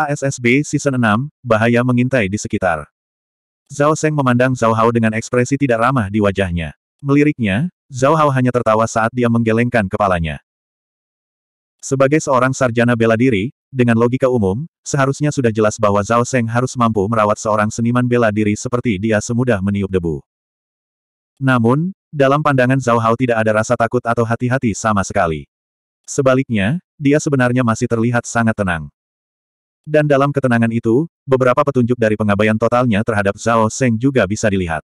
HSSB Season 6, Bahaya Mengintai di Sekitar. Zhao Seng memandang Zhao Hao dengan ekspresi tidak ramah di wajahnya. Meliriknya, Zhao Hao hanya tertawa saat dia menggelengkan kepalanya. Sebagai seorang sarjana bela diri, dengan logika umum, seharusnya sudah jelas bahwa Zhao Seng harus mampu merawat seorang seniman bela diri seperti dia semudah meniup debu. Namun, dalam pandangan Zhao Hao tidak ada rasa takut atau hati-hati sama sekali. Sebaliknya, dia sebenarnya masih terlihat sangat tenang. Dan dalam ketenangan itu, beberapa petunjuk dari pengabaian totalnya terhadap Zhao Seng juga bisa dilihat.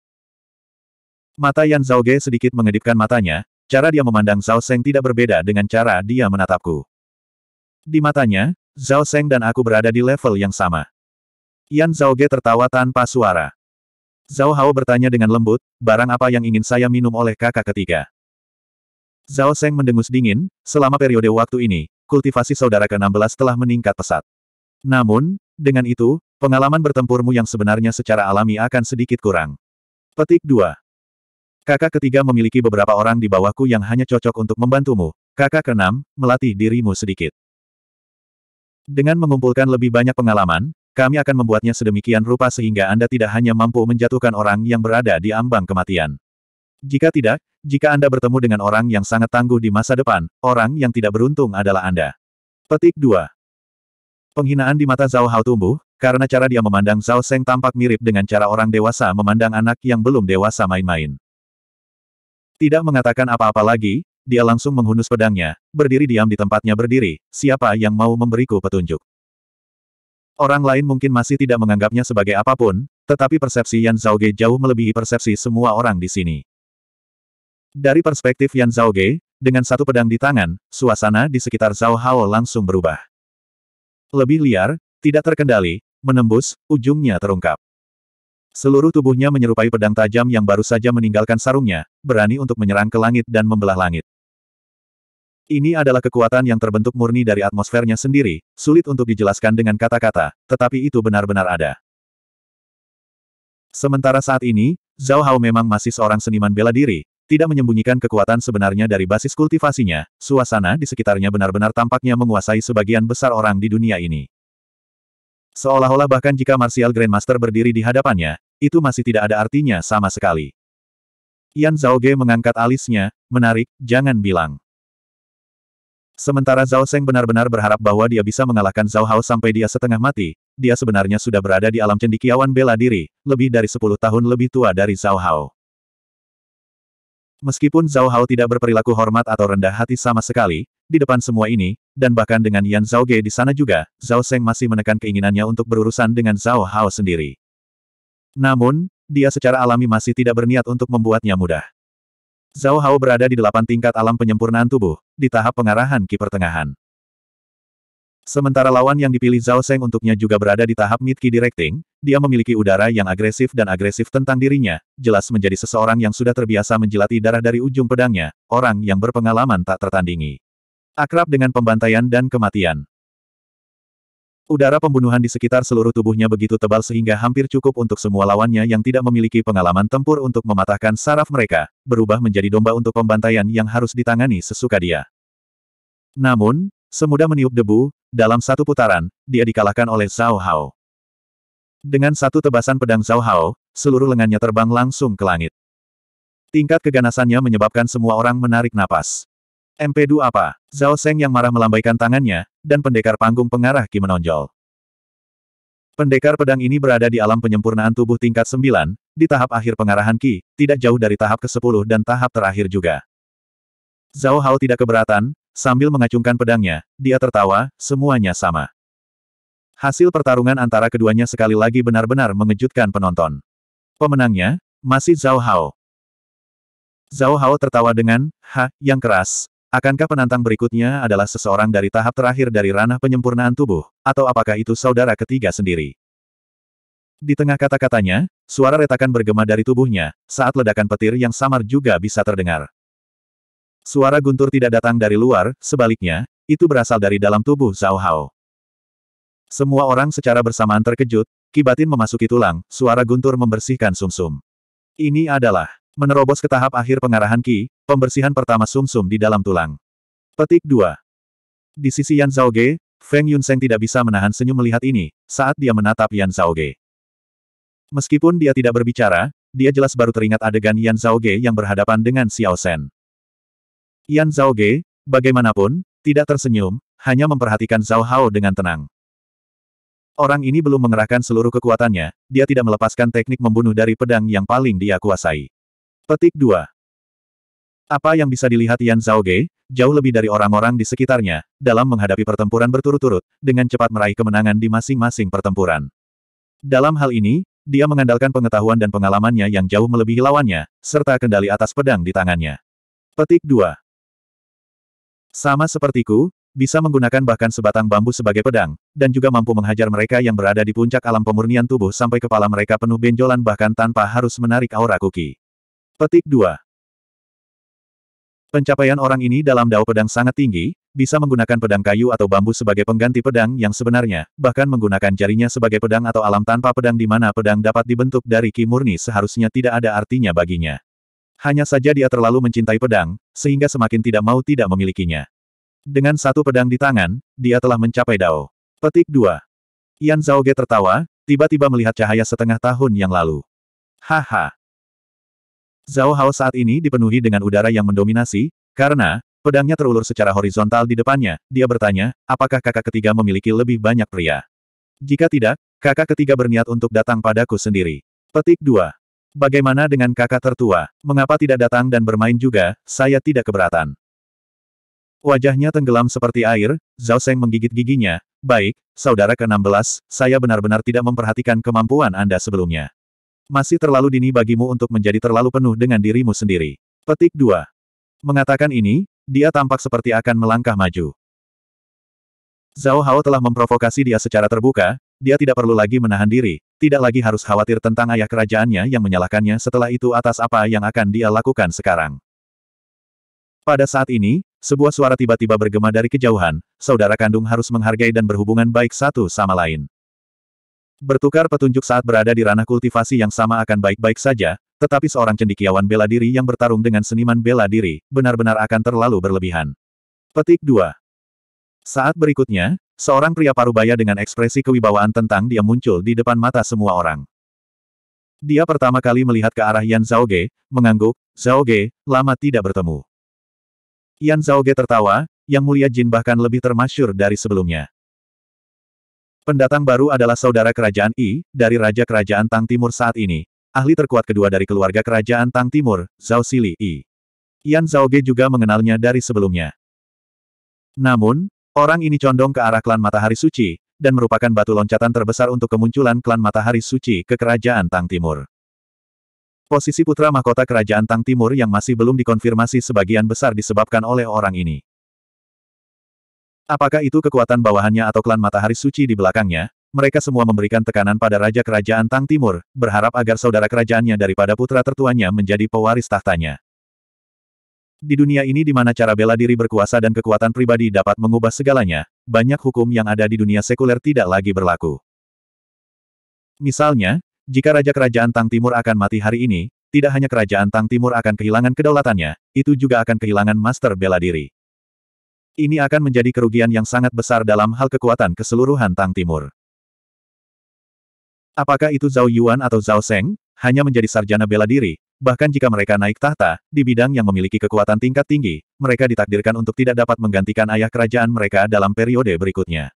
Mata Yan Zhao Ge sedikit mengedipkan matanya, cara dia memandang Zhao Seng tidak berbeda dengan cara dia menatapku. Di matanya, Zhao Seng dan aku berada di level yang sama. Yan Zhao Ge tertawa tanpa suara. Zhao Hao bertanya dengan lembut, barang apa yang ingin saya minum oleh kakak ketiga? Zhao Seng mendengus dingin, selama periode waktu ini, kultivasi saudara ke-16 telah meningkat pesat. Namun, dengan itu, pengalaman bertempurmu yang sebenarnya secara alami akan sedikit kurang. Petik 2. Kakak ketiga memiliki beberapa orang di bawahku yang hanya cocok untuk membantumu. Kakak keenam, melatih dirimu sedikit. Dengan mengumpulkan lebih banyak pengalaman, kami akan membuatnya sedemikian rupa sehingga Anda tidak hanya mampu menjatuhkan orang yang berada di ambang kematian. Jika tidak, jika Anda bertemu dengan orang yang sangat tangguh di masa depan, orang yang tidak beruntung adalah Anda. Petik 2. Penghinaan di mata Zhao Hao tumbuh, karena cara dia memandang Zhao Seng tampak mirip dengan cara orang dewasa memandang anak yang belum dewasa main-main. Tidak mengatakan apa-apa lagi, dia langsung menghunus pedangnya, berdiri diam di tempatnya berdiri, siapa yang mau memberiku petunjuk. Orang lain mungkin masih tidak menganggapnya sebagai apapun, tetapi persepsi Yan Zhaoge jauh melebihi persepsi semua orang di sini. Dari perspektif Yan Zhaoge, dengan satu pedang di tangan, suasana di sekitar Zhao Hao langsung berubah. Lebih liar, tidak terkendali, menembus, ujungnya terungkap. Seluruh tubuhnya menyerupai pedang tajam yang baru saja meninggalkan sarungnya, berani untuk menyerang ke langit dan membelah langit. Ini adalah kekuatan yang terbentuk murni dari atmosfernya sendiri, sulit untuk dijelaskan dengan kata-kata, tetapi itu benar-benar ada. Sementara saat ini, Zhao Hao memang masih seorang seniman bela diri, tidak menyembunyikan kekuatan sebenarnya dari basis kultivasinya, suasana di sekitarnya benar-benar tampaknya menguasai sebagian besar orang di dunia ini. Seolah-olah bahkan jika Martial Grandmaster berdiri di hadapannya, itu masih tidak ada artinya sama sekali. Yan Zhao Ge mengangkat alisnya, menarik, jangan bilang. Sementara Zhao Seng benar-benar berharap bahwa dia bisa mengalahkan Zhao Hao sampai dia setengah mati, dia sebenarnya sudah berada di alam cendikiawan bela diri, lebih dari 10 tahun lebih tua dari Zhao Hao. Meskipun Zhao Hao tidak berperilaku hormat atau rendah hati sama sekali, di depan semua ini, dan bahkan dengan Yan Zhao Ge di sana juga, Zhao Seng masih menekan keinginannya untuk berurusan dengan Zhao Hao sendiri. Namun, dia secara alami masih tidak berniat untuk membuatnya mudah. Zhao Hao berada di delapan tingkat alam penyempurnaan tubuh, di tahap pengarahan ki pertengahan. Sementara lawan yang dipilih Zhao Seng untuknya juga berada di tahap mid-key directing, dia memiliki udara yang agresif dan agresif tentang dirinya, jelas menjadi seseorang yang sudah terbiasa menjilati darah dari ujung pedangnya, orang yang berpengalaman tak tertandingi. Akrab dengan pembantaian dan kematian. Udara pembunuhan di sekitar seluruh tubuhnya begitu tebal sehingga hampir cukup untuk semua lawannya yang tidak memiliki pengalaman tempur untuk mematahkan saraf mereka, berubah menjadi domba untuk pembantaian yang harus ditangani sesuka dia. Namun, Semudah meniup debu, dalam satu putaran, dia dikalahkan oleh Zhao Hao. Dengan satu tebasan pedang Zhao Hao, seluruh lengannya terbang langsung ke langit. Tingkat keganasannya menyebabkan semua orang menarik napas. MP2 apa? Zhao Seng yang marah melambaikan tangannya, dan pendekar panggung pengarah Ki menonjol. Pendekar pedang ini berada di alam penyempurnaan tubuh tingkat 9, di tahap akhir pengarahan Ki, tidak jauh dari tahap ke-10 dan tahap terakhir juga. Zhao Hao tidak keberatan, Sambil mengacungkan pedangnya, dia tertawa, semuanya sama. Hasil pertarungan antara keduanya sekali lagi benar-benar mengejutkan penonton. Pemenangnya, masih Zhao Hao. Zhao Hao tertawa dengan, ha, yang keras. Akankah penantang berikutnya adalah seseorang dari tahap terakhir dari ranah penyempurnaan tubuh, atau apakah itu saudara ketiga sendiri? Di tengah kata-katanya, suara retakan bergema dari tubuhnya, saat ledakan petir yang samar juga bisa terdengar. Suara guntur tidak datang dari luar, sebaliknya, itu berasal dari dalam tubuh Zhao Hao. Semua orang secara bersamaan terkejut, kibatin memasuki tulang, suara guntur membersihkan sumsum. -sum. Ini adalah menerobos ke tahap akhir pengarahan Ki, pembersihan pertama sumsum -sum di dalam tulang. Petik 2. Di sisi Yan Zhao Ge, Feng Yunseng tidak bisa menahan senyum melihat ini, saat dia menatap Yan Zhao Ge, Meskipun dia tidak berbicara, dia jelas baru teringat adegan Yan Zhao Ge yang berhadapan dengan Xiao Shen. Yan Zhao Ge, bagaimanapun, tidak tersenyum, hanya memperhatikan Zhao Hao dengan tenang. Orang ini belum mengerahkan seluruh kekuatannya, dia tidak melepaskan teknik membunuh dari pedang yang paling dia kuasai. Petik 2. Apa yang bisa dilihat Yan Zhao Ge, jauh lebih dari orang-orang di sekitarnya, dalam menghadapi pertempuran berturut-turut, dengan cepat meraih kemenangan di masing-masing pertempuran. Dalam hal ini, dia mengandalkan pengetahuan dan pengalamannya yang jauh melebihi lawannya, serta kendali atas pedang di tangannya. Petik 2. Sama sepertiku, bisa menggunakan bahkan sebatang bambu sebagai pedang, dan juga mampu menghajar mereka yang berada di puncak alam pemurnian tubuh sampai kepala mereka penuh benjolan bahkan tanpa harus menarik aura kuki. Petik 2 Pencapaian orang ini dalam dao pedang sangat tinggi, bisa menggunakan pedang kayu atau bambu sebagai pengganti pedang yang sebenarnya, bahkan menggunakan jarinya sebagai pedang atau alam tanpa pedang di mana pedang dapat dibentuk dari ki murni seharusnya tidak ada artinya baginya. Hanya saja dia terlalu mencintai pedang, sehingga semakin tidak mau tidak memilikinya. Dengan satu pedang di tangan, dia telah mencapai Dao. Petik 2. Yan Zhaoge tertawa, tiba-tiba melihat cahaya setengah tahun yang lalu. Haha. Zhao Hao saat ini dipenuhi dengan udara yang mendominasi, karena, pedangnya terulur secara horizontal di depannya, dia bertanya, apakah kakak ketiga memiliki lebih banyak pria? Jika tidak, kakak ketiga berniat untuk datang padaku sendiri. Petik 2. Bagaimana dengan kakak tertua? Mengapa tidak datang dan bermain juga? Saya tidak keberatan. Wajahnya tenggelam seperti air, Zhao Seng menggigit giginya. Baik, saudara ke-16, saya benar-benar tidak memperhatikan kemampuan Anda sebelumnya. Masih terlalu dini bagimu untuk menjadi terlalu penuh dengan dirimu sendiri. Petik 2. Mengatakan ini, dia tampak seperti akan melangkah maju. Zhao Hao telah memprovokasi dia secara terbuka, dia tidak perlu lagi menahan diri, tidak lagi harus khawatir tentang ayah kerajaannya yang menyalahkannya setelah itu atas apa yang akan dia lakukan sekarang. Pada saat ini, sebuah suara tiba-tiba bergema dari kejauhan, saudara kandung harus menghargai dan berhubungan baik satu sama lain. Bertukar petunjuk saat berada di ranah kultivasi yang sama akan baik-baik saja, tetapi seorang cendikiawan bela diri yang bertarung dengan seniman bela diri, benar-benar akan terlalu berlebihan. Petik 2. Saat berikutnya, Seorang pria parubaya dengan ekspresi kewibawaan tentang dia muncul di depan mata semua orang. Dia pertama kali melihat ke arah Yan Zhao Ge, mengangguk, Zhao Ge, lama tidak bertemu. Yan Zhao Ge tertawa, yang mulia Jin bahkan lebih termasyur dari sebelumnya. Pendatang baru adalah saudara kerajaan I, dari Raja Kerajaan Tang Timur saat ini. Ahli terkuat kedua dari keluarga kerajaan Tang Timur, Zhao Sili I. Yan Zhao Ge juga mengenalnya dari sebelumnya. Namun, Orang ini condong ke arah klan Matahari Suci, dan merupakan batu loncatan terbesar untuk kemunculan klan Matahari Suci ke Kerajaan Tang Timur. Posisi putra mahkota Kerajaan Tang Timur yang masih belum dikonfirmasi sebagian besar disebabkan oleh orang ini. Apakah itu kekuatan bawahannya atau klan Matahari Suci di belakangnya, mereka semua memberikan tekanan pada Raja Kerajaan Tang Timur, berharap agar saudara kerajaannya daripada putra tertuanya menjadi pewaris tahtanya. Di dunia ini di mana cara bela diri berkuasa dan kekuatan pribadi dapat mengubah segalanya, banyak hukum yang ada di dunia sekuler tidak lagi berlaku. Misalnya, jika Raja Kerajaan Tang Timur akan mati hari ini, tidak hanya Kerajaan Tang Timur akan kehilangan kedaulatannya, itu juga akan kehilangan master bela diri. Ini akan menjadi kerugian yang sangat besar dalam hal kekuatan keseluruhan Tang Timur. Apakah itu Zhao Yuan atau Zhao Seng, hanya menjadi sarjana bela diri, Bahkan jika mereka naik tahta, di bidang yang memiliki kekuatan tingkat tinggi, mereka ditakdirkan untuk tidak dapat menggantikan ayah kerajaan mereka dalam periode berikutnya.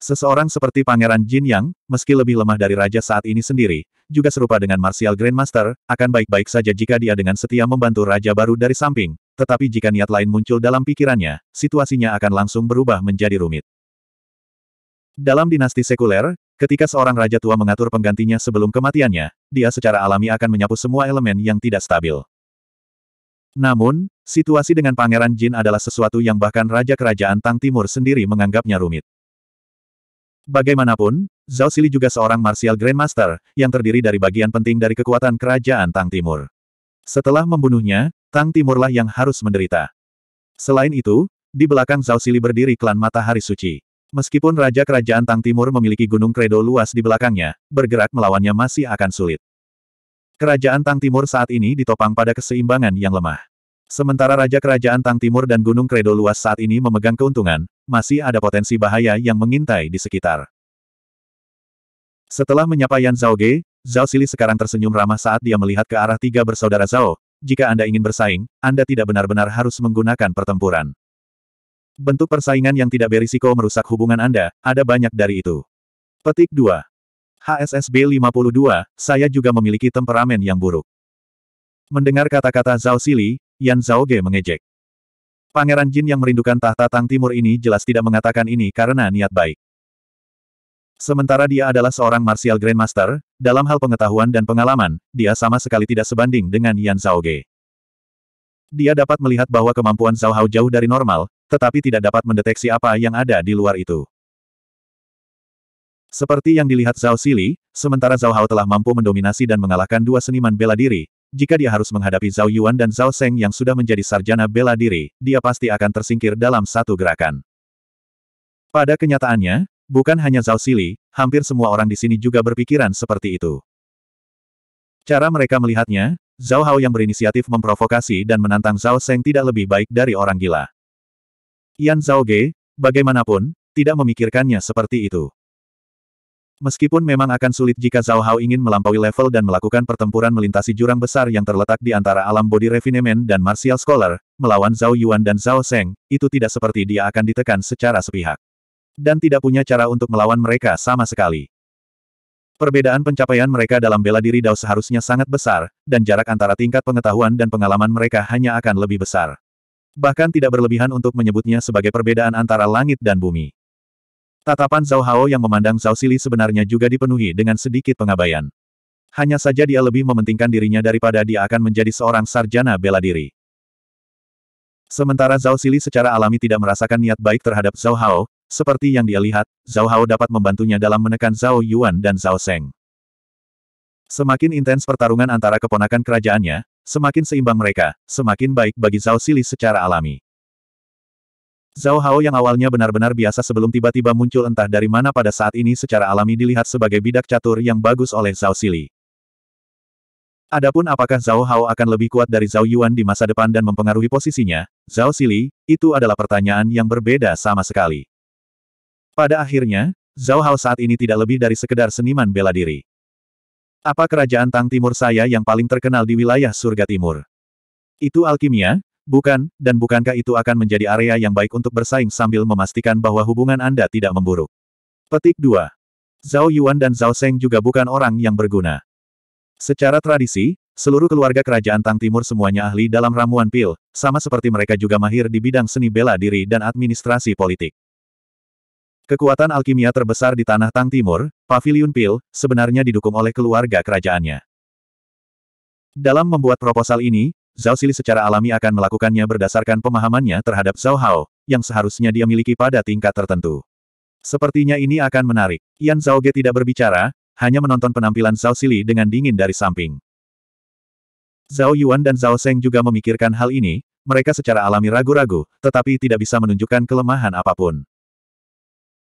Seseorang seperti Pangeran Jin Yang, meski lebih lemah dari raja saat ini sendiri, juga serupa dengan Martial Grandmaster, akan baik-baik saja jika dia dengan setia membantu raja baru dari samping, tetapi jika niat lain muncul dalam pikirannya, situasinya akan langsung berubah menjadi rumit. Dalam dinasti sekuler, Ketika seorang raja tua mengatur penggantinya sebelum kematiannya, dia secara alami akan menyapu semua elemen yang tidak stabil. Namun, situasi dengan Pangeran Jin adalah sesuatu yang bahkan Raja Kerajaan Tang Timur sendiri menganggapnya rumit. Bagaimanapun, Zhao Sili juga seorang martial grandmaster, yang terdiri dari bagian penting dari kekuatan Kerajaan Tang Timur. Setelah membunuhnya, Tang Timurlah yang harus menderita. Selain itu, di belakang Zhao Sili berdiri klan Matahari Suci. Meskipun Raja Kerajaan Tang Timur memiliki Gunung Kredo luas di belakangnya, bergerak melawannya masih akan sulit. Kerajaan Tang Timur saat ini ditopang pada keseimbangan yang lemah. Sementara Raja Kerajaan Tang Timur dan Gunung Kredo luas saat ini memegang keuntungan, masih ada potensi bahaya yang mengintai di sekitar. Setelah menyapa Yan Zhao Ge, Zhao Sili sekarang tersenyum ramah saat dia melihat ke arah tiga bersaudara Zhao, jika Anda ingin bersaing, Anda tidak benar-benar harus menggunakan pertempuran. Bentuk persaingan yang tidak berisiko merusak hubungan Anda, ada banyak dari itu. Petik 2. HSSB 52, saya juga memiliki temperamen yang buruk. Mendengar kata-kata Zhao Sili, Yan Zhaoge mengejek. Pangeran Jin yang merindukan tahta Tang Timur ini jelas tidak mengatakan ini karena niat baik. Sementara dia adalah seorang martial grandmaster, dalam hal pengetahuan dan pengalaman, dia sama sekali tidak sebanding dengan Yan Zhaoge. Dia dapat melihat bahwa kemampuan Zhao Hao jauh dari normal, tetapi tidak dapat mendeteksi apa yang ada di luar itu. Seperti yang dilihat Zhao Sili, sementara Zhao Hao telah mampu mendominasi dan mengalahkan dua seniman bela diri, jika dia harus menghadapi Zhao Yuan dan Zhao Seng yang sudah menjadi sarjana bela diri, dia pasti akan tersingkir dalam satu gerakan. Pada kenyataannya, bukan hanya Zhao Sili, hampir semua orang di sini juga berpikiran seperti itu. Cara mereka melihatnya, Zhao Hao yang berinisiatif memprovokasi dan menantang Zhao Seng tidak lebih baik dari orang gila. Yan Zhao Ge, bagaimanapun, tidak memikirkannya seperti itu. Meskipun memang akan sulit jika Zhao Hao ingin melampaui level dan melakukan pertempuran melintasi jurang besar yang terletak di antara alam body refinement dan martial scholar, melawan Zhao Yuan dan Zhao Seng, itu tidak seperti dia akan ditekan secara sepihak. Dan tidak punya cara untuk melawan mereka sama sekali. Perbedaan pencapaian mereka dalam bela diri Dao seharusnya sangat besar, dan jarak antara tingkat pengetahuan dan pengalaman mereka hanya akan lebih besar. Bahkan tidak berlebihan untuk menyebutnya sebagai perbedaan antara langit dan bumi. Tatapan Zhao Hao yang memandang Zhao Sili sebenarnya juga dipenuhi dengan sedikit pengabaian. Hanya saja dia lebih mementingkan dirinya daripada dia akan menjadi seorang sarjana bela diri. Sementara Zhao Sili secara alami tidak merasakan niat baik terhadap Zhao Hao, seperti yang dia lihat, Zhao Hao dapat membantunya dalam menekan Zhao Yuan dan Zhao Seng. Semakin intens pertarungan antara keponakan kerajaannya, Semakin seimbang mereka, semakin baik bagi Zhao Sili secara alami. Zhao Hao yang awalnya benar-benar biasa sebelum tiba-tiba muncul entah dari mana pada saat ini secara alami dilihat sebagai bidak catur yang bagus oleh Zhao Sili. Adapun apakah Zhao Hao akan lebih kuat dari Zhao Yuan di masa depan dan mempengaruhi posisinya, Zhao Sili, itu adalah pertanyaan yang berbeda sama sekali. Pada akhirnya, Zhao Hao saat ini tidak lebih dari sekedar seniman bela diri. Apa kerajaan Tang Timur saya yang paling terkenal di wilayah surga timur? Itu alkimia, bukan, dan bukankah itu akan menjadi area yang baik untuk bersaing sambil memastikan bahwa hubungan Anda tidak memburuk? Petik 2. Zhao Yuan dan Zhao Seng juga bukan orang yang berguna. Secara tradisi, seluruh keluarga kerajaan Tang Timur semuanya ahli dalam ramuan pil, sama seperti mereka juga mahir di bidang seni bela diri dan administrasi politik. Kekuatan alkimia terbesar di Tanah Tang Timur, Pavilion Pil, sebenarnya didukung oleh keluarga kerajaannya. Dalam membuat proposal ini, Zhao Sili secara alami akan melakukannya berdasarkan pemahamannya terhadap Zhao Hao, yang seharusnya dia miliki pada tingkat tertentu. Sepertinya ini akan menarik. Yan Zhao Ge tidak berbicara, hanya menonton penampilan Zhao Sili dengan dingin dari samping. Zhao Yuan dan Zhao Seng juga memikirkan hal ini, mereka secara alami ragu-ragu, tetapi tidak bisa menunjukkan kelemahan apapun.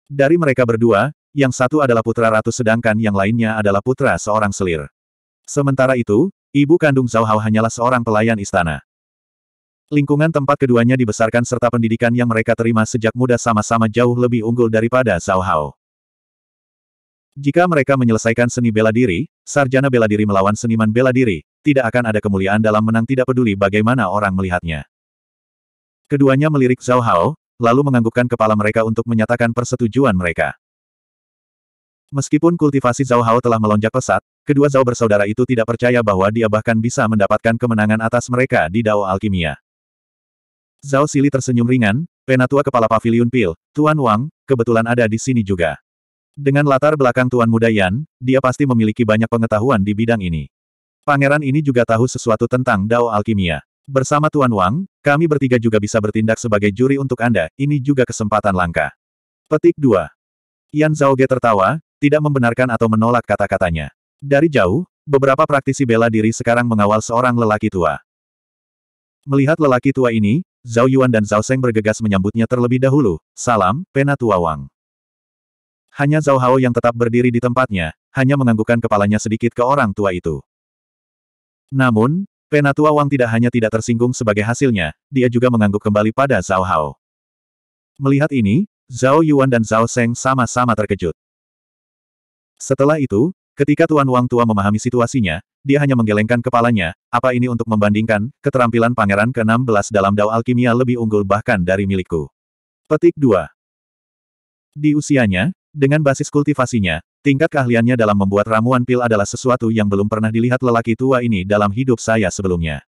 Dari mereka berdua, yang satu adalah putra ratu sedangkan yang lainnya adalah putra seorang selir. Sementara itu, ibu kandung Zhao Hao hanyalah seorang pelayan istana. Lingkungan tempat keduanya dibesarkan serta pendidikan yang mereka terima sejak muda sama-sama jauh lebih unggul daripada Zhao Hao. Jika mereka menyelesaikan seni bela diri, sarjana bela diri melawan seniman bela diri, tidak akan ada kemuliaan dalam menang tidak peduli bagaimana orang melihatnya. Keduanya melirik Zhao Hao, lalu menganggukkan kepala mereka untuk menyatakan persetujuan mereka. Meskipun kultivasi Zhao Hao telah melonjak pesat, kedua Zhao bersaudara itu tidak percaya bahwa dia bahkan bisa mendapatkan kemenangan atas mereka di Dao Alkimia. Zhao Sili tersenyum ringan, penatua kepala pavilion Pil, Tuan Wang, kebetulan ada di sini juga. Dengan latar belakang Tuan Muda Yan, dia pasti memiliki banyak pengetahuan di bidang ini. Pangeran ini juga tahu sesuatu tentang Dao Alkimia. Bersama Tuan Wang, kami bertiga juga bisa bertindak sebagai juri untuk Anda, ini juga kesempatan langka. Petik 2. Yan Zhaoge tertawa, tidak membenarkan atau menolak kata-katanya. Dari jauh, beberapa praktisi bela diri sekarang mengawal seorang lelaki tua. Melihat lelaki tua ini, Zhao Yuan dan Zhao Seng bergegas menyambutnya terlebih dahulu, salam, tua Wang. Hanya Zhao Hao yang tetap berdiri di tempatnya, hanya menganggukkan kepalanya sedikit ke orang tua itu. Namun, Penatua Wang tidak hanya tidak tersinggung sebagai hasilnya, dia juga mengangguk kembali pada Zhao Hao. Melihat ini, Zhao Yuan dan Zhao Seng sama-sama terkejut. Setelah itu, ketika Tuan Wang Tua memahami situasinya, dia hanya menggelengkan kepalanya, apa ini untuk membandingkan, keterampilan pangeran ke-16 dalam Dao Alkimia lebih unggul bahkan dari milikku. Petik 2 Di usianya, dengan basis kultivasinya, Tingkat keahliannya dalam membuat ramuan pil adalah sesuatu yang belum pernah dilihat lelaki tua ini dalam hidup saya sebelumnya.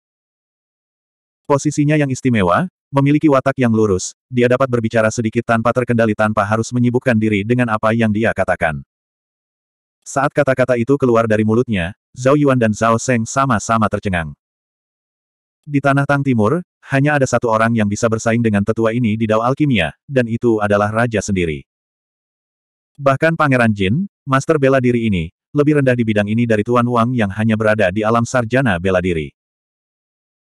Posisinya yang istimewa, memiliki watak yang lurus, dia dapat berbicara sedikit tanpa terkendali tanpa harus menyibukkan diri dengan apa yang dia katakan. Saat kata-kata itu keluar dari mulutnya, Zhao Yuan dan Zhao Seng sama-sama tercengang. Di Tanah Tang Timur, hanya ada satu orang yang bisa bersaing dengan tetua ini di Dao Alkimia, dan itu adalah raja sendiri. Bahkan Pangeran Jin, Master bela diri ini, lebih rendah di bidang ini dari Tuan Wang yang hanya berada di alam sarjana bela diri.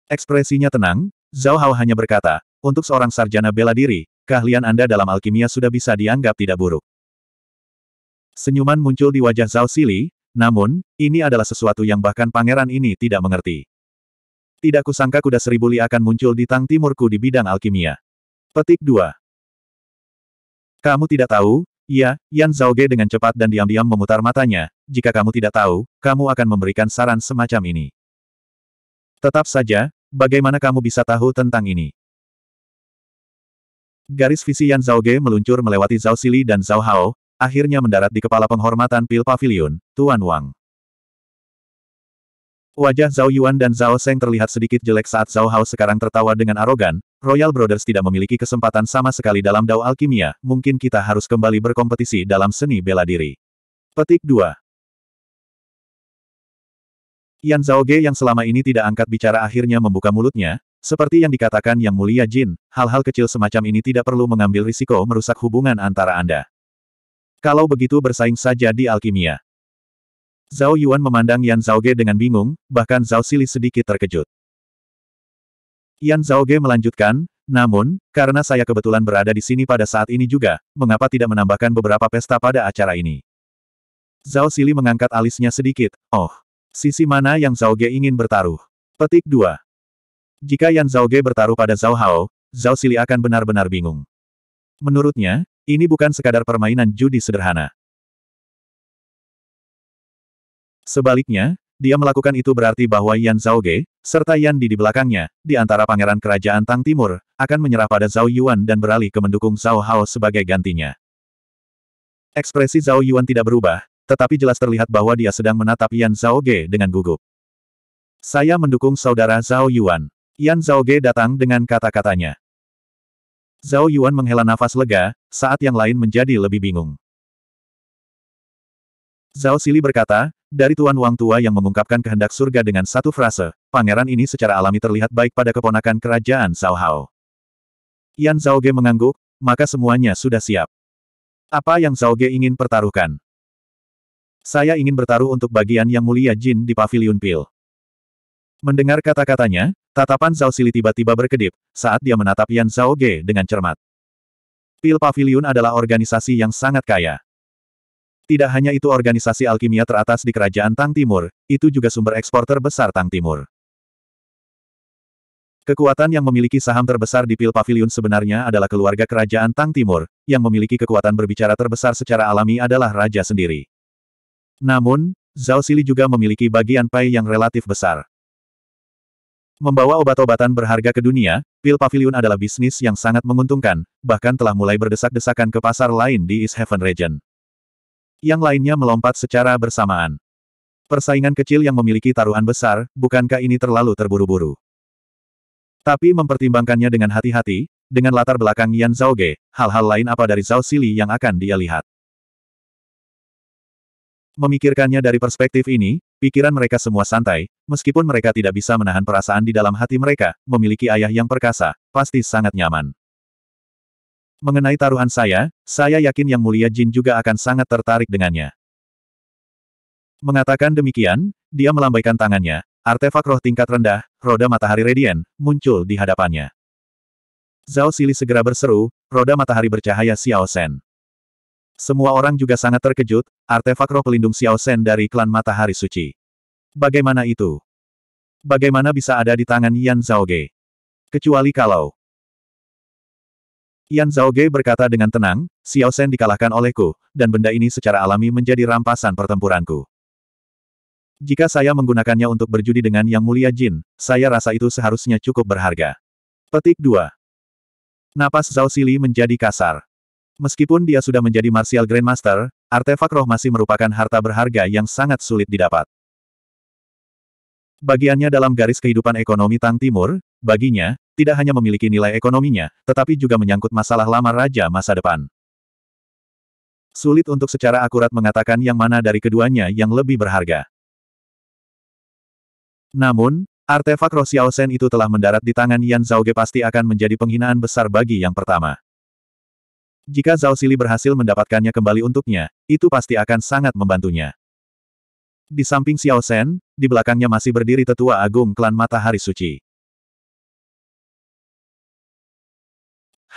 Ekspresinya tenang, Zhao Hao hanya berkata, untuk seorang sarjana bela diri, keahlian Anda dalam alkimia sudah bisa dianggap tidak buruk. Senyuman muncul di wajah Zhao Sili, namun, ini adalah sesuatu yang bahkan pangeran ini tidak mengerti. Tidak kusangka kuda seribu li akan muncul di tang timurku di bidang alkimia. Petik 2. Kamu tidak tahu, Iya, Yan Zhaoge dengan cepat dan diam-diam memutar matanya, jika kamu tidak tahu, kamu akan memberikan saran semacam ini. Tetap saja, bagaimana kamu bisa tahu tentang ini? Garis visi Yan Zhaoge meluncur melewati Zhao Sili dan Zhao Hao, akhirnya mendarat di kepala penghormatan Pil Pavilion, Tuan Wang. Wajah Zhao Yuan dan Zhao Seng terlihat sedikit jelek saat Zhao Hao sekarang tertawa dengan arogan, Royal Brothers tidak memiliki kesempatan sama sekali dalam Dao Alkimia, mungkin kita harus kembali berkompetisi dalam seni bela diri. Petik 2 Yan Zhao Ge yang selama ini tidak angkat bicara akhirnya membuka mulutnya, seperti yang dikatakan Yang Mulia Jin, hal-hal kecil semacam ini tidak perlu mengambil risiko merusak hubungan antara Anda. Kalau begitu bersaing saja di alkimia. Zhao Yuan memandang Yan Ge dengan bingung, bahkan Zhao Sili sedikit terkejut. Yan Ge melanjutkan, namun, karena saya kebetulan berada di sini pada saat ini juga, mengapa tidak menambahkan beberapa pesta pada acara ini? Zhao Sili mengangkat alisnya sedikit, oh, sisi mana yang Ge ingin bertaruh? Petik 2. Jika Yan Ge bertaruh pada Zhao Hao, Zhao Sili akan benar-benar bingung. Menurutnya, ini bukan sekadar permainan judi sederhana. Sebaliknya, dia melakukan itu berarti bahwa Yan Zhao Ge serta Yan Di di belakangnya, di antara pangeran kerajaan Tang Timur, akan menyerah pada Zhao Yuan dan beralih ke mendukung Zhao Hao sebagai gantinya. Ekspresi Zhao Yuan tidak berubah, tetapi jelas terlihat bahwa dia sedang menatap Yan Zhao Ge dengan gugup. Saya mendukung saudara Zhao Yuan. Yan Zhao Ge datang dengan kata-katanya. Zhao Yuan menghela nafas lega, saat yang lain menjadi lebih bingung. Zhao Sili berkata, dari Tuan Wang Tua yang mengungkapkan kehendak surga dengan satu frase, pangeran ini secara alami terlihat baik pada keponakan kerajaan Cao Hao. Yan Ge mengangguk, maka semuanya sudah siap. Apa yang Zhao Ge ingin pertaruhkan? Saya ingin bertaruh untuk bagian yang mulia Jin di Paviliun Pil. Mendengar kata-katanya, tatapan Zhao Sili tiba-tiba berkedip, saat dia menatap Yan Zhao Ge dengan cermat. Pil Paviliun adalah organisasi yang sangat kaya. Tidak hanya itu organisasi alkimia teratas di kerajaan Tang Timur, itu juga sumber ekspor terbesar Tang Timur. Kekuatan yang memiliki saham terbesar di Pil Pavilion sebenarnya adalah keluarga kerajaan Tang Timur, yang memiliki kekuatan berbicara terbesar secara alami adalah raja sendiri. Namun, Zhao Sili juga memiliki bagian pai yang relatif besar. Membawa obat-obatan berharga ke dunia, Pil Pavilion adalah bisnis yang sangat menguntungkan, bahkan telah mulai berdesak-desakan ke pasar lain di East Heaven Region. Yang lainnya melompat secara bersamaan. Persaingan kecil yang memiliki taruhan besar, bukankah ini terlalu terburu-buru? Tapi mempertimbangkannya dengan hati-hati, dengan latar belakang Yan Zhaoge, hal-hal lain apa dari Zhao Sili yang akan dia lihat. Memikirkannya dari perspektif ini, pikiran mereka semua santai, meskipun mereka tidak bisa menahan perasaan di dalam hati mereka, memiliki ayah yang perkasa, pasti sangat nyaman. Mengenai taruhan saya, saya yakin Yang Mulia Jin juga akan sangat tertarik dengannya. Mengatakan demikian, dia melambaikan tangannya. Artefak roh tingkat rendah, roda matahari radian, muncul di hadapannya. Zhao Sili segera berseru, roda matahari bercahaya Xiao Shen. Semua orang juga sangat terkejut, artefak roh pelindung Xiao Shen dari klan matahari suci. Bagaimana itu? Bagaimana bisa ada di tangan Yan Zhao Ge? Kecuali kalau Yan Zhaoge berkata dengan tenang, Xiao Shen dikalahkan olehku, dan benda ini secara alami menjadi rampasan pertempuranku. Jika saya menggunakannya untuk berjudi dengan Yang Mulia Jin, saya rasa itu seharusnya cukup berharga. Petik 2. Napas Zhao Sili menjadi kasar. Meskipun dia sudah menjadi Martial Grandmaster, artefak roh masih merupakan harta berharga yang sangat sulit didapat. Bagiannya dalam garis kehidupan ekonomi Tang Timur, baginya, tidak hanya memiliki nilai ekonominya, tetapi juga menyangkut masalah lama raja masa depan. Sulit untuk secara akurat mengatakan yang mana dari keduanya yang lebih berharga. Namun, artefak roh Shen itu telah mendarat di tangan Yan Zhaoge pasti akan menjadi penghinaan besar bagi yang pertama. Jika Zhao Sili berhasil mendapatkannya kembali untuknya, itu pasti akan sangat membantunya. Di samping Xiao Shen, di belakangnya masih berdiri tetua agung klan Matahari Suci.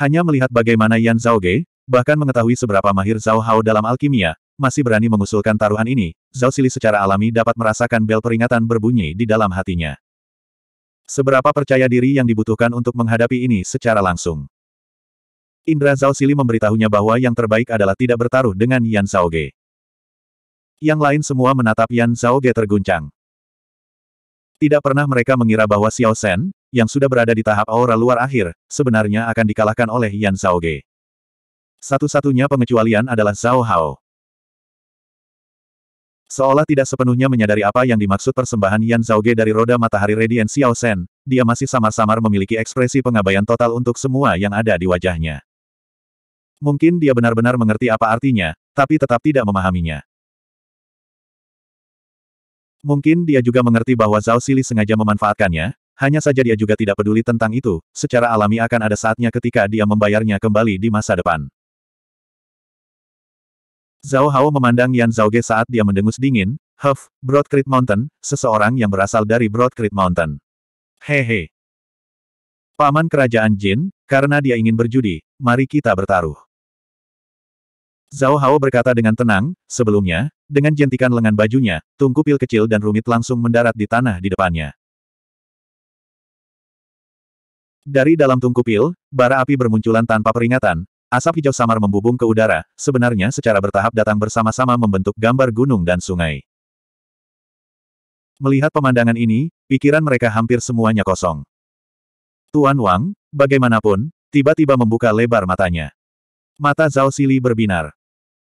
Hanya melihat bagaimana Yan Zhao Ge bahkan mengetahui seberapa mahir Zhao Hao dalam alkimia, masih berani mengusulkan taruhan ini, Zhao Sili secara alami dapat merasakan bel peringatan berbunyi di dalam hatinya. Seberapa percaya diri yang dibutuhkan untuk menghadapi ini secara langsung. Indra Zhao Sili memberitahunya bahwa yang terbaik adalah tidak bertaruh dengan Yan Zhao Ge. Yang lain semua menatap Yan Zhao Ge terguncang. Tidak pernah mereka mengira bahwa Xiao Shen, yang sudah berada di tahap aura luar akhir, sebenarnya akan dikalahkan oleh Yan Zhaoge. Satu-satunya pengecualian adalah Zhao Hao. Seolah tidak sepenuhnya menyadari apa yang dimaksud persembahan Yan Zhaoge dari roda matahari Radiant Xiao Shen, dia masih samar-samar memiliki ekspresi pengabaian total untuk semua yang ada di wajahnya. Mungkin dia benar-benar mengerti apa artinya, tapi tetap tidak memahaminya. Mungkin dia juga mengerti bahwa Zhao Sili sengaja memanfaatkannya, hanya saja dia juga tidak peduli tentang itu, secara alami akan ada saatnya ketika dia membayarnya kembali di masa depan. Zhao Hao memandang Yan Zhao Ge saat dia mendengus dingin, Huff, Broad Creek Mountain, seseorang yang berasal dari Broad Creek Mountain. Hehe. Paman Kerajaan Jin, karena dia ingin berjudi, mari kita bertaruh. Zhao Hao berkata dengan tenang, sebelumnya, dengan jentikan lengan bajunya, tungku pil kecil dan rumit langsung mendarat di tanah di depannya. Dari dalam tungku pil, bara api bermunculan tanpa peringatan, asap hijau samar membubung ke udara, sebenarnya secara bertahap datang bersama-sama membentuk gambar gunung dan sungai. Melihat pemandangan ini, pikiran mereka hampir semuanya kosong. Tuan Wang, bagaimanapun, tiba-tiba membuka lebar matanya. Mata Zhao Sili berbinar.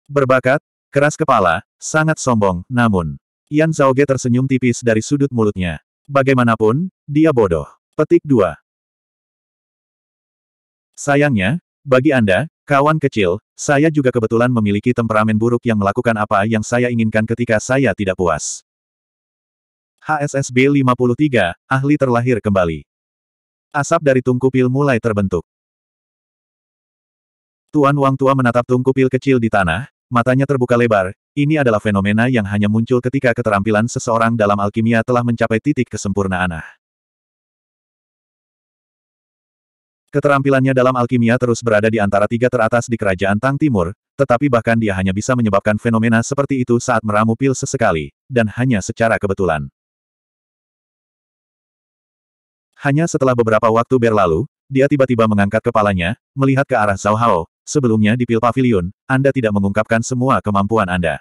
Berbakat, Keras kepala, sangat sombong, namun. Yan Ge tersenyum tipis dari sudut mulutnya. Bagaimanapun, dia bodoh. Petik 2. Sayangnya, bagi Anda, kawan kecil, saya juga kebetulan memiliki temperamen buruk yang melakukan apa yang saya inginkan ketika saya tidak puas. HSSB 53, ahli terlahir kembali. Asap dari tungku pil mulai terbentuk. Tuan Wang Tua menatap tungku pil kecil di tanah, Matanya terbuka lebar, ini adalah fenomena yang hanya muncul ketika keterampilan seseorang dalam alkimia telah mencapai titik kesempurnaan. Keterampilannya dalam alkimia terus berada di antara tiga teratas di kerajaan Tang Timur, tetapi bahkan dia hanya bisa menyebabkan fenomena seperti itu saat meramu pil sesekali, dan hanya secara kebetulan. Hanya setelah beberapa waktu berlalu, dia tiba-tiba mengangkat kepalanya, melihat ke arah Zhao Hao, Sebelumnya di pil pavilion, Anda tidak mengungkapkan semua kemampuan Anda.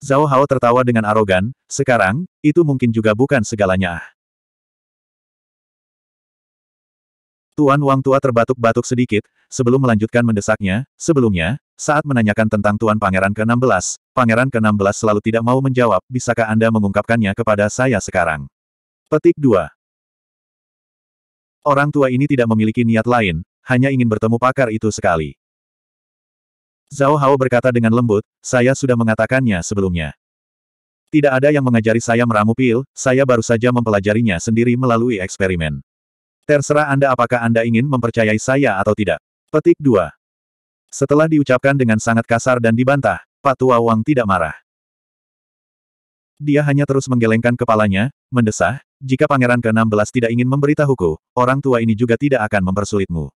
Zhao Hao tertawa dengan arogan, sekarang, itu mungkin juga bukan segalanya. Ah. Tuan Wang Tua terbatuk-batuk sedikit, sebelum melanjutkan mendesaknya, sebelumnya, saat menanyakan tentang Tuan Pangeran ke-16, Pangeran ke-16 selalu tidak mau menjawab, bisakah Anda mengungkapkannya kepada saya sekarang? Petik 2. Orang tua ini tidak memiliki niat lain, hanya ingin bertemu pakar itu sekali. Zhao Hao berkata dengan lembut, saya sudah mengatakannya sebelumnya. Tidak ada yang mengajari saya meramu pil, saya baru saja mempelajarinya sendiri melalui eksperimen. Terserah Anda apakah Anda ingin mempercayai saya atau tidak. Petik 2. Setelah diucapkan dengan sangat kasar dan dibantah, Pak Tua Wang tidak marah. Dia hanya terus menggelengkan kepalanya, mendesah, jika pangeran ke-16 tidak ingin memberitahuku, orang tua ini juga tidak akan mempersulitmu.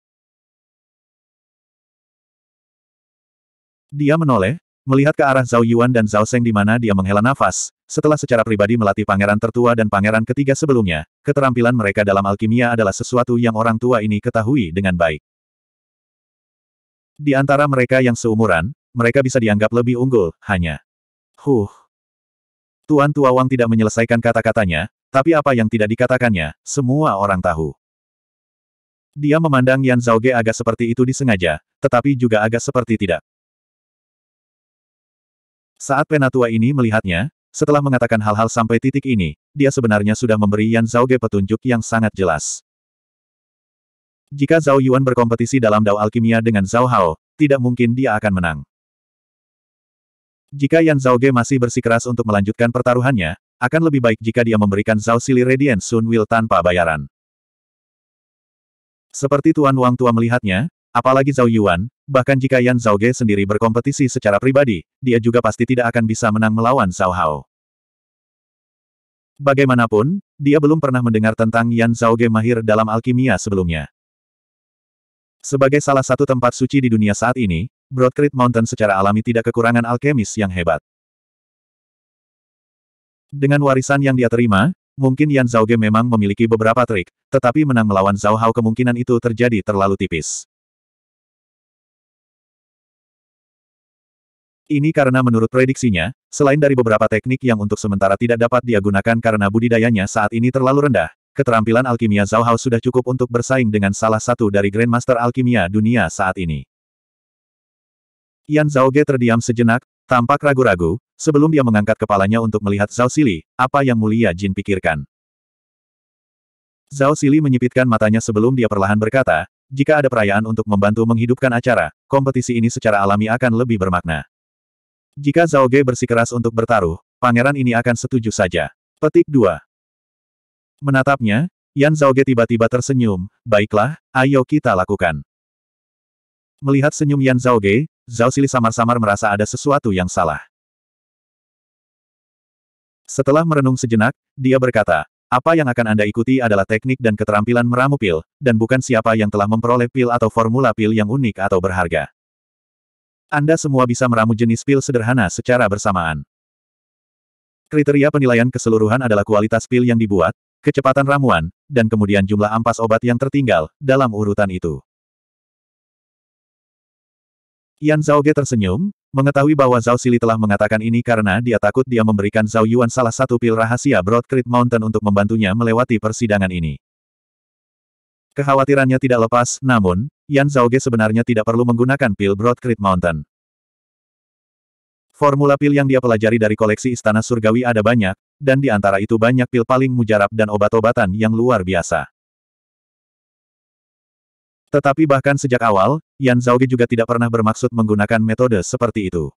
Dia menoleh, melihat ke arah Zhao Yuan dan Zhao Seng di mana dia menghela nafas, setelah secara pribadi melatih pangeran tertua dan pangeran ketiga sebelumnya, keterampilan mereka dalam alkimia adalah sesuatu yang orang tua ini ketahui dengan baik. Di antara mereka yang seumuran, mereka bisa dianggap lebih unggul, hanya. Huh. Tuan Tua Wang tidak menyelesaikan kata-katanya, tapi apa yang tidak dikatakannya, semua orang tahu. Dia memandang Yan Ge agak seperti itu disengaja, tetapi juga agak seperti tidak. Saat penatua ini melihatnya, setelah mengatakan hal-hal sampai titik ini, dia sebenarnya sudah memberi Yan Ge petunjuk yang sangat jelas. Jika Zhao Yuan berkompetisi dalam Dao Alkimia dengan Zhao Hao, tidak mungkin dia akan menang. Jika Yan Ge masih bersikeras untuk melanjutkan pertaruhannya, akan lebih baik jika dia memberikan Zhao Sili Radiant Sun Will tanpa bayaran. Seperti Tuan Wang Tua melihatnya, Apalagi Zhao Yuan, bahkan jika Yan Zhao Ge sendiri berkompetisi secara pribadi, dia juga pasti tidak akan bisa menang melawan Zhao Hao. Bagaimanapun, dia belum pernah mendengar tentang Yan Zhao Ge mahir dalam alkimia sebelumnya. Sebagai salah satu tempat suci di dunia saat ini, Broadcreek Mountain secara alami tidak kekurangan alkemis yang hebat. Dengan warisan yang dia terima, mungkin Yan Zhao Ge memang memiliki beberapa trik, tetapi menang melawan Zhao Hao kemungkinan itu terjadi terlalu tipis. Ini karena menurut prediksinya, selain dari beberapa teknik yang untuk sementara tidak dapat dia gunakan karena budidayanya saat ini terlalu rendah, keterampilan alkimia Zhao Hao sudah cukup untuk bersaing dengan salah satu dari Grandmaster Alkimia dunia saat ini. Yan Zhao Ge terdiam sejenak, tampak ragu-ragu, sebelum dia mengangkat kepalanya untuk melihat Zhao Sili, apa yang mulia Jin pikirkan. Zhao Sili menyipitkan matanya sebelum dia perlahan berkata, jika ada perayaan untuk membantu menghidupkan acara, kompetisi ini secara alami akan lebih bermakna. Jika Zhao Ge bersikeras untuk bertaruh, pangeran ini akan setuju saja. Petik 2. Menatapnya, Yan Zhao Ge tiba-tiba tersenyum, baiklah, ayo kita lakukan. Melihat senyum Yan Zhao Ge, Zhao Sili samar-samar merasa ada sesuatu yang salah. Setelah merenung sejenak, dia berkata, apa yang akan Anda ikuti adalah teknik dan keterampilan meramu pil, dan bukan siapa yang telah memperoleh pil atau formula pil yang unik atau berharga. Anda semua bisa meramu jenis pil sederhana secara bersamaan. Kriteria penilaian keseluruhan adalah kualitas pil yang dibuat, kecepatan ramuan, dan kemudian jumlah ampas obat yang tertinggal dalam urutan itu. Yan Zhao Zhaoge tersenyum, mengetahui bahwa Zhao Sili telah mengatakan ini karena dia takut dia memberikan Zhao Yuan salah satu pil rahasia Broad Creek Mountain untuk membantunya melewati persidangan ini. Kekhawatirannya tidak lepas, namun, Yan Zhao Ge sebenarnya tidak perlu menggunakan pil Broad Broadcrit Mountain. Formula pil yang dia pelajari dari koleksi Istana Surgawi ada banyak, dan di antara itu banyak pil paling mujarab dan obat-obatan yang luar biasa. Tetapi bahkan sejak awal, Yan Zhao Ge juga tidak pernah bermaksud menggunakan metode seperti itu.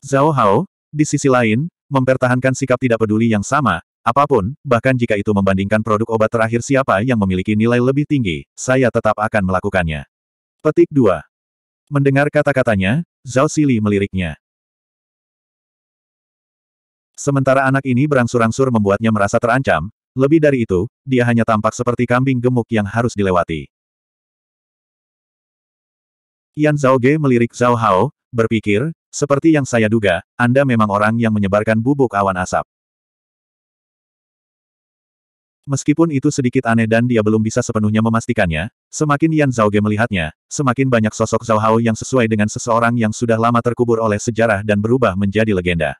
Zhao Hao, di sisi lain, mempertahankan sikap tidak peduli yang sama, Apapun, bahkan jika itu membandingkan produk obat terakhir siapa yang memiliki nilai lebih tinggi, saya tetap akan melakukannya. Petik 2. Mendengar kata-katanya, Zhao Sili meliriknya. Sementara anak ini berangsur-angsur membuatnya merasa terancam, lebih dari itu, dia hanya tampak seperti kambing gemuk yang harus dilewati. Yan Zhao Ge melirik Zhao Hao, berpikir, seperti yang saya duga, Anda memang orang yang menyebarkan bubuk awan asap. Meskipun itu sedikit aneh dan dia belum bisa sepenuhnya memastikannya, semakin Yan Zhaoge melihatnya, semakin banyak sosok Zhao Hao yang sesuai dengan seseorang yang sudah lama terkubur oleh sejarah dan berubah menjadi legenda.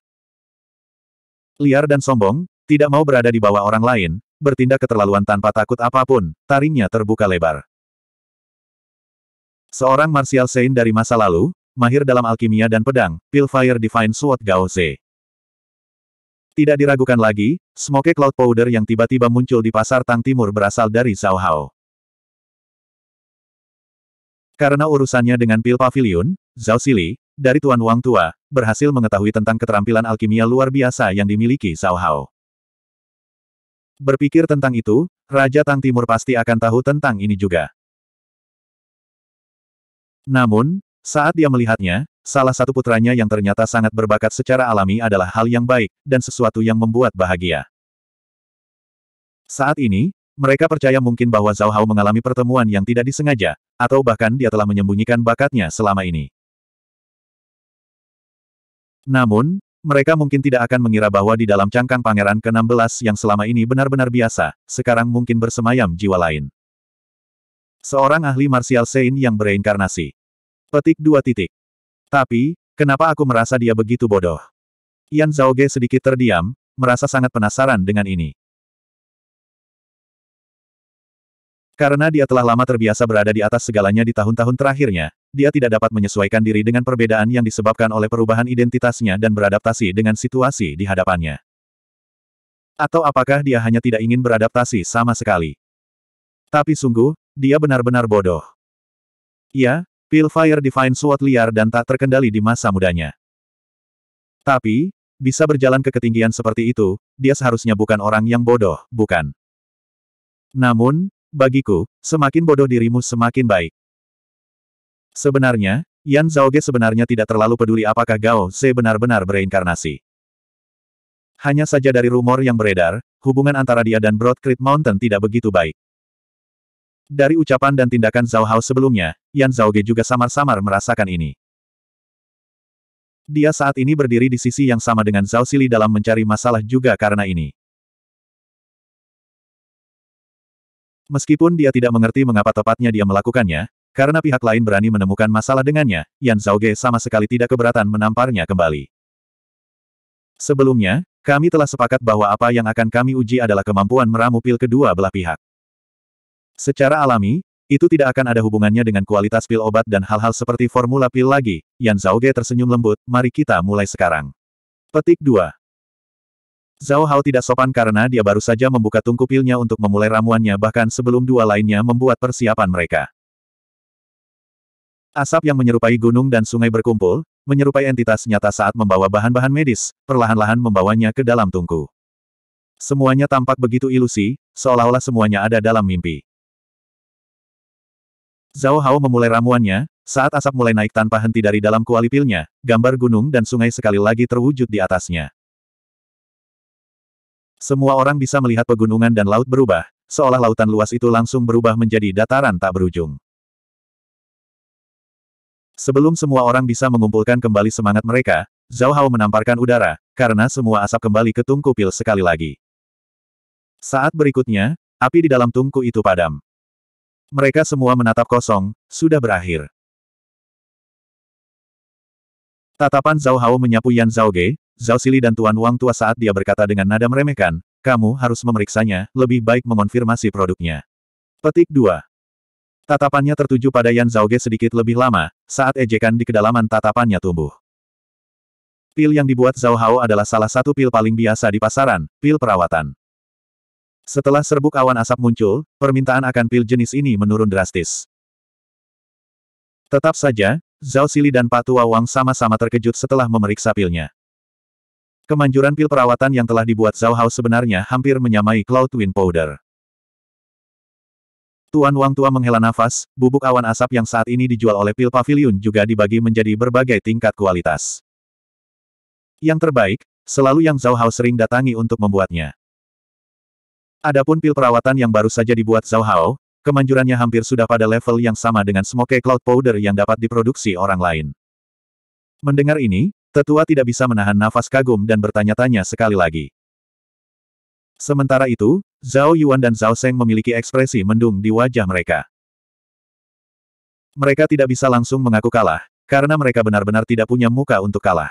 Liar dan sombong, tidak mau berada di bawah orang lain, bertindak keterlaluan tanpa takut apapun, taringnya terbuka lebar. Seorang martial saint dari masa lalu, mahir dalam alkimia dan pedang, Pilfire Divine Sword Gao Zhe. Tidak diragukan lagi, smoke cloud powder yang tiba-tiba muncul di pasar Tang Timur berasal dari Zhao Hao. Karena urusannya dengan pil pavilion, Zhao Sili dari Tuan Wang Tua, berhasil mengetahui tentang keterampilan alkimia luar biasa yang dimiliki Zhao Hao. Berpikir tentang itu, Raja Tang Timur pasti akan tahu tentang ini juga. Namun, saat dia melihatnya, Salah satu putranya yang ternyata sangat berbakat secara alami adalah hal yang baik, dan sesuatu yang membuat bahagia. Saat ini, mereka percaya mungkin bahwa Zhao Hao mengalami pertemuan yang tidak disengaja, atau bahkan dia telah menyembunyikan bakatnya selama ini. Namun, mereka mungkin tidak akan mengira bahwa di dalam cangkang pangeran ke-16 yang selama ini benar-benar biasa, sekarang mungkin bersemayam jiwa lain. Seorang ahli marsial Sein yang bereinkarnasi. Petik dua titik. Tapi, kenapa aku merasa dia begitu bodoh? Yan Zhao Ge sedikit terdiam, merasa sangat penasaran dengan ini. Karena dia telah lama terbiasa berada di atas segalanya di tahun-tahun terakhirnya, dia tidak dapat menyesuaikan diri dengan perbedaan yang disebabkan oleh perubahan identitasnya dan beradaptasi dengan situasi di hadapannya. Atau apakah dia hanya tidak ingin beradaptasi sama sekali? Tapi sungguh, dia benar-benar bodoh. Ya, Pillfire Divine Sword liar dan tak terkendali di masa mudanya. Tapi, bisa berjalan ke ketinggian seperti itu, dia seharusnya bukan orang yang bodoh, bukan? Namun, bagiku, semakin bodoh dirimu semakin baik. Sebenarnya, Yan Zhao Ge sebenarnya tidak terlalu peduli apakah Gao Ze benar-benar bereinkarnasi. Hanya saja dari rumor yang beredar, hubungan antara dia dan Broad Creek Mountain tidak begitu baik. Dari ucapan dan tindakan Zhao Hao sebelumnya, Yan Zhao Ge juga samar-samar merasakan ini. Dia saat ini berdiri di sisi yang sama dengan Zhao Sili dalam mencari masalah juga karena ini. Meskipun dia tidak mengerti mengapa tepatnya dia melakukannya, karena pihak lain berani menemukan masalah dengannya, Yan Zhao Ge sama sekali tidak keberatan menamparnya kembali. Sebelumnya, kami telah sepakat bahwa apa yang akan kami uji adalah kemampuan meramu pil kedua belah pihak. Secara alami, itu tidak akan ada hubungannya dengan kualitas pil obat dan hal-hal seperti formula pil lagi. Yan Zhaoge tersenyum lembut, mari kita mulai sekarang. Petik 2. Zhao Hao tidak sopan karena dia baru saja membuka tungku pilnya untuk memulai ramuannya bahkan sebelum dua lainnya membuat persiapan mereka. Asap yang menyerupai gunung dan sungai berkumpul, menyerupai entitas nyata saat membawa bahan-bahan medis, perlahan-lahan membawanya ke dalam tungku. Semuanya tampak begitu ilusi, seolah-olah semuanya ada dalam mimpi. Zhao Hao memulai ramuannya, saat asap mulai naik tanpa henti dari dalam kuali pilnya. gambar gunung dan sungai sekali lagi terwujud di atasnya. Semua orang bisa melihat pegunungan dan laut berubah, seolah lautan luas itu langsung berubah menjadi dataran tak berujung. Sebelum semua orang bisa mengumpulkan kembali semangat mereka, Zhao Hao menamparkan udara, karena semua asap kembali ke tungku pil sekali lagi. Saat berikutnya, api di dalam tungku itu padam. Mereka semua menatap kosong, sudah berakhir. Tatapan Zhao Hao menyapu Yan Zhao Ge, Zhao Sili dan Tuan Wang tua saat dia berkata dengan nada meremehkan, kamu harus memeriksanya, lebih baik mengonfirmasi produknya. Petik 2. Tatapannya tertuju pada Yan Zhao Ge sedikit lebih lama, saat ejekan di kedalaman tatapannya tumbuh. Pil yang dibuat Zhao Hao adalah salah satu pil paling biasa di pasaran, pil perawatan. Setelah serbuk awan asap muncul, permintaan akan pil jenis ini menurun drastis. Tetap saja, Zhao Sili dan Tua Wang sama-sama terkejut setelah memeriksa pilnya. Kemanjuran pil perawatan yang telah dibuat Zhao Hao sebenarnya hampir menyamai Cloud Twin Powder. Tuan Wang Tua menghela nafas, bubuk awan asap yang saat ini dijual oleh pil pavilion juga dibagi menjadi berbagai tingkat kualitas. Yang terbaik, selalu yang Zhao Hao sering datangi untuk membuatnya. Adapun pil perawatan yang baru saja dibuat Zhao Hao, kemanjurannya hampir sudah pada level yang sama dengan smoke cloud powder yang dapat diproduksi orang lain. Mendengar ini, tetua tidak bisa menahan nafas kagum dan bertanya-tanya sekali lagi. Sementara itu, Zhao Yuan dan Zhao Seng memiliki ekspresi mendung di wajah mereka. Mereka tidak bisa langsung mengaku kalah, karena mereka benar-benar tidak punya muka untuk kalah.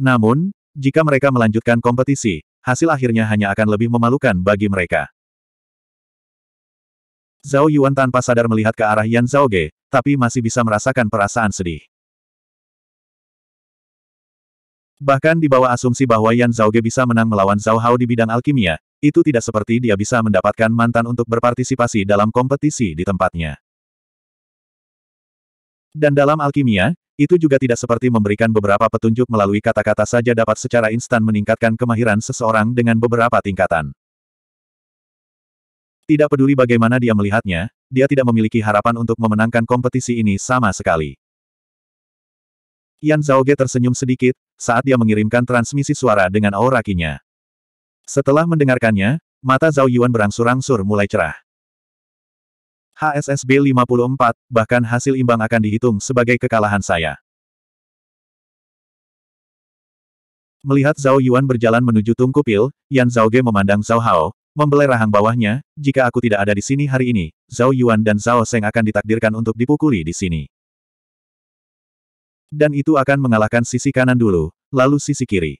Namun, jika mereka melanjutkan kompetisi, hasil akhirnya hanya akan lebih memalukan bagi mereka. Zhao Yuan tanpa sadar melihat ke arah Yan Zhao Ge, tapi masih bisa merasakan perasaan sedih. Bahkan di bawah asumsi bahwa Yan Zhao Ge bisa menang melawan Zhao Hao di bidang alkimia, itu tidak seperti dia bisa mendapatkan mantan untuk berpartisipasi dalam kompetisi di tempatnya. Dan dalam alkimia, itu juga tidak seperti memberikan beberapa petunjuk melalui kata-kata saja dapat secara instan meningkatkan kemahiran seseorang dengan beberapa tingkatan. Tidak peduli bagaimana dia melihatnya, dia tidak memiliki harapan untuk memenangkan kompetisi ini sama sekali. Yan Zhaoge tersenyum sedikit, saat dia mengirimkan transmisi suara dengan aura kinya. Setelah mendengarkannya, mata Zhao Yuan berangsur-angsur mulai cerah. HSSB 54, bahkan hasil imbang akan dihitung sebagai kekalahan saya. Melihat Zhao Yuan berjalan menuju Tungku Pil, Yan Ge memandang Zhao Hao, membelai rahang bawahnya, jika aku tidak ada di sini hari ini, Zhao Yuan dan Zhao Seng akan ditakdirkan untuk dipukuli di sini. Dan itu akan mengalahkan sisi kanan dulu, lalu sisi kiri.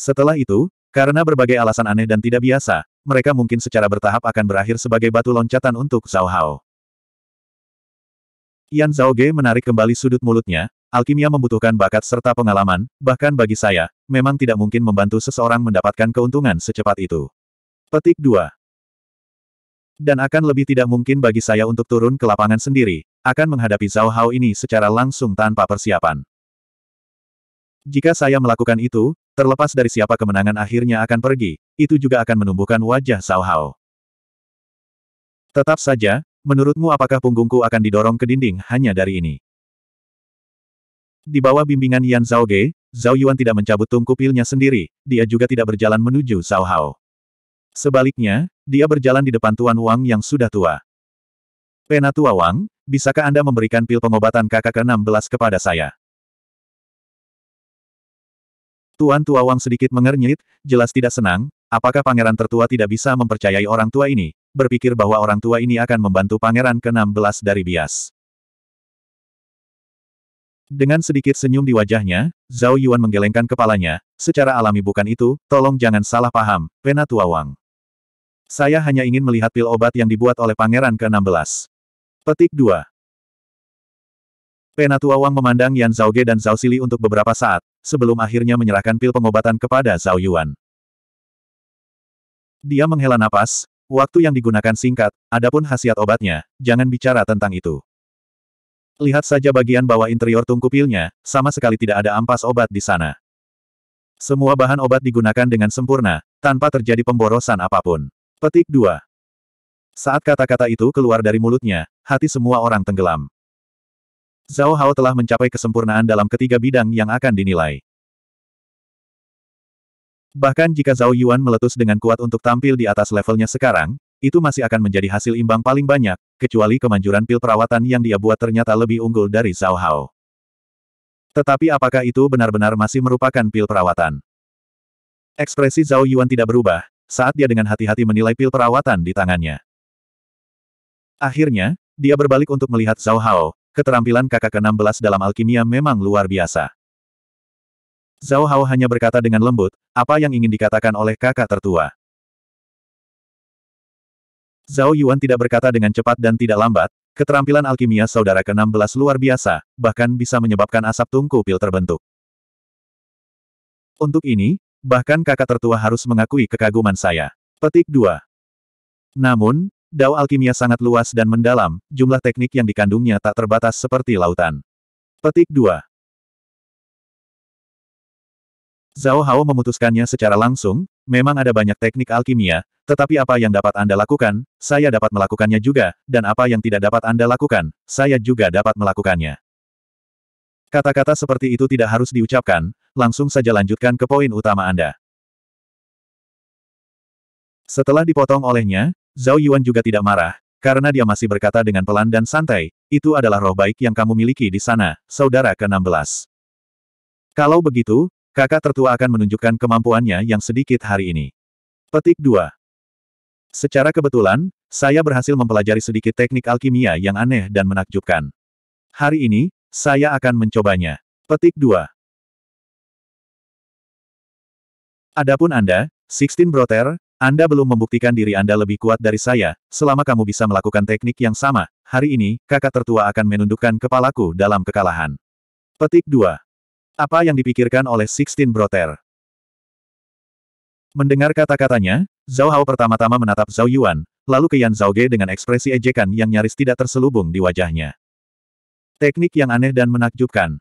Setelah itu, karena berbagai alasan aneh dan tidak biasa, mereka mungkin secara bertahap akan berakhir sebagai batu loncatan untuk Zhao Hao. Yan Zhao Ge menarik kembali sudut mulutnya, alkimia membutuhkan bakat serta pengalaman, bahkan bagi saya, memang tidak mungkin membantu seseorang mendapatkan keuntungan secepat itu. Petik 2 Dan akan lebih tidak mungkin bagi saya untuk turun ke lapangan sendiri, akan menghadapi Zhao Hao ini secara langsung tanpa persiapan. Jika saya melakukan itu, Terlepas dari siapa kemenangan akhirnya akan pergi, itu juga akan menumbuhkan wajah Sao Hao. Tetap saja, menurutmu apakah punggungku akan didorong ke dinding hanya dari ini? Di bawah bimbingan Yan Zhaoge, Zhao Yuan tidak mencabut tungku pilnya sendiri, dia juga tidak berjalan menuju Sao Hao. Sebaliknya, dia berjalan di depan Tuan Wang yang sudah tua. Penatua Wang, bisakah Anda memberikan pil pengobatan kakak ke-16 kepada saya? Tuan Tua Wang sedikit mengernyit, jelas tidak senang, apakah pangeran tertua tidak bisa mempercayai orang tua ini, berpikir bahwa orang tua ini akan membantu pangeran ke-16 dari bias. Dengan sedikit senyum di wajahnya, Zhao Yuan menggelengkan kepalanya, secara alami bukan itu, tolong jangan salah paham, Penatua Wang. Saya hanya ingin melihat pil obat yang dibuat oleh pangeran ke-16. Petik 2. Penatua Wang memandang Yan Zhao Ge dan Zhao Sili untuk beberapa saat, sebelum akhirnya menyerahkan pil pengobatan kepada Zhao Yuan. Dia menghela napas, waktu yang digunakan singkat, adapun khasiat obatnya, jangan bicara tentang itu. Lihat saja bagian bawah interior tungku pilnya, sama sekali tidak ada ampas obat di sana. Semua bahan obat digunakan dengan sempurna, tanpa terjadi pemborosan apapun. Petik 2. Saat kata-kata itu keluar dari mulutnya, hati semua orang tenggelam. Zhao Hao telah mencapai kesempurnaan dalam ketiga bidang yang akan dinilai. Bahkan jika Zhao Yuan meletus dengan kuat untuk tampil di atas levelnya sekarang, itu masih akan menjadi hasil imbang paling banyak, kecuali kemanjuran pil perawatan yang dia buat ternyata lebih unggul dari Zhao Hao. Tetapi apakah itu benar-benar masih merupakan pil perawatan? Ekspresi Zhao Yuan tidak berubah, saat dia dengan hati-hati menilai pil perawatan di tangannya. Akhirnya, dia berbalik untuk melihat Zhao Hao, Keterampilan kakak ke-16 dalam alkimia memang luar biasa. Zhao Hao hanya berkata dengan lembut, apa yang ingin dikatakan oleh kakak tertua. Zhao Yuan tidak berkata dengan cepat dan tidak lambat, keterampilan alkimia saudara ke-16 luar biasa, bahkan bisa menyebabkan asap tungku pil terbentuk. Untuk ini, bahkan kakak tertua harus mengakui kekaguman saya. Petik 2. Namun, Dao alkimia sangat luas dan mendalam, jumlah teknik yang dikandungnya tak terbatas seperti lautan. Petik 2 Zhao Hao memutuskannya secara langsung, memang ada banyak teknik alkimia, tetapi apa yang dapat Anda lakukan, saya dapat melakukannya juga, dan apa yang tidak dapat Anda lakukan, saya juga dapat melakukannya. Kata-kata seperti itu tidak harus diucapkan, langsung saja lanjutkan ke poin utama Anda. Setelah dipotong olehnya, Zhao Yuan juga tidak marah, karena dia masih berkata dengan pelan dan santai, itu adalah roh baik yang kamu miliki di sana, saudara ke-16. Kalau begitu, kakak tertua akan menunjukkan kemampuannya yang sedikit hari ini. Petik 2. Secara kebetulan, saya berhasil mempelajari sedikit teknik alkimia yang aneh dan menakjubkan. Hari ini, saya akan mencobanya. Petik 2. Adapun Anda, Sixteen Brother, anda belum membuktikan diri Anda lebih kuat dari saya, selama kamu bisa melakukan teknik yang sama, hari ini, kakak tertua akan menundukkan kepalaku dalam kekalahan. Petik 2. Apa yang dipikirkan oleh Sixteen Brother? Mendengar kata-katanya, Zhao Hao pertama-tama menatap Zhao Yuan, lalu ke Yan Zhao Ge dengan ekspresi ejekan yang nyaris tidak terselubung di wajahnya. Teknik yang aneh dan menakjubkan.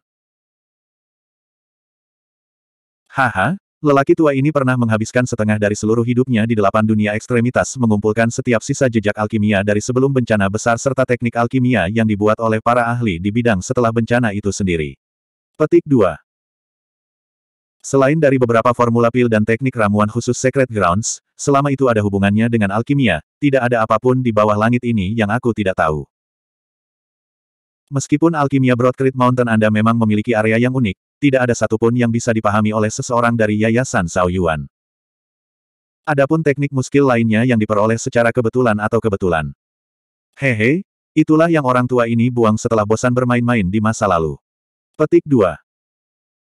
Haha, Lelaki tua ini pernah menghabiskan setengah dari seluruh hidupnya di delapan dunia ekstremitas mengumpulkan setiap sisa jejak alkimia dari sebelum bencana besar serta teknik alkimia yang dibuat oleh para ahli di bidang setelah bencana itu sendiri. Petik 2. Selain dari beberapa formula pil dan teknik ramuan khusus Secret Grounds, selama itu ada hubungannya dengan alkimia, tidak ada apapun di bawah langit ini yang aku tidak tahu. Meskipun alkimia Broadcrete Mountain Anda memang memiliki area yang unik, tidak ada satupun yang bisa dipahami oleh seseorang dari Yayasan Sao Yuan. Adapun teknik muskil lainnya yang diperoleh secara kebetulan atau kebetulan. Hehe, itulah yang orang tua ini buang setelah bosan bermain-main di masa lalu. Petik 2.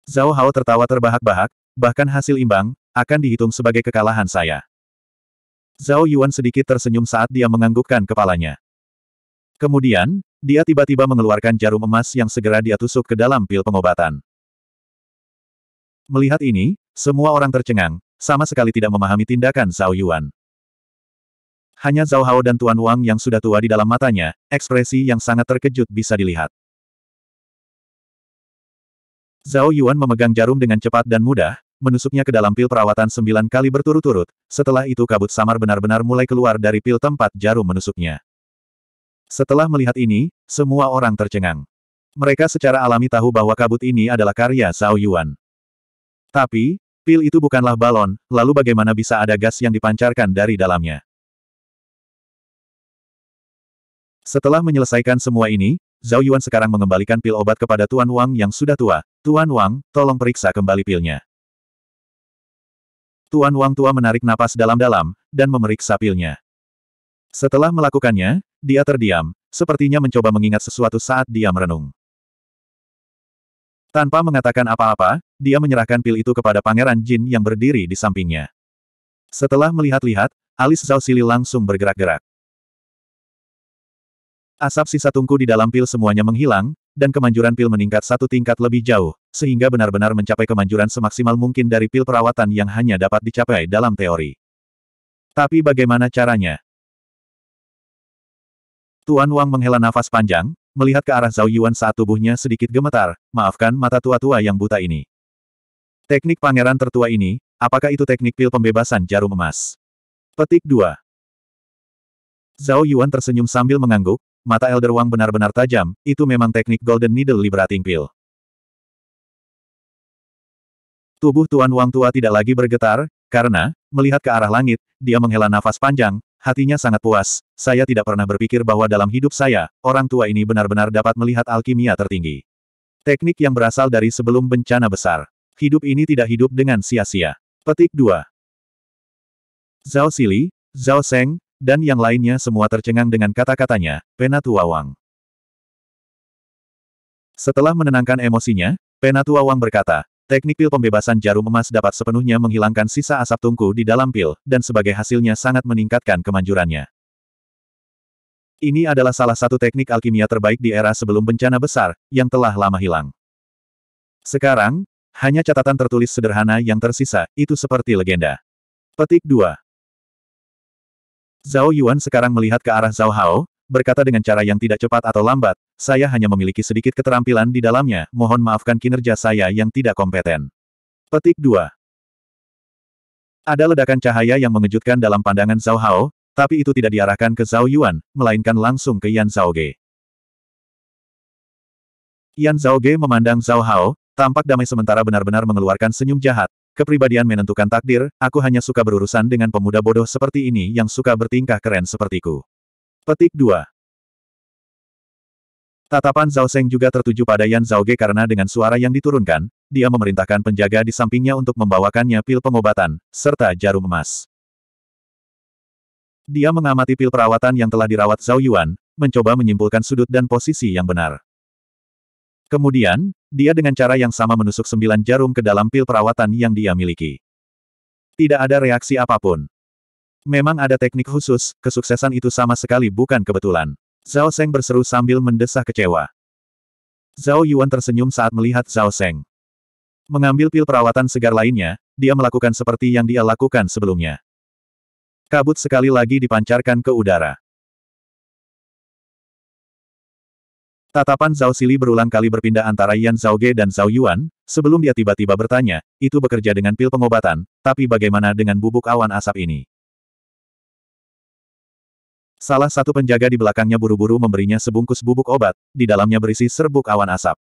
Zhao Hao tertawa terbahak-bahak, bahkan hasil imbang, akan dihitung sebagai kekalahan saya. Zhao Yuan sedikit tersenyum saat dia menganggukkan kepalanya. Kemudian, dia tiba-tiba mengeluarkan jarum emas yang segera dia tusuk ke dalam pil pengobatan. Melihat ini, semua orang tercengang, sama sekali tidak memahami tindakan Zhao Yuan. Hanya Zhao Hao dan Tuan Wang yang sudah tua di dalam matanya, ekspresi yang sangat terkejut bisa dilihat. Zhao Yuan memegang jarum dengan cepat dan mudah, menusuknya ke dalam pil perawatan sembilan kali berturut-turut, setelah itu kabut samar benar-benar mulai keluar dari pil tempat jarum menusuknya. Setelah melihat ini, semua orang tercengang. Mereka secara alami tahu bahwa kabut ini adalah karya Zhao Yuan. Tapi, pil itu bukanlah balon, lalu bagaimana bisa ada gas yang dipancarkan dari dalamnya? Setelah menyelesaikan semua ini, Zhao Yuan sekarang mengembalikan pil obat kepada Tuan Wang yang sudah tua. Tuan Wang, tolong periksa kembali pilnya. Tuan Wang tua menarik napas dalam-dalam, dan memeriksa pilnya. Setelah melakukannya, dia terdiam, sepertinya mencoba mengingat sesuatu saat dia merenung. Tanpa mengatakan apa-apa, dia menyerahkan pil itu kepada Pangeran Jin yang berdiri di sampingnya. Setelah melihat-lihat, alis Zhao Sili langsung bergerak-gerak. Asap sisa tungku di dalam pil semuanya menghilang, dan kemanjuran pil meningkat satu tingkat lebih jauh, sehingga benar-benar mencapai kemanjuran semaksimal mungkin dari pil perawatan yang hanya dapat dicapai dalam teori. Tapi bagaimana caranya? Tuan Wang menghela nafas panjang, Melihat ke arah Zhao Yuan saat tubuhnya sedikit gemetar, maafkan mata tua-tua yang buta ini. Teknik pangeran tertua ini, apakah itu teknik pil pembebasan jarum emas? Petik 2. Zhao Yuan tersenyum sambil mengangguk, mata Elder Wang benar-benar tajam, itu memang teknik Golden Needle Liberating Pill. Tubuh Tuan Wang tua tidak lagi bergetar, karena, melihat ke arah langit, dia menghela nafas panjang, Hatinya sangat puas, saya tidak pernah berpikir bahwa dalam hidup saya, orang tua ini benar-benar dapat melihat alkimia tertinggi. Teknik yang berasal dari sebelum bencana besar. Hidup ini tidak hidup dengan sia-sia. Petik 2. Zhao Sili, Zhao Seng, dan yang lainnya semua tercengang dengan kata-katanya, Penatua Wang. Setelah menenangkan emosinya, Penatua Wang berkata, Teknik pil pembebasan jarum emas dapat sepenuhnya menghilangkan sisa asap tungku di dalam pil, dan sebagai hasilnya sangat meningkatkan kemanjurannya. Ini adalah salah satu teknik alkimia terbaik di era sebelum bencana besar, yang telah lama hilang. Sekarang, hanya catatan tertulis sederhana yang tersisa, itu seperti legenda. Petik 2 Zhao Yuan sekarang melihat ke arah Zhao Hao, berkata dengan cara yang tidak cepat atau lambat, saya hanya memiliki sedikit keterampilan di dalamnya, mohon maafkan kinerja saya yang tidak kompeten. Petik 2. Ada ledakan cahaya yang mengejutkan dalam pandangan Zhao Hao, tapi itu tidak diarahkan ke Zhao Yuan, melainkan langsung ke Yan Zhao Ge. Yan Zhao Ge memandang Zhao Hao, tampak damai sementara benar-benar mengeluarkan senyum jahat. Kepribadian menentukan takdir, aku hanya suka berurusan dengan pemuda bodoh seperti ini yang suka bertingkah keren sepertiku. Petik 2. Tatapan Zhao Seng juga tertuju pada Yan Zhao Ge karena dengan suara yang diturunkan, dia memerintahkan penjaga di sampingnya untuk membawakannya pil pengobatan, serta jarum emas. Dia mengamati pil perawatan yang telah dirawat Zhao Yuan, mencoba menyimpulkan sudut dan posisi yang benar. Kemudian, dia dengan cara yang sama menusuk sembilan jarum ke dalam pil perawatan yang dia miliki. Tidak ada reaksi apapun. Memang ada teknik khusus, kesuksesan itu sama sekali bukan kebetulan. Zhao Seng berseru sambil mendesah kecewa. Zhao Yuan tersenyum saat melihat Zhao Seng. Mengambil pil perawatan segar lainnya, dia melakukan seperti yang dia lakukan sebelumnya. Kabut sekali lagi dipancarkan ke udara. Tatapan Zhao Sili berulang kali berpindah antara Yan Zhao Ge dan Zhao Yuan, sebelum dia tiba-tiba bertanya, itu bekerja dengan pil pengobatan, tapi bagaimana dengan bubuk awan asap ini? Salah satu penjaga di belakangnya buru-buru memberinya sebungkus bubuk obat, di dalamnya berisi serbuk awan asap.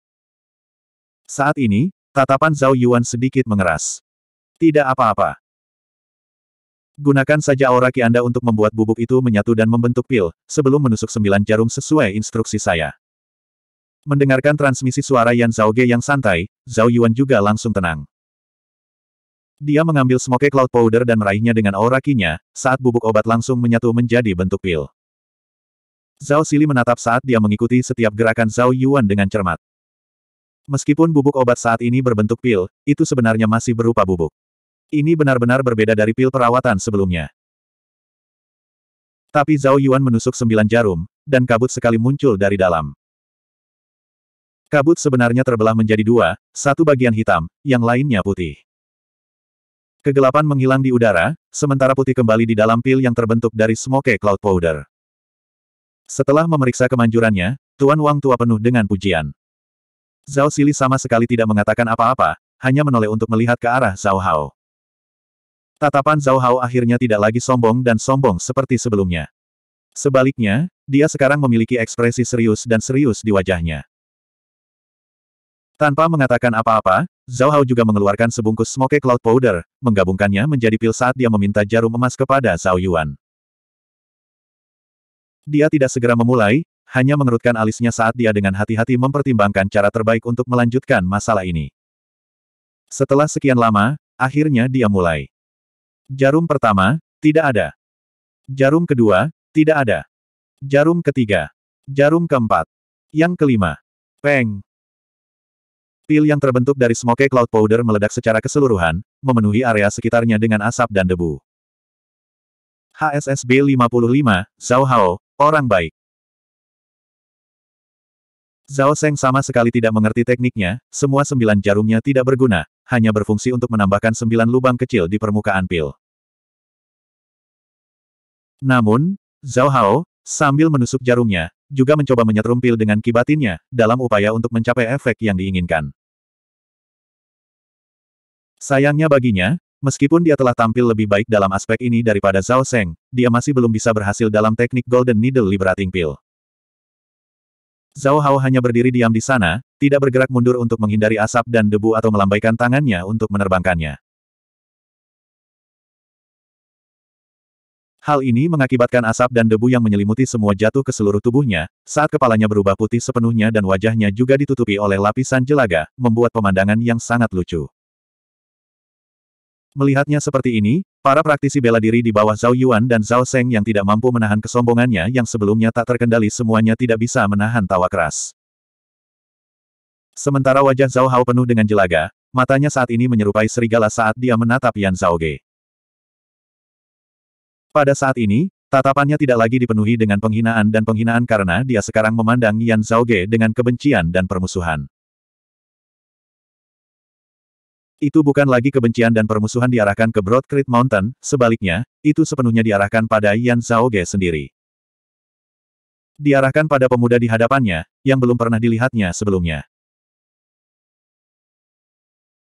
Saat ini, tatapan Zhao Yuan sedikit mengeras. Tidak apa-apa. Gunakan saja aura ki Anda untuk membuat bubuk itu menyatu dan membentuk pil, sebelum menusuk sembilan jarum sesuai instruksi saya. Mendengarkan transmisi suara Yan Zhao Ge yang santai, Zhao Yuan juga langsung tenang. Dia mengambil smoke cloud powder dan meraihnya dengan aura kinya, saat bubuk obat langsung menyatu menjadi bentuk pil. Zhao Sili menatap saat dia mengikuti setiap gerakan Zhao Yuan dengan cermat. Meskipun bubuk obat saat ini berbentuk pil, itu sebenarnya masih berupa bubuk. Ini benar-benar berbeda dari pil perawatan sebelumnya. Tapi Zhao Yuan menusuk sembilan jarum, dan kabut sekali muncul dari dalam. Kabut sebenarnya terbelah menjadi dua, satu bagian hitam, yang lainnya putih. Kegelapan menghilang di udara, sementara putih kembali di dalam pil yang terbentuk dari smoke cloud powder. Setelah memeriksa kemanjurannya, Tuan Wang tua penuh dengan pujian. Zhao Sili sama sekali tidak mengatakan apa-apa, hanya menoleh untuk melihat ke arah Zhao Hao. Tatapan Zhao Hao akhirnya tidak lagi sombong dan sombong seperti sebelumnya. Sebaliknya, dia sekarang memiliki ekspresi serius dan serius di wajahnya. Tanpa mengatakan apa-apa, Zhao Hao juga mengeluarkan sebungkus smoke cloud powder, menggabungkannya menjadi pil saat dia meminta jarum emas kepada Zhao Yuan. Dia tidak segera memulai, hanya mengerutkan alisnya saat dia dengan hati-hati mempertimbangkan cara terbaik untuk melanjutkan masalah ini. Setelah sekian lama, akhirnya dia mulai. Jarum pertama, tidak ada. Jarum kedua, tidak ada. Jarum ketiga. Jarum keempat. Yang kelima. Peng. Pil yang terbentuk dari smoke cloud powder meledak secara keseluruhan, memenuhi area sekitarnya dengan asap dan debu. HSSB 55, Zhao Hao, orang baik. Zhao Seng sama sekali tidak mengerti tekniknya, semua sembilan jarumnya tidak berguna, hanya berfungsi untuk menambahkan sembilan lubang kecil di permukaan pil. Namun, Zhao Hao, sambil menusuk jarumnya, juga mencoba menyetrum pil dengan kibatinnya, dalam upaya untuk mencapai efek yang diinginkan. Sayangnya baginya, meskipun dia telah tampil lebih baik dalam aspek ini daripada Zhao Seng, dia masih belum bisa berhasil dalam teknik Golden Needle Liberating Pill. Zhao Hao hanya berdiri diam di sana, tidak bergerak mundur untuk menghindari asap dan debu atau melambaikan tangannya untuk menerbangkannya. Hal ini mengakibatkan asap dan debu yang menyelimuti semua jatuh ke seluruh tubuhnya, saat kepalanya berubah putih sepenuhnya dan wajahnya juga ditutupi oleh lapisan jelaga, membuat pemandangan yang sangat lucu. Melihatnya seperti ini, para praktisi bela diri di bawah Zhao Yuan dan Zhao Seng yang tidak mampu menahan kesombongannya yang sebelumnya tak terkendali semuanya tidak bisa menahan tawa keras. Sementara wajah Zhao Hao penuh dengan jelaga, matanya saat ini menyerupai serigala saat dia menatap Yan Zhao Ge. Pada saat ini, tatapannya tidak lagi dipenuhi dengan penghinaan dan penghinaan karena dia sekarang memandang Yan Zhaoge dengan kebencian dan permusuhan. Itu bukan lagi kebencian dan permusuhan diarahkan ke Broad Creek Mountain, sebaliknya, itu sepenuhnya diarahkan pada Yan Zhaoge sendiri. Diarahkan pada pemuda di hadapannya, yang belum pernah dilihatnya sebelumnya.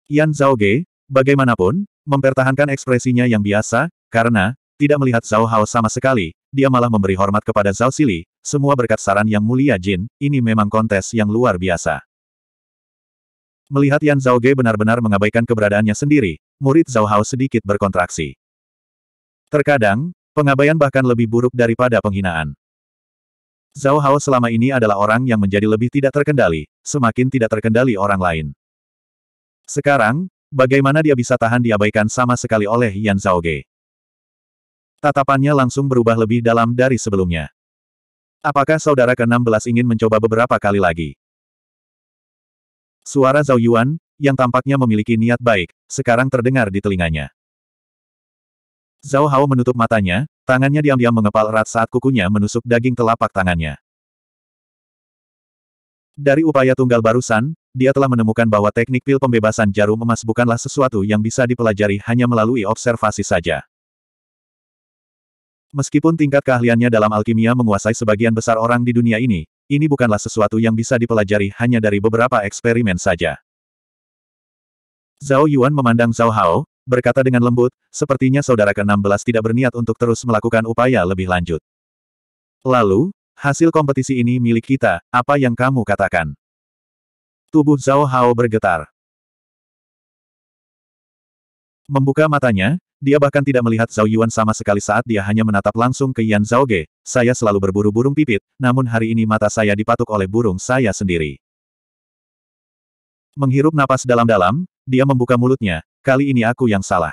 Yan Zhaoge, bagaimanapun, mempertahankan ekspresinya yang biasa, karena, tidak melihat Zhao Hao sama sekali, dia malah memberi hormat kepada Zhao Sili, semua berkat saran yang mulia Jin, ini memang kontes yang luar biasa. Melihat Yan Zhao Ge benar-benar mengabaikan keberadaannya sendiri, murid Zhao Hao sedikit berkontraksi. Terkadang, pengabaian bahkan lebih buruk daripada penghinaan. Zhao Hao selama ini adalah orang yang menjadi lebih tidak terkendali, semakin tidak terkendali orang lain. Sekarang, bagaimana dia bisa tahan diabaikan sama sekali oleh Yan Zhao Ge? Tatapannya langsung berubah lebih dalam dari sebelumnya. Apakah saudara ke-16 ingin mencoba beberapa kali lagi? Suara Zhao Yuan, yang tampaknya memiliki niat baik, sekarang terdengar di telinganya. Zhao Hao menutup matanya, tangannya diam-diam mengepal erat saat kukunya menusuk daging telapak tangannya. Dari upaya tunggal barusan, dia telah menemukan bahwa teknik pil pembebasan jarum emas bukanlah sesuatu yang bisa dipelajari hanya melalui observasi saja. Meskipun tingkat keahliannya dalam alkimia menguasai sebagian besar orang di dunia ini, ini bukanlah sesuatu yang bisa dipelajari hanya dari beberapa eksperimen saja. Zhao Yuan memandang Zhao Hao, berkata dengan lembut, sepertinya saudara ke-16 tidak berniat untuk terus melakukan upaya lebih lanjut. Lalu, hasil kompetisi ini milik kita, apa yang kamu katakan? Tubuh Zhao Hao bergetar. Membuka matanya, dia bahkan tidak melihat Zhao Yuan sama sekali saat dia hanya menatap langsung ke Yan Ge. Saya selalu berburu burung pipit, namun hari ini mata saya dipatuk oleh burung saya sendiri. Menghirup napas dalam-dalam, dia membuka mulutnya, kali ini aku yang salah.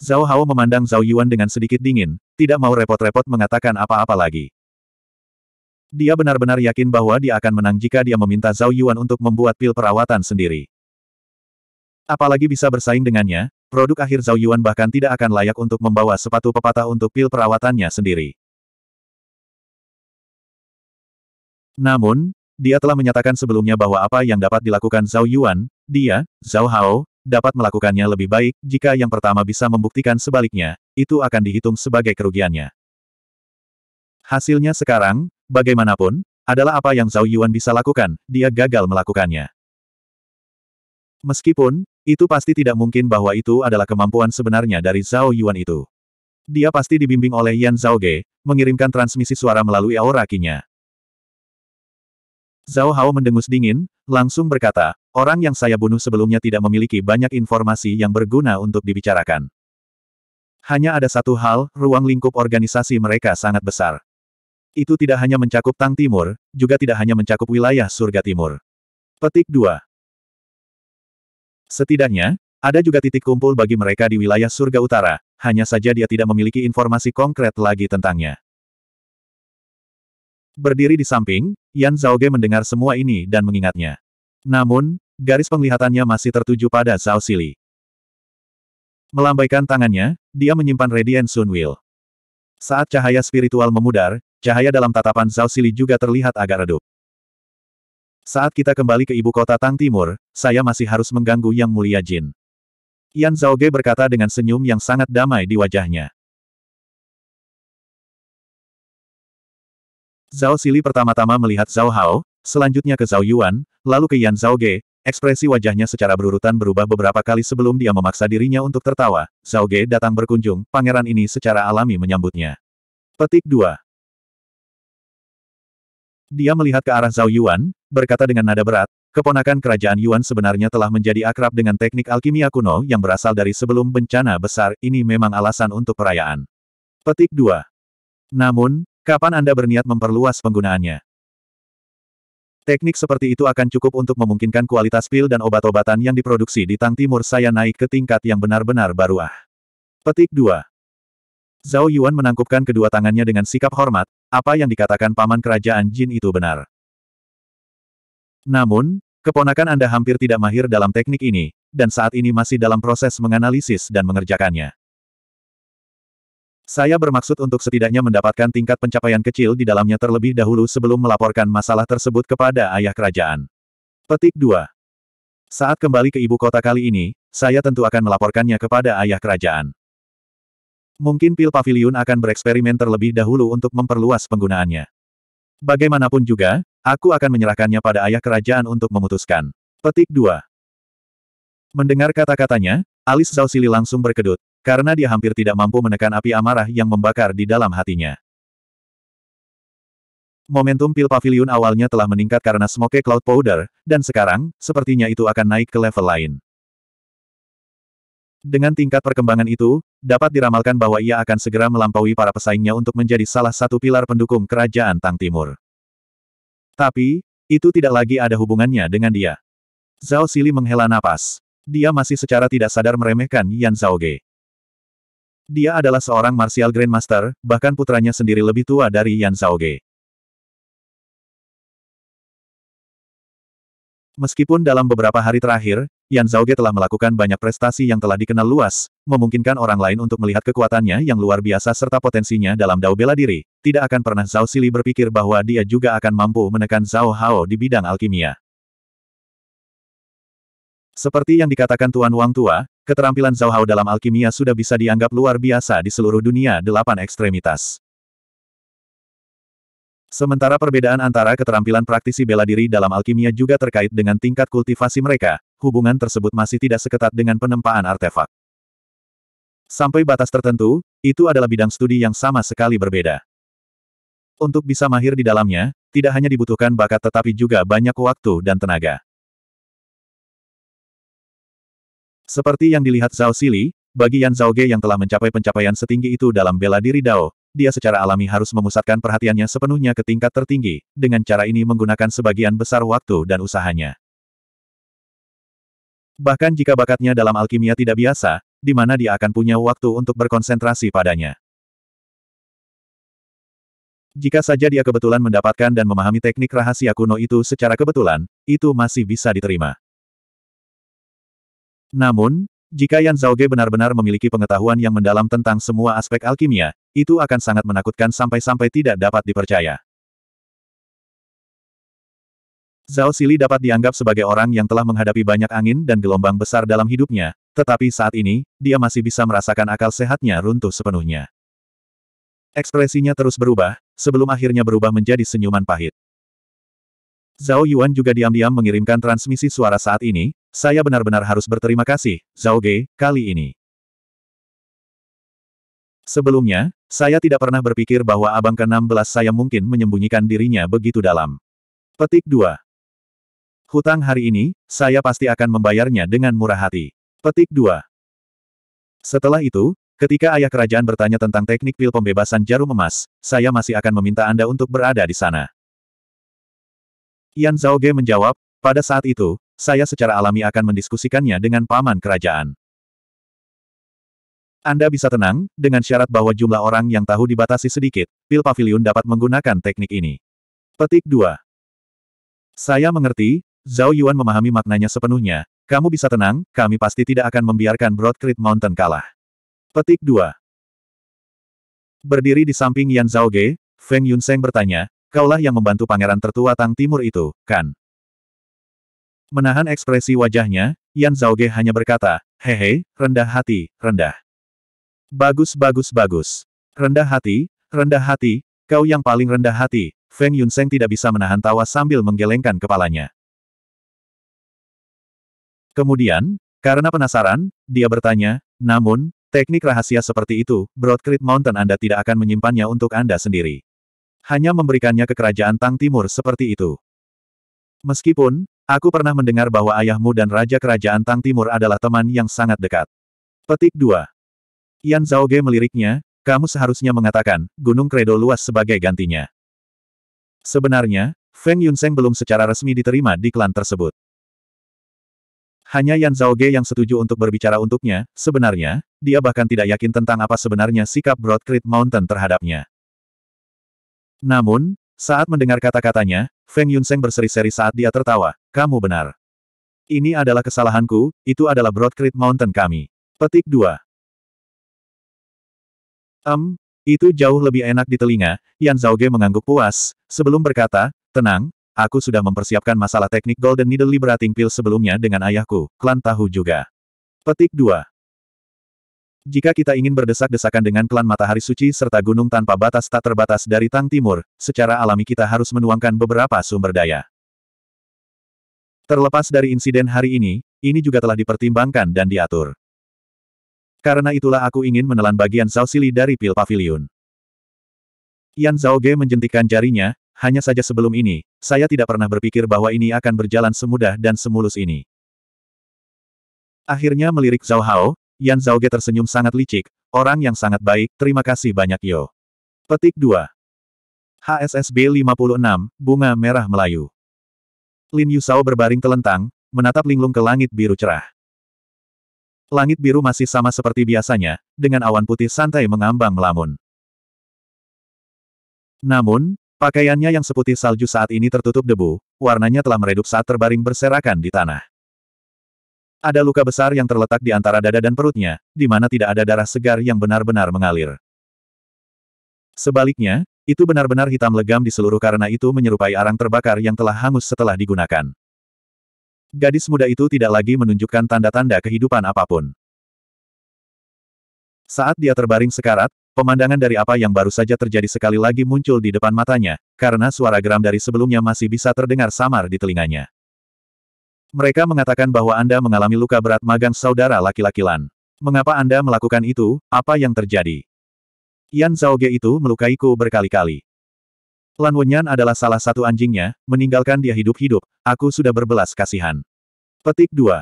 Zhao Hao memandang Zhao Yuan dengan sedikit dingin, tidak mau repot-repot mengatakan apa-apa lagi. Dia benar-benar yakin bahwa dia akan menang jika dia meminta Zhao Yuan untuk membuat pil perawatan sendiri. Apalagi bisa bersaing dengannya, Produk akhir Zhao Yuan bahkan tidak akan layak untuk membawa sepatu pepatah untuk pil perawatannya sendiri. Namun, dia telah menyatakan sebelumnya bahwa apa yang dapat dilakukan Zhao Yuan, dia, Zhao Hao, dapat melakukannya lebih baik jika yang pertama bisa membuktikan sebaliknya, itu akan dihitung sebagai kerugiannya. Hasilnya sekarang, bagaimanapun, adalah apa yang Zhao Yuan bisa lakukan, dia gagal melakukannya. Meskipun, itu pasti tidak mungkin bahwa itu adalah kemampuan sebenarnya dari Zhao Yuan itu. Dia pasti dibimbing oleh Yan Zhao Ge, mengirimkan transmisi suara melalui aura kinya. Zhao Hao mendengus dingin, langsung berkata, orang yang saya bunuh sebelumnya tidak memiliki banyak informasi yang berguna untuk dibicarakan. Hanya ada satu hal, ruang lingkup organisasi mereka sangat besar. Itu tidak hanya mencakup Tang Timur, juga tidak hanya mencakup wilayah surga timur. Petik 2. Setidaknya, ada juga titik kumpul bagi mereka di wilayah surga utara, hanya saja dia tidak memiliki informasi konkret lagi tentangnya. Berdiri di samping, Yan Zhao Zhaoge mendengar semua ini dan mengingatnya. Namun, garis penglihatannya masih tertuju pada Zhao Sili. Melambaikan tangannya, dia menyimpan Radiant Sun Will. Saat cahaya spiritual memudar, cahaya dalam tatapan Zhao Sili juga terlihat agak redup. Saat kita kembali ke ibu kota Tang Timur, saya masih harus mengganggu Yang Mulia Jin. Yan Zhao Ge berkata dengan senyum yang sangat damai di wajahnya. Zhao Sili pertama-tama melihat Zhao Hao, selanjutnya ke Zhao Yuan, lalu ke Yan Zhao Ge. ekspresi wajahnya secara berurutan berubah beberapa kali sebelum dia memaksa dirinya untuk tertawa. Zhao Ge datang berkunjung, pangeran ini secara alami menyambutnya. Petik 2. Dia melihat ke arah Zhao Yuan, berkata dengan nada berat, keponakan kerajaan Yuan sebenarnya telah menjadi akrab dengan teknik alkimia kuno yang berasal dari sebelum bencana besar, ini memang alasan untuk perayaan. Petik 2. Namun, kapan Anda berniat memperluas penggunaannya? Teknik seperti itu akan cukup untuk memungkinkan kualitas pil dan obat-obatan yang diproduksi di Tang Timur saya naik ke tingkat yang benar-benar baruah." Petik 2. Zhao Yuan menangkupkan kedua tangannya dengan sikap hormat, apa yang dikatakan paman kerajaan Jin itu benar. Namun, keponakan Anda hampir tidak mahir dalam teknik ini, dan saat ini masih dalam proses menganalisis dan mengerjakannya. Saya bermaksud untuk setidaknya mendapatkan tingkat pencapaian kecil di dalamnya terlebih dahulu sebelum melaporkan masalah tersebut kepada ayah kerajaan. Petik 2. Saat kembali ke ibu kota kali ini, saya tentu akan melaporkannya kepada ayah kerajaan. Mungkin pil pavilion akan bereksperimen terlebih dahulu untuk memperluas penggunaannya. Bagaimanapun juga, aku akan menyerahkannya pada ayah kerajaan untuk memutuskan. Petik 2. Mendengar kata-katanya, alis Zhao Sili langsung berkedut, karena dia hampir tidak mampu menekan api amarah yang membakar di dalam hatinya. Momentum pil pavilion awalnya telah meningkat karena smoke cloud powder, dan sekarang, sepertinya itu akan naik ke level lain. Dengan tingkat perkembangan itu, dapat diramalkan bahwa ia akan segera melampaui para pesaingnya untuk menjadi salah satu pilar pendukung kerajaan Tang Timur. Tapi, itu tidak lagi ada hubungannya dengan dia. Zhao Sili menghela napas. Dia masih secara tidak sadar meremehkan Yan Zhaoge. Dia adalah seorang martial grandmaster, bahkan putranya sendiri lebih tua dari Yan Zhaoge. Meskipun dalam beberapa hari terakhir, Yan Zhaoge telah melakukan banyak prestasi yang telah dikenal luas, memungkinkan orang lain untuk melihat kekuatannya yang luar biasa serta potensinya dalam dao bela diri. Tidak akan pernah Zhao Sili berpikir bahwa dia juga akan mampu menekan Zhao Hao di bidang alkimia. Seperti yang dikatakan Tuan Wang Tua, keterampilan Zhao Hao dalam alkimia sudah bisa dianggap luar biasa di seluruh dunia delapan ekstremitas. Sementara perbedaan antara keterampilan praktisi bela diri dalam alkimia juga terkait dengan tingkat kultivasi mereka, hubungan tersebut masih tidak seketat dengan penempaan artefak. Sampai batas tertentu, itu adalah bidang studi yang sama sekali berbeda. Untuk bisa mahir di dalamnya, tidak hanya dibutuhkan bakat tetapi juga banyak waktu dan tenaga. Seperti yang dilihat Zhao Sili, bagi Yan Ge yang telah mencapai pencapaian setinggi itu dalam bela diri Dao, dia secara alami harus memusatkan perhatiannya sepenuhnya ke tingkat tertinggi, dengan cara ini menggunakan sebagian besar waktu dan usahanya. Bahkan jika bakatnya dalam alkimia tidak biasa, di mana dia akan punya waktu untuk berkonsentrasi padanya. Jika saja dia kebetulan mendapatkan dan memahami teknik rahasia kuno itu secara kebetulan, itu masih bisa diterima. Namun, jika Yan Zhaoge benar-benar memiliki pengetahuan yang mendalam tentang semua aspek alkimia, itu akan sangat menakutkan sampai-sampai tidak dapat dipercaya. Zhao Sili dapat dianggap sebagai orang yang telah menghadapi banyak angin dan gelombang besar dalam hidupnya, tetapi saat ini, dia masih bisa merasakan akal sehatnya runtuh sepenuhnya. Ekspresinya terus berubah, sebelum akhirnya berubah menjadi senyuman pahit. Zhao Yuan juga diam-diam mengirimkan transmisi suara saat ini, saya benar-benar harus berterima kasih, Zhao Ge, kali ini. Sebelumnya, saya tidak pernah berpikir bahwa abang ke-16 saya mungkin menyembunyikan dirinya begitu dalam. Petik 2. Hutang hari ini, saya pasti akan membayarnya dengan murah hati. Petik 2. Setelah itu, ketika ayah kerajaan bertanya tentang teknik pil pembebasan jarum emas, saya masih akan meminta Anda untuk berada di sana. Yan Zhao Ge menjawab, pada saat itu, saya secara alami akan mendiskusikannya dengan paman kerajaan. Anda bisa tenang, dengan syarat bahwa jumlah orang yang tahu dibatasi sedikit, pil pavilion dapat menggunakan teknik ini. Petik 2. Saya mengerti, Zhao Yuan memahami maknanya sepenuhnya. Kamu bisa tenang, kami pasti tidak akan membiarkan Broad Creek Mountain kalah. Petik 2 Berdiri di samping Yan Zhao Ge, Feng Yunseng bertanya, kaulah yang membantu pangeran tertua Tang Timur itu, kan? Menahan ekspresi wajahnya, Yan Zhao Ge hanya berkata, hehe, rendah hati, rendah. Bagus bagus bagus. Rendah hati, rendah hati, kau yang paling rendah hati, Feng Yunseng tidak bisa menahan tawa sambil menggelengkan kepalanya. Kemudian, karena penasaran, dia bertanya, namun, teknik rahasia seperti itu, Broadcreek Mountain Anda tidak akan menyimpannya untuk Anda sendiri. Hanya memberikannya ke kerajaan Tang Timur seperti itu. Meskipun, aku pernah mendengar bahwa ayahmu dan Raja Kerajaan Tang Timur adalah teman yang sangat dekat. Petik 2. Yan Zhao Ge meliriknya, kamu seharusnya mengatakan, Gunung Kredo luas sebagai gantinya. Sebenarnya, Feng Yunseng belum secara resmi diterima di klan tersebut. Hanya Yan Ge yang setuju untuk berbicara untuknya, sebenarnya, dia bahkan tidak yakin tentang apa sebenarnya sikap Broad Creek Mountain terhadapnya. Namun, saat mendengar kata-katanya, Feng Yunseng berseri-seri saat dia tertawa, kamu benar. Ini adalah kesalahanku, itu adalah Broad Creek Mountain kami. Petik 2. Am, itu jauh lebih enak di telinga, Yan Zhaoge mengangguk puas, sebelum berkata, tenang, aku sudah mempersiapkan masalah teknik Golden Needle Liberating Pill sebelumnya dengan ayahku, klan tahu juga. Petik 2. Jika kita ingin berdesak-desakan dengan klan matahari suci serta gunung tanpa batas tak terbatas dari Tang Timur, secara alami kita harus menuangkan beberapa sumber daya. Terlepas dari insiden hari ini, ini juga telah dipertimbangkan dan diatur. Karena itulah aku ingin menelan bagian Zhao Sili dari pil pavilion. Yan Zhao Ge menjentikkan jarinya, hanya saja sebelum ini, saya tidak pernah berpikir bahwa ini akan berjalan semudah dan semulus ini. Akhirnya melirik Zhao Hao, Yan Zhao Ge tersenyum sangat licik, orang yang sangat baik, terima kasih banyak Yo. Petik 2. HSSB 56, Bunga Merah Melayu. Lin Yu Yusao berbaring telentang, menatap linglung ke langit biru cerah. Langit biru masih sama seperti biasanya, dengan awan putih santai mengambang melamun. Namun, Pakaiannya yang seputih salju saat ini tertutup debu, warnanya telah meredup saat terbaring berserakan di tanah. Ada luka besar yang terletak di antara dada dan perutnya, di mana tidak ada darah segar yang benar-benar mengalir. Sebaliknya, itu benar-benar hitam legam di seluruh karena itu menyerupai arang terbakar yang telah hangus setelah digunakan. Gadis muda itu tidak lagi menunjukkan tanda-tanda kehidupan apapun. Saat dia terbaring sekarat, Pemandangan dari apa yang baru saja terjadi sekali lagi muncul di depan matanya, karena suara geram dari sebelumnya masih bisa terdengar samar di telinganya. Mereka mengatakan bahwa Anda mengalami luka berat magang saudara laki-laki Lan. Mengapa Anda melakukan itu, apa yang terjadi? Yan Zhaoge itu melukaiku berkali-kali. Lan Wenyan adalah salah satu anjingnya, meninggalkan dia hidup-hidup, aku sudah berbelas kasihan. Petik 2.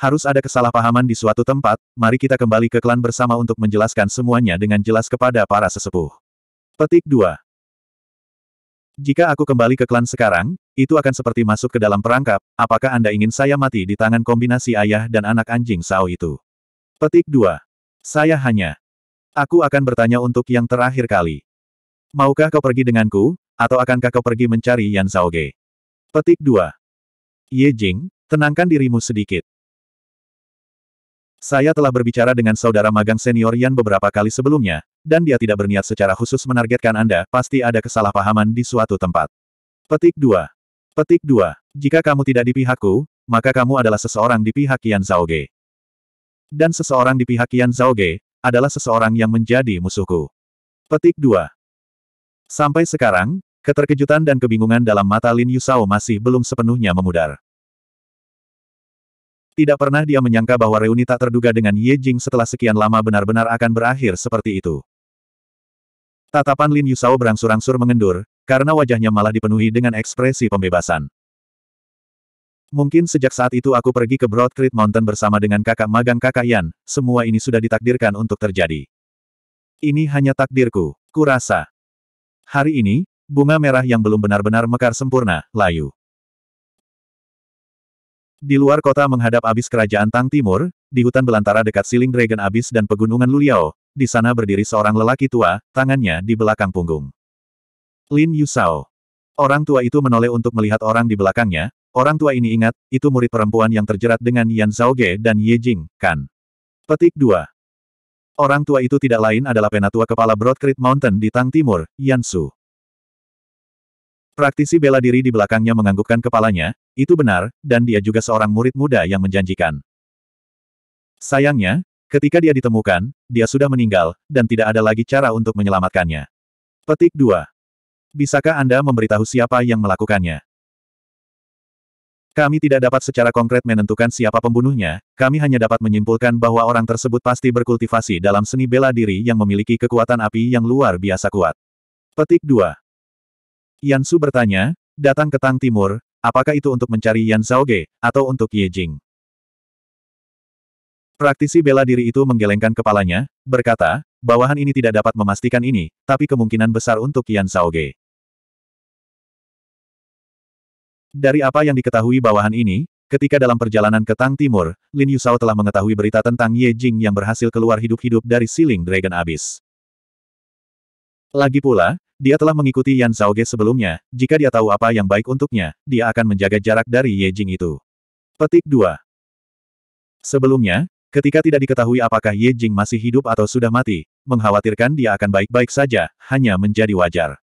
Harus ada kesalahpahaman di suatu tempat, mari kita kembali ke klan bersama untuk menjelaskan semuanya dengan jelas kepada para sesepuh. Petik 2. Jika aku kembali ke klan sekarang, itu akan seperti masuk ke dalam perangkap, apakah Anda ingin saya mati di tangan kombinasi ayah dan anak anjing Sao itu? Petik 2. Saya hanya. Aku akan bertanya untuk yang terakhir kali. Maukah kau pergi denganku, atau akankah kau pergi mencari Yan Zaoge? Petik 2. Ye Jing, tenangkan dirimu sedikit. Saya telah berbicara dengan saudara magang senior Yan beberapa kali sebelumnya, dan dia tidak berniat secara khusus menargetkan Anda, pasti ada kesalahpahaman di suatu tempat. Petik 2. Petik 2. Jika kamu tidak di pihakku, maka kamu adalah seseorang di pihak Yan Zhao Ge. Dan seseorang di pihak Yan Zhao Ge adalah seseorang yang menjadi musuhku. Petik 2. Sampai sekarang, keterkejutan dan kebingungan dalam mata Lin Yusao masih belum sepenuhnya memudar. Tidak pernah dia menyangka bahwa reuni tak terduga dengan Ye Jing setelah sekian lama benar-benar akan berakhir seperti itu. Tatapan Lin Yusao berangsur-angsur mengendur, karena wajahnya malah dipenuhi dengan ekspresi pembebasan. Mungkin sejak saat itu aku pergi ke Broad Creek Mountain bersama dengan kakak magang kakak Yan, semua ini sudah ditakdirkan untuk terjadi. Ini hanya takdirku, kurasa. Hari ini, bunga merah yang belum benar-benar mekar sempurna, layu. Di luar kota menghadap abis kerajaan Tang Timur, di hutan belantara dekat Siling Dragon Abis dan Pegunungan Luliao, di sana berdiri seorang lelaki tua, tangannya di belakang punggung. Lin Yusao. Orang tua itu menoleh untuk melihat orang di belakangnya, orang tua ini ingat, itu murid perempuan yang terjerat dengan Yan Zhao Ge dan Ye Jing, kan. Petik 2. Orang tua itu tidak lain adalah penatua kepala Broadcreek Mountain di Tang Timur, Yan Su. Praktisi bela diri di belakangnya menganggukkan kepalanya, itu benar, dan dia juga seorang murid muda yang menjanjikan. Sayangnya, ketika dia ditemukan, dia sudah meninggal, dan tidak ada lagi cara untuk menyelamatkannya. Petik 2. Bisakah Anda memberitahu siapa yang melakukannya? Kami tidak dapat secara konkret menentukan siapa pembunuhnya, kami hanya dapat menyimpulkan bahwa orang tersebut pasti berkultivasi dalam seni bela diri yang memiliki kekuatan api yang luar biasa kuat. Petik 2. Yan Su bertanya, datang ke Tang Timur, apakah itu untuk mencari Yan Zhaoge, atau untuk Ye Jing? Praktisi bela diri itu menggelengkan kepalanya, berkata, bawahan ini tidak dapat memastikan ini, tapi kemungkinan besar untuk Yan Zhaoge. Dari apa yang diketahui bawahan ini, ketika dalam perjalanan ke Tang Timur, Lin Yu Yusao telah mengetahui berita tentang Ye Jing yang berhasil keluar hidup-hidup dari Siling Dragon Abyss. Lagi pula, dia telah mengikuti Yan Zhaoge sebelumnya, jika dia tahu apa yang baik untuknya, dia akan menjaga jarak dari Ye Jing itu. Petik 2 Sebelumnya, ketika tidak diketahui apakah Ye Jing masih hidup atau sudah mati, mengkhawatirkan dia akan baik-baik saja, hanya menjadi wajar.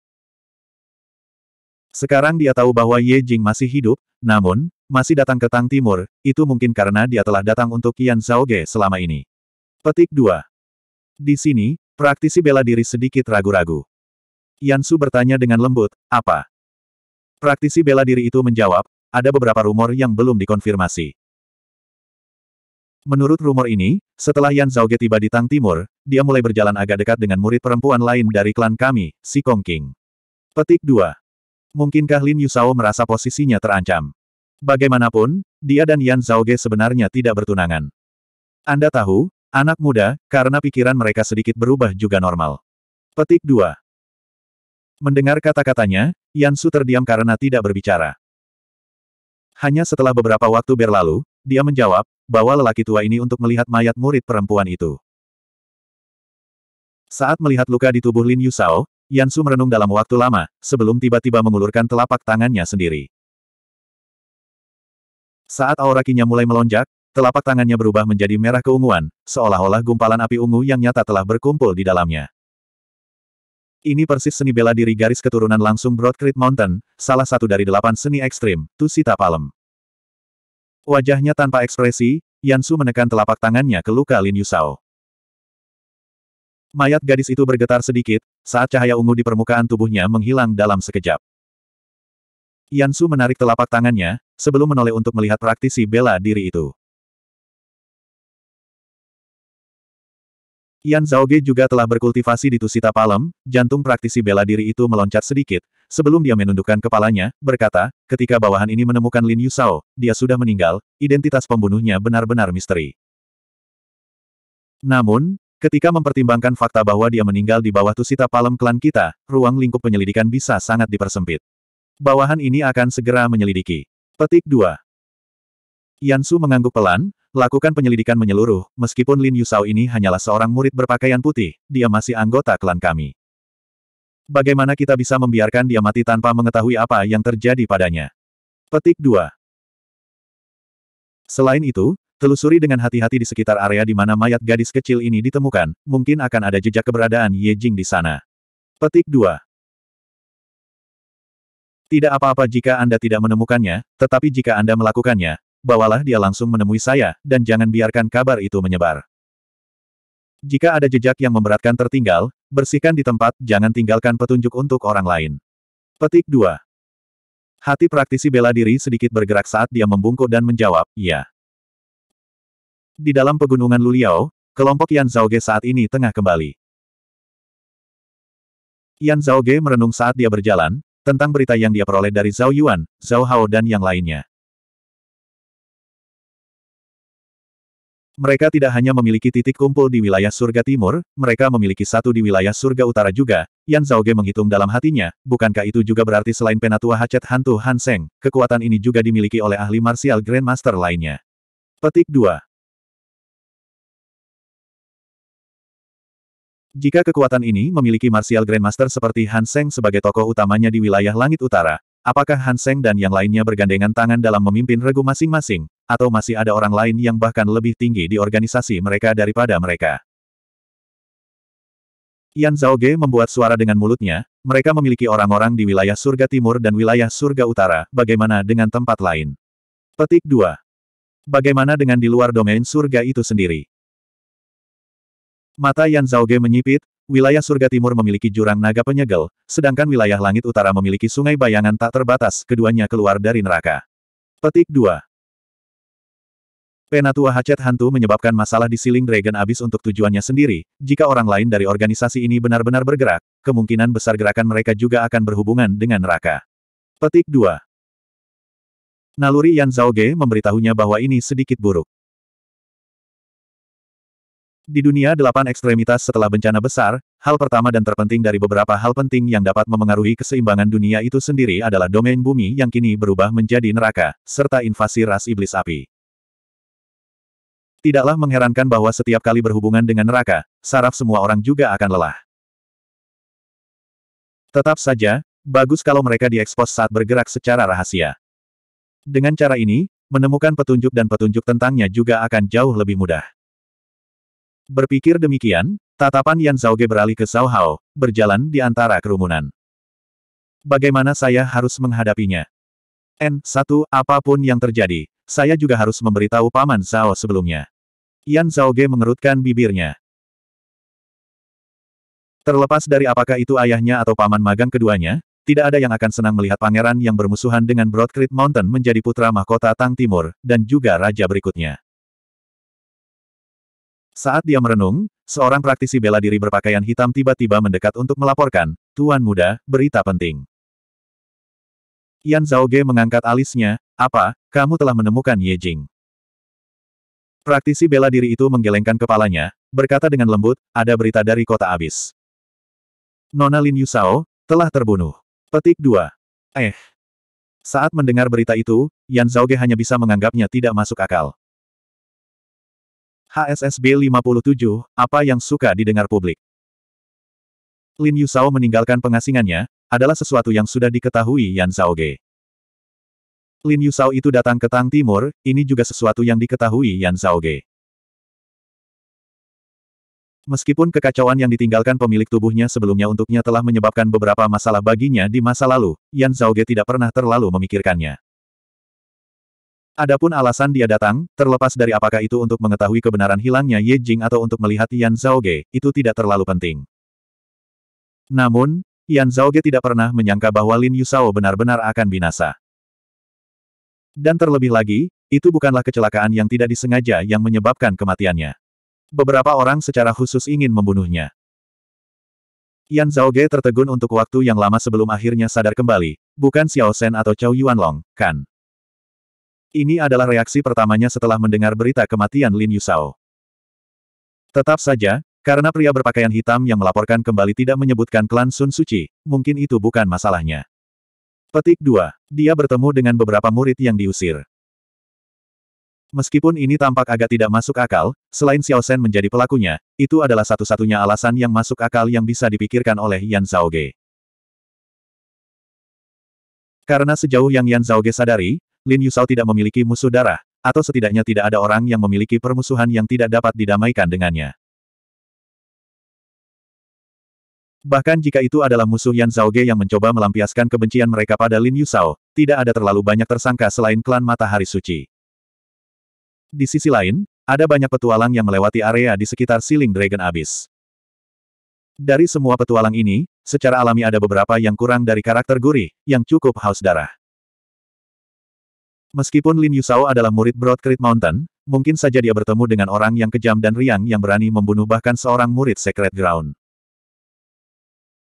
Sekarang dia tahu bahwa Ye Jing masih hidup, namun, masih datang ke Tang Timur, itu mungkin karena dia telah datang untuk Yan Zhaoge selama ini. Petik 2 Di sini, praktisi bela diri sedikit ragu-ragu. Yansu bertanya dengan lembut, apa? Praktisi bela diri itu menjawab, ada beberapa rumor yang belum dikonfirmasi. Menurut rumor ini, setelah Yan Zhaoge tiba di Tang Timur, dia mulai berjalan agak dekat dengan murid perempuan lain dari klan kami, si Kong King. Petik 2. Mungkinkah Lin Yusao merasa posisinya terancam? Bagaimanapun, dia dan Yan Zhaoge sebenarnya tidak bertunangan. Anda tahu, anak muda, karena pikiran mereka sedikit berubah juga normal. Petik 2. Mendengar kata-katanya, Yansu terdiam karena tidak berbicara. Hanya setelah beberapa waktu berlalu, dia menjawab, bahwa lelaki tua ini untuk melihat mayat murid perempuan itu. Saat melihat luka di tubuh Lin Yusao, Yansu merenung dalam waktu lama, sebelum tiba-tiba mengulurkan telapak tangannya sendiri. Saat aura kinya mulai melonjak, telapak tangannya berubah menjadi merah keunguan, seolah-olah gumpalan api ungu yang nyata telah berkumpul di dalamnya. Ini persis seni bela diri garis keturunan langsung Broad Mountain, salah satu dari delapan seni ekstrim, Tusita Palem. Wajahnya tanpa ekspresi, Yansu menekan telapak tangannya ke luka Lin Yusao. Mayat gadis itu bergetar sedikit, saat cahaya ungu di permukaan tubuhnya menghilang dalam sekejap. Yansu menarik telapak tangannya, sebelum menoleh untuk melihat praktisi bela diri itu. Yan Zhaoge juga telah berkultivasi di Tusita Palem, jantung praktisi bela diri itu meloncat sedikit, sebelum dia menundukkan kepalanya, berkata, ketika bawahan ini menemukan Lin Yu Yusao, dia sudah meninggal, identitas pembunuhnya benar-benar misteri. Namun, ketika mempertimbangkan fakta bahwa dia meninggal di bawah Tusita Palem klan kita, ruang lingkup penyelidikan bisa sangat dipersempit. Bawahan ini akan segera menyelidiki. Petik 2. Yansu mengangguk pelan, lakukan penyelidikan menyeluruh, meskipun Lin Yusao ini hanyalah seorang murid berpakaian putih, dia masih anggota klan kami. Bagaimana kita bisa membiarkan dia mati tanpa mengetahui apa yang terjadi padanya? Petik 2. Selain itu, telusuri dengan hati-hati di sekitar area di mana mayat gadis kecil ini ditemukan, mungkin akan ada jejak keberadaan Ye Jing di sana. Petik 2. Tidak apa-apa jika Anda tidak menemukannya, tetapi jika Anda melakukannya, bawalah dia langsung menemui saya, dan jangan biarkan kabar itu menyebar. Jika ada jejak yang memberatkan tertinggal, bersihkan di tempat, jangan tinggalkan petunjuk untuk orang lain. Petik 2. Hati praktisi bela diri sedikit bergerak saat dia membungkuk dan menjawab, ya. Di dalam pegunungan Luliao, kelompok Yan Zhaoge saat ini tengah kembali. Yan Zhaoge merenung saat dia berjalan, tentang berita yang dia peroleh dari Zhao Yuan, Zhao Hao dan yang lainnya. Mereka tidak hanya memiliki titik kumpul di wilayah surga timur, mereka memiliki satu di wilayah surga utara juga, Yan Ge menghitung dalam hatinya, bukankah itu juga berarti selain penatua hacet hantu Han Seng, kekuatan ini juga dimiliki oleh ahli martial grandmaster lainnya. Petik 2 Jika kekuatan ini memiliki martial grandmaster seperti Han Seng sebagai tokoh utamanya di wilayah langit utara, Apakah Han Seng dan yang lainnya bergandengan tangan dalam memimpin regu masing-masing, atau masih ada orang lain yang bahkan lebih tinggi di organisasi mereka daripada mereka? Yan Ge membuat suara dengan mulutnya, mereka memiliki orang-orang di wilayah surga timur dan wilayah surga utara, bagaimana dengan tempat lain? Petik 2. Bagaimana dengan di luar domain surga itu sendiri? Mata Yan Ge menyipit, Wilayah surga timur memiliki jurang naga penyegel, sedangkan wilayah langit utara memiliki sungai bayangan tak terbatas, keduanya keluar dari neraka. Petik 2. Penatua Hachet Hantu menyebabkan masalah di Siling Dragon Abyss untuk tujuannya sendiri. Jika orang lain dari organisasi ini benar-benar bergerak, kemungkinan besar gerakan mereka juga akan berhubungan dengan neraka. Petik 2. Naluri Yan Zhao Ge memberitahunya bahwa ini sedikit buruk. Di dunia delapan ekstremitas setelah bencana besar, hal pertama dan terpenting dari beberapa hal penting yang dapat memengaruhi keseimbangan dunia itu sendiri adalah domain bumi yang kini berubah menjadi neraka, serta invasi ras iblis api. Tidaklah mengherankan bahwa setiap kali berhubungan dengan neraka, saraf semua orang juga akan lelah. Tetap saja, bagus kalau mereka diekspos saat bergerak secara rahasia. Dengan cara ini, menemukan petunjuk dan petunjuk tentangnya juga akan jauh lebih mudah. Berpikir demikian, tatapan Yan Zhao Ge beralih ke Zhao Hao, berjalan di antara kerumunan. Bagaimana saya harus menghadapinya? N1, apapun yang terjadi, saya juga harus memberitahu Paman Zhao sebelumnya. Yan Zhao Ge mengerutkan bibirnya. Terlepas dari apakah itu ayahnya atau paman magang keduanya, tidak ada yang akan senang melihat pangeran yang bermusuhan dengan Broad Creek Mountain menjadi putra mahkota Tang Timur, dan juga raja berikutnya. Saat dia merenung, seorang praktisi bela diri berpakaian hitam tiba-tiba mendekat untuk melaporkan, Tuan Muda, berita penting. Yan Ge mengangkat alisnya, apa, kamu telah menemukan Ye Jing? Praktisi bela diri itu menggelengkan kepalanya, berkata dengan lembut, ada berita dari kota abis. Nona Lin Yusao, telah terbunuh. Petik 2. Eh. Saat mendengar berita itu, Yan Ge hanya bisa menganggapnya tidak masuk akal. HSSB 57, apa yang suka didengar publik. Lin Yusao meninggalkan pengasingannya, adalah sesuatu yang sudah diketahui Yan Zhaoge. Lin Yusao itu datang ke Tang Timur, ini juga sesuatu yang diketahui Yan Zhaoge. Meskipun kekacauan yang ditinggalkan pemilik tubuhnya sebelumnya untuknya telah menyebabkan beberapa masalah baginya di masa lalu, Yan Zhaoge tidak pernah terlalu memikirkannya. Adapun alasan dia datang, terlepas dari apakah itu untuk mengetahui kebenaran hilangnya Ye Jing atau untuk melihat Yan Ge, itu tidak terlalu penting. Namun, Yan Ge tidak pernah menyangka bahwa Lin Yu Yusao benar-benar akan binasa. Dan terlebih lagi, itu bukanlah kecelakaan yang tidak disengaja yang menyebabkan kematiannya. Beberapa orang secara khusus ingin membunuhnya. Yan Ge tertegun untuk waktu yang lama sebelum akhirnya sadar kembali, bukan Xiao Shen atau Chao Yuanlong, kan? Ini adalah reaksi pertamanya setelah mendengar berita kematian Lin Yusao. Tetap saja, karena pria berpakaian hitam yang melaporkan kembali tidak menyebutkan klan Sun Suci, mungkin itu bukan masalahnya. Petik 2. Dia bertemu dengan beberapa murid yang diusir. Meskipun ini tampak agak tidak masuk akal, selain Xiao Shen menjadi pelakunya, itu adalah satu-satunya alasan yang masuk akal yang bisa dipikirkan oleh Yan Ge. Karena sejauh yang Yan Ge sadari, Lin Yusao tidak memiliki musuh darah, atau setidaknya tidak ada orang yang memiliki permusuhan yang tidak dapat didamaikan dengannya. Bahkan jika itu adalah musuh Yan Ge yang mencoba melampiaskan kebencian mereka pada Lin Yusao, tidak ada terlalu banyak tersangka selain klan Matahari Suci. Di sisi lain, ada banyak petualang yang melewati area di sekitar Siling Dragon Abyss. Dari semua petualang ini, secara alami ada beberapa yang kurang dari karakter gurih, yang cukup haus darah. Meskipun Lin Yusao adalah murid Broad Creek Mountain, mungkin saja dia bertemu dengan orang yang kejam dan riang yang berani membunuh bahkan seorang murid Secret Ground.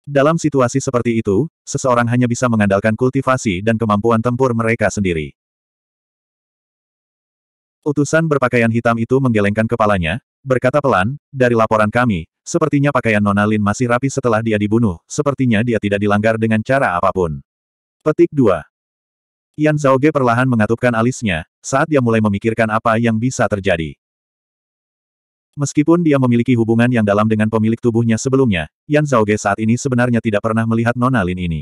Dalam situasi seperti itu, seseorang hanya bisa mengandalkan kultivasi dan kemampuan tempur mereka sendiri. Utusan berpakaian hitam itu menggelengkan kepalanya, berkata pelan, dari laporan kami, sepertinya pakaian Nona Lin masih rapi setelah dia dibunuh, sepertinya dia tidak dilanggar dengan cara apapun. Petik 2. Yan Zhaoge perlahan mengatupkan alisnya, saat dia mulai memikirkan apa yang bisa terjadi. Meskipun dia memiliki hubungan yang dalam dengan pemilik tubuhnya sebelumnya, Yan Zhaoge saat ini sebenarnya tidak pernah melihat Nona Lin ini.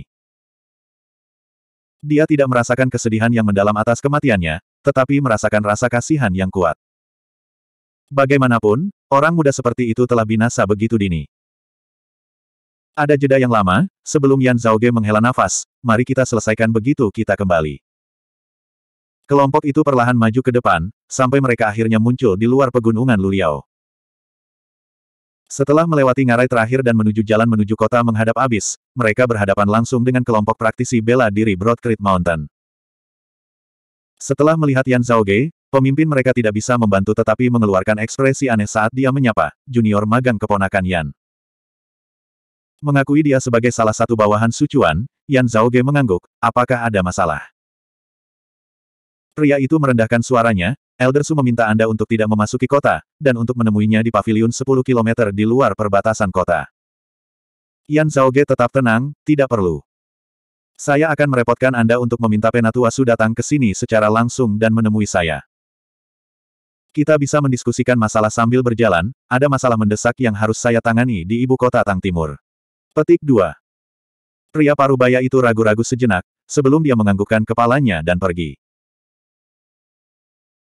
Dia tidak merasakan kesedihan yang mendalam atas kematiannya, tetapi merasakan rasa kasihan yang kuat. Bagaimanapun, orang muda seperti itu telah binasa begitu dini. Ada jeda yang lama, sebelum Yan Zhaoge menghela nafas, mari kita selesaikan begitu kita kembali. Kelompok itu perlahan maju ke depan, sampai mereka akhirnya muncul di luar pegunungan Luliao. Setelah melewati ngarai terakhir dan menuju jalan menuju kota menghadap abis, mereka berhadapan langsung dengan kelompok praktisi bela diri Broadcreek Mountain. Setelah melihat Yan Ge, pemimpin mereka tidak bisa membantu tetapi mengeluarkan ekspresi aneh saat dia menyapa, junior magang keponakan Yan. Mengakui dia sebagai salah satu bawahan Sucuan, Yan Ge mengangguk, apakah ada masalah? Pria itu merendahkan suaranya, Elder Su meminta Anda untuk tidak memasuki kota, dan untuk menemuinya di pavilion 10 km di luar perbatasan kota. Yan Ge tetap tenang, tidak perlu. Saya akan merepotkan Anda untuk meminta Penatua Su datang ke sini secara langsung dan menemui saya. Kita bisa mendiskusikan masalah sambil berjalan, ada masalah mendesak yang harus saya tangani di ibu kota Tang Timur. Petik 2. Pria parubaya itu ragu-ragu sejenak, sebelum dia menganggukkan kepalanya dan pergi.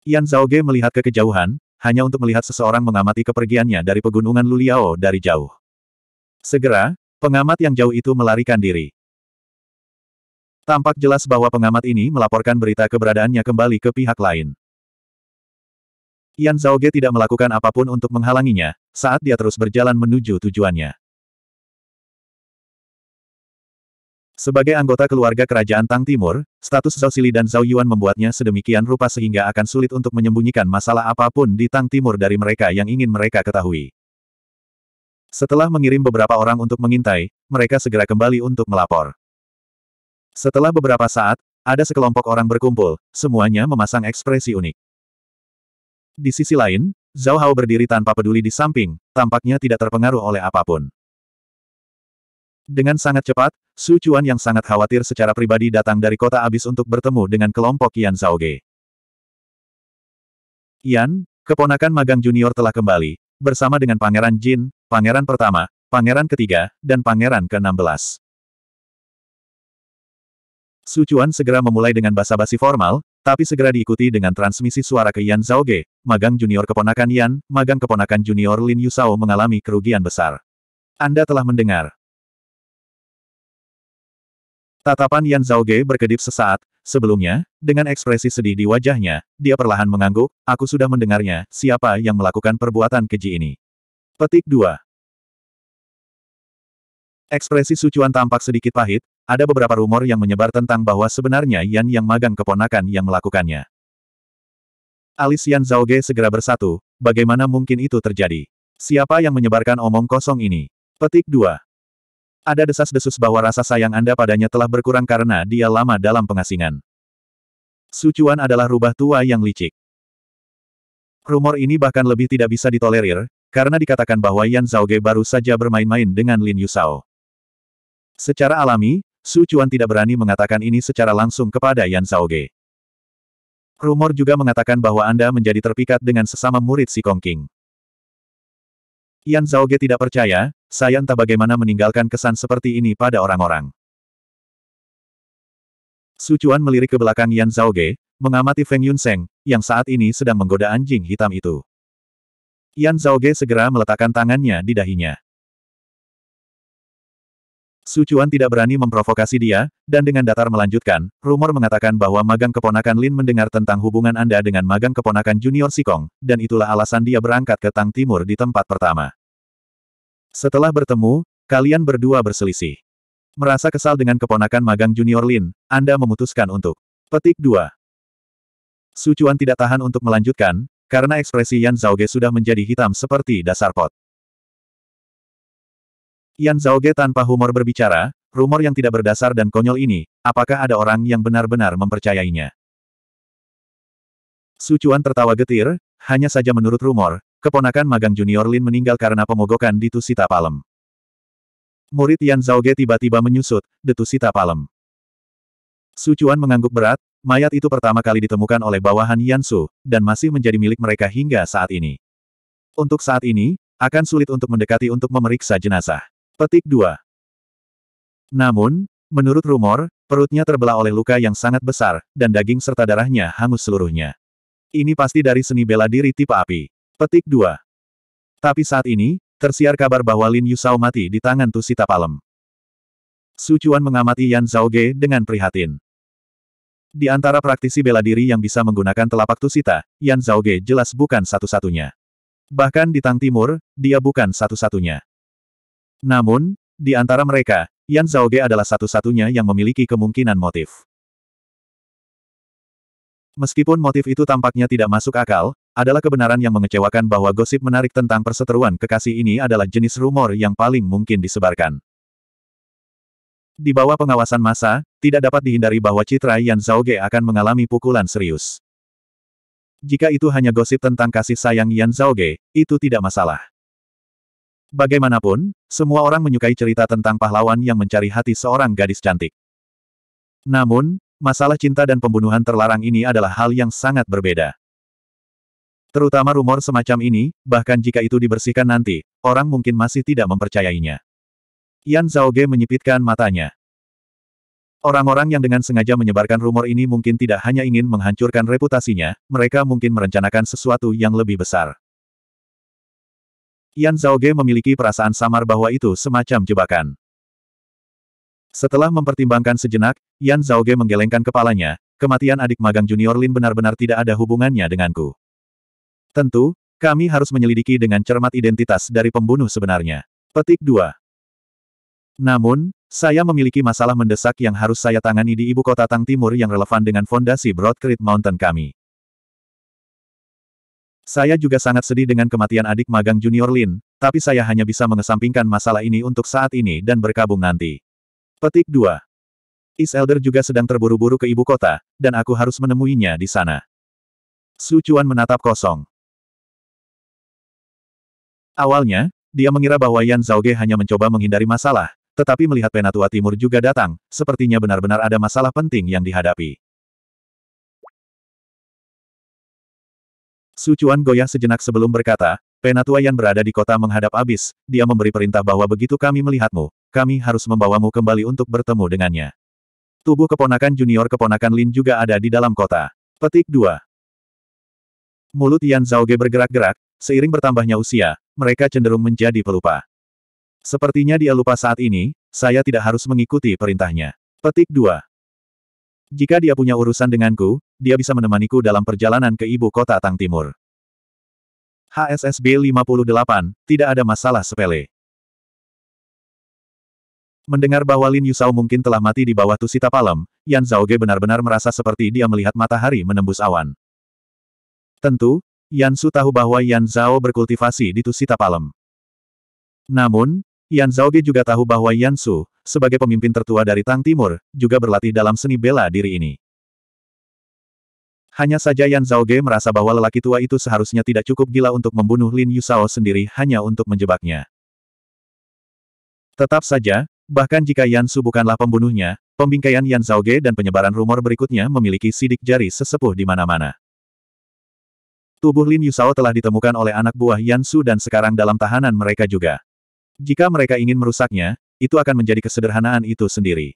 Yan Zhaoge melihat ke kejauhan, hanya untuk melihat seseorang mengamati kepergiannya dari pegunungan Luliao dari jauh. Segera, pengamat yang jauh itu melarikan diri. Tampak jelas bahwa pengamat ini melaporkan berita keberadaannya kembali ke pihak lain. Yan Zhaoge tidak melakukan apapun untuk menghalanginya, saat dia terus berjalan menuju tujuannya. Sebagai anggota keluarga kerajaan Tang Timur, status Zhao Sili dan Zhao Yuan membuatnya sedemikian rupa sehingga akan sulit untuk menyembunyikan masalah apapun di Tang Timur dari mereka yang ingin mereka ketahui. Setelah mengirim beberapa orang untuk mengintai, mereka segera kembali untuk melapor. Setelah beberapa saat, ada sekelompok orang berkumpul, semuanya memasang ekspresi unik. Di sisi lain, Zhao Hao berdiri tanpa peduli di samping, tampaknya tidak terpengaruh oleh apapun. Dengan sangat cepat, Su Chuan yang sangat khawatir secara pribadi datang dari kota abis untuk bertemu dengan kelompok Yan Zhao Ge. Yan, keponakan magang junior telah kembali, bersama dengan Pangeran Jin, Pangeran pertama, Pangeran ketiga, dan Pangeran ke-16. Su Chuan segera memulai dengan basa-basi formal, tapi segera diikuti dengan transmisi suara ke Yan Zhao Ge. magang junior keponakan Yan, magang keponakan junior Lin Yusao mengalami kerugian besar. Anda telah mendengar. Tatapan Yan Zhao Ge berkedip sesaat, sebelumnya, dengan ekspresi sedih di wajahnya, dia perlahan mengangguk, aku sudah mendengarnya, siapa yang melakukan perbuatan keji ini. Petik 2. Ekspresi Sucuan tampak sedikit pahit, ada beberapa rumor yang menyebar tentang bahwa sebenarnya Yan yang magang keponakan yang melakukannya. Alis Yan Zhao Ge segera bersatu, bagaimana mungkin itu terjadi? Siapa yang menyebarkan omong kosong ini? Petik 2. Ada desas-desus bahwa rasa sayang Anda padanya telah berkurang karena dia lama dalam pengasingan. Sucuan adalah rubah tua yang licik. Rumor ini bahkan lebih tidak bisa ditolerir, karena dikatakan bahwa Yan Ge baru saja bermain-main dengan Lin Yusao. Secara alami, Su tidak berani mengatakan ini secara langsung kepada Yan Ge. Rumor juga mengatakan bahwa Anda menjadi terpikat dengan sesama murid si Kong King. Yan Ge tidak percaya, saya tak bagaimana meninggalkan kesan seperti ini pada orang-orang. Sucuan melirik ke belakang Yan Ge, mengamati Feng Yunseng, yang saat ini sedang menggoda anjing hitam itu. Yan Ge segera meletakkan tangannya di dahinya. Sucuan tidak berani memprovokasi dia, dan dengan datar melanjutkan, rumor mengatakan bahwa magang keponakan Lin mendengar tentang hubungan Anda dengan magang keponakan junior Sikong, dan itulah alasan dia berangkat ke Tang Timur di tempat pertama. Setelah bertemu, kalian berdua berselisih. Merasa kesal dengan keponakan magang junior Lin, Anda memutuskan untuk petik dua. Sucuan tidak tahan untuk melanjutkan, karena ekspresi Yan Zhaoge sudah menjadi hitam seperti dasar pot. Yan Zhaoge tanpa humor berbicara, rumor yang tidak berdasar dan konyol ini, apakah ada orang yang benar-benar mempercayainya? Sucuan tertawa getir, hanya saja menurut rumor, keponakan magang junior Lin meninggal karena pemogokan di Tusita Palem. Murid Yan Zhaoge tiba-tiba menyusut, di Tusita Palem. Sucuan mengangguk berat, mayat itu pertama kali ditemukan oleh bawahan Yan Su, dan masih menjadi milik mereka hingga saat ini. Untuk saat ini, akan sulit untuk mendekati untuk memeriksa jenazah. Petik 2. Namun, menurut rumor, perutnya terbelah oleh luka yang sangat besar, dan daging serta darahnya hangus seluruhnya. Ini pasti dari seni bela diri tipe api. Petik 2. Tapi saat ini, tersiar kabar bahwa Lin Yusao mati di tangan Tusita Palem. Su mengamati Yan Zhao Ge dengan prihatin. Di antara praktisi bela diri yang bisa menggunakan telapak tusita, Yan Zhao Ge jelas bukan satu-satunya. Bahkan di Tang Timur, dia bukan satu-satunya. Namun, di antara mereka, Yan Zhao Ge adalah satu-satunya yang memiliki kemungkinan motif. Meskipun motif itu tampaknya tidak masuk akal, adalah kebenaran yang mengecewakan bahwa gosip menarik tentang perseteruan kekasih ini adalah jenis rumor yang paling mungkin disebarkan. Di bawah pengawasan massa, tidak dapat dihindari bahwa citra Yan Zhaoge akan mengalami pukulan serius. Jika itu hanya gosip tentang kasih sayang Yan Zhaoge, itu tidak masalah. Bagaimanapun, semua orang menyukai cerita tentang pahlawan yang mencari hati seorang gadis cantik. Namun, masalah cinta dan pembunuhan terlarang ini adalah hal yang sangat berbeda. Terutama rumor semacam ini, bahkan jika itu dibersihkan nanti, orang mungkin masih tidak mempercayainya. Yan Zhao Ge menyipitkan matanya. Orang-orang yang dengan sengaja menyebarkan rumor ini mungkin tidak hanya ingin menghancurkan reputasinya, mereka mungkin merencanakan sesuatu yang lebih besar. Yan Zhao Ge memiliki perasaan samar bahwa itu semacam jebakan. Setelah mempertimbangkan sejenak, Yan Zhao Ge menggelengkan kepalanya, kematian adik magang junior Lin benar-benar tidak ada hubungannya denganku. Tentu, kami harus menyelidiki dengan cermat identitas dari pembunuh sebenarnya. Petik 2. Namun, saya memiliki masalah mendesak yang harus saya tangani di ibu kota Tang Timur yang relevan dengan fondasi Broadcrete Mountain kami. Saya juga sangat sedih dengan kematian adik magang junior Lin, tapi saya hanya bisa mengesampingkan masalah ini untuk saat ini dan berkabung nanti. Petik 2. Is Elder juga sedang terburu-buru ke ibu kota, dan aku harus menemuinya di sana. Sucuan menatap kosong. Awalnya, dia mengira bahwa Yan Ge hanya mencoba menghindari masalah, tetapi melihat Penatua Timur juga datang, sepertinya benar-benar ada masalah penting yang dihadapi. Sucuan goyah sejenak sebelum berkata, Penatua Yan berada di kota menghadap abis, dia memberi perintah bahwa begitu kami melihatmu, kami harus membawamu kembali untuk bertemu dengannya. Tubuh keponakan junior keponakan Lin juga ada di dalam kota. Petik 2. Mulut Yan Ge bergerak-gerak, seiring bertambahnya usia, mereka cenderung menjadi pelupa. Sepertinya dia lupa saat ini, saya tidak harus mengikuti perintahnya. Petik 2. Jika dia punya urusan denganku, dia bisa menemaniku dalam perjalanan ke ibu kota Tang Timur. HSSB 58, tidak ada masalah sepele. Mendengar bahwa Lin Yusao mungkin telah mati di bawah Tusita Palem, Yan Ge benar-benar merasa seperti dia melihat matahari menembus awan. Tentu, Yan Su tahu bahwa Yan Zhao berkultivasi di Tusita Palem. Namun, Yan Zhaoge juga tahu bahwa Yan Su, sebagai pemimpin tertua dari Tang Timur, juga berlatih dalam seni bela diri ini. Hanya saja Yan Zhaoge merasa bahwa lelaki tua itu seharusnya tidak cukup gila untuk membunuh Lin Yusao sendiri hanya untuk menjebaknya. Tetap saja, bahkan jika Yan Su bukanlah pembunuhnya, pembingkaian Yan Zhaoge dan penyebaran rumor berikutnya memiliki sidik jari sesepuh di mana-mana. Tubuh Lin Yusao telah ditemukan oleh anak buah Yan Su dan sekarang dalam tahanan mereka juga. Jika mereka ingin merusaknya, itu akan menjadi kesederhanaan itu sendiri.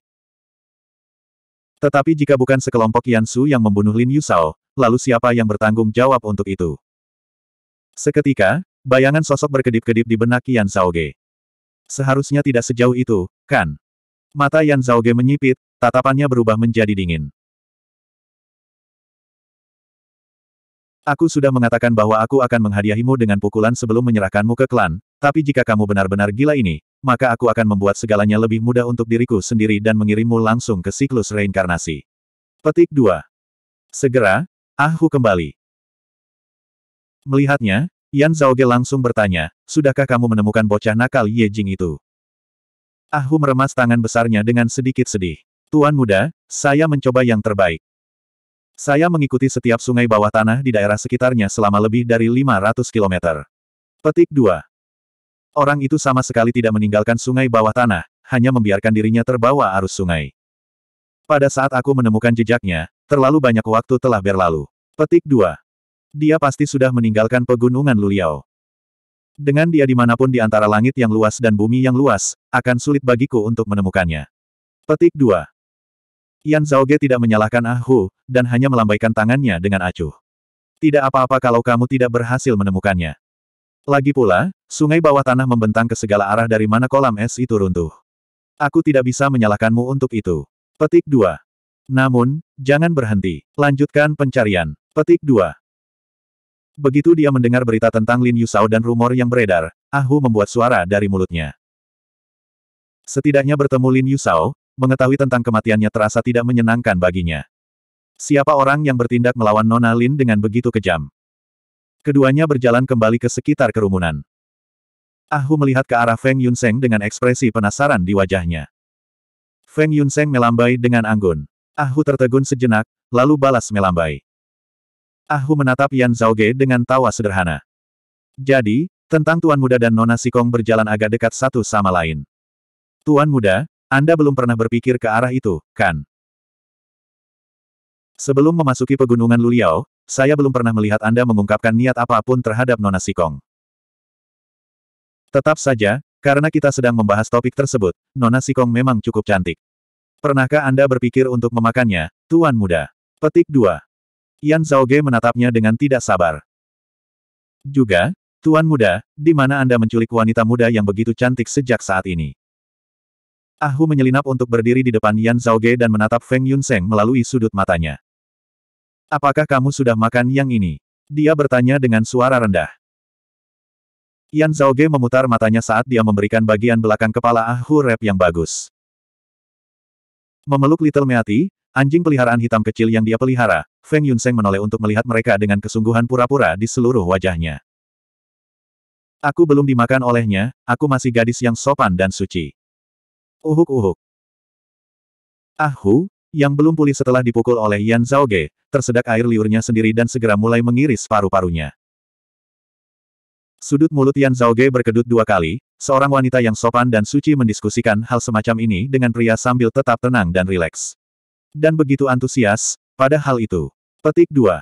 Tetapi jika bukan sekelompok Yan Su yang membunuh Lin Yusao, lalu siapa yang bertanggung jawab untuk itu? Seketika, bayangan sosok berkedip-kedip di benak Yan Ge. Seharusnya tidak sejauh itu, kan? Mata Yan Ge menyipit, tatapannya berubah menjadi dingin. Aku sudah mengatakan bahwa aku akan menghadiahimu dengan pukulan sebelum menyerahkanmu ke klan, tapi jika kamu benar-benar gila ini, maka aku akan membuat segalanya lebih mudah untuk diriku sendiri dan mengirimmu langsung ke siklus reinkarnasi. Petik 2. Segera, Ahu kembali. Melihatnya, Yan Zaoge langsung bertanya, sudahkah kamu menemukan bocah nakal Ye Jing itu? Ahu meremas tangan besarnya dengan sedikit sedih. Tuan muda, saya mencoba yang terbaik. Saya mengikuti setiap sungai bawah tanah di daerah sekitarnya selama lebih dari 500 kilometer. Petik 2. Orang itu sama sekali tidak meninggalkan sungai bawah tanah, hanya membiarkan dirinya terbawa arus sungai. Pada saat aku menemukan jejaknya, terlalu banyak waktu telah berlalu. Petik 2. Dia pasti sudah meninggalkan pegunungan Luliao. Dengan dia dimanapun di antara langit yang luas dan bumi yang luas, akan sulit bagiku untuk menemukannya. Petik 2. Yan Zhaoge tidak menyalahkan Ah Hu, dan hanya melambaikan tangannya dengan acuh. Tidak apa-apa kalau kamu tidak berhasil menemukannya. Lagi pula, sungai bawah tanah membentang ke segala arah dari mana kolam es itu runtuh. Aku tidak bisa menyalahkanmu untuk itu. Petik 2. Namun, jangan berhenti. Lanjutkan pencarian. Petik 2. Begitu dia mendengar berita tentang Lin Yusao dan rumor yang beredar, Ahu ah membuat suara dari mulutnya. Setidaknya bertemu Lin Yusao, mengetahui tentang kematiannya terasa tidak menyenangkan baginya. Siapa orang yang bertindak melawan Nona Lin dengan begitu kejam? Keduanya berjalan kembali ke sekitar kerumunan. Ahu melihat ke arah Feng Yunseng dengan ekspresi penasaran di wajahnya. Feng Yunseng melambai dengan anggun. Ahu tertegun sejenak, lalu balas melambai. Ahu menatap Yan Zhaoge dengan tawa sederhana. Jadi, tentang Tuan Muda dan Nona Sikong berjalan agak dekat satu sama lain. Tuan Muda, anda belum pernah berpikir ke arah itu, kan? Sebelum memasuki pegunungan Luliao, saya belum pernah melihat Anda mengungkapkan niat apapun terhadap Nona Sikong. Tetap saja, karena kita sedang membahas topik tersebut, Nona Sikong memang cukup cantik. Pernahkah Anda berpikir untuk memakannya, Tuan Muda? Petik 2. Yan Zhaoge menatapnya dengan tidak sabar. Juga, Tuan Muda, di mana Anda menculik wanita muda yang begitu cantik sejak saat ini? Ah Hu menyelinap untuk berdiri di depan Yan Zhao Ge dan menatap Feng Yun Yunseng melalui sudut matanya. Apakah kamu sudah makan yang ini? Dia bertanya dengan suara rendah. Yan Zhao Ge memutar matanya saat dia memberikan bagian belakang kepala Ah Hu rep yang bagus. Memeluk Little Meati, anjing peliharaan hitam kecil yang dia pelihara, Feng Yun Yunseng menoleh untuk melihat mereka dengan kesungguhan pura-pura di seluruh wajahnya. Aku belum dimakan olehnya, aku masih gadis yang sopan dan suci. Uhuk-uhuk. Ahu, yang belum pulih setelah dipukul oleh Yan Ge, tersedak air liurnya sendiri dan segera mulai mengiris paru-parunya. Sudut mulut Yan Ge berkedut dua kali, seorang wanita yang sopan dan suci mendiskusikan hal semacam ini dengan pria sambil tetap tenang dan rileks. Dan begitu antusias, pada hal itu. Petik 2.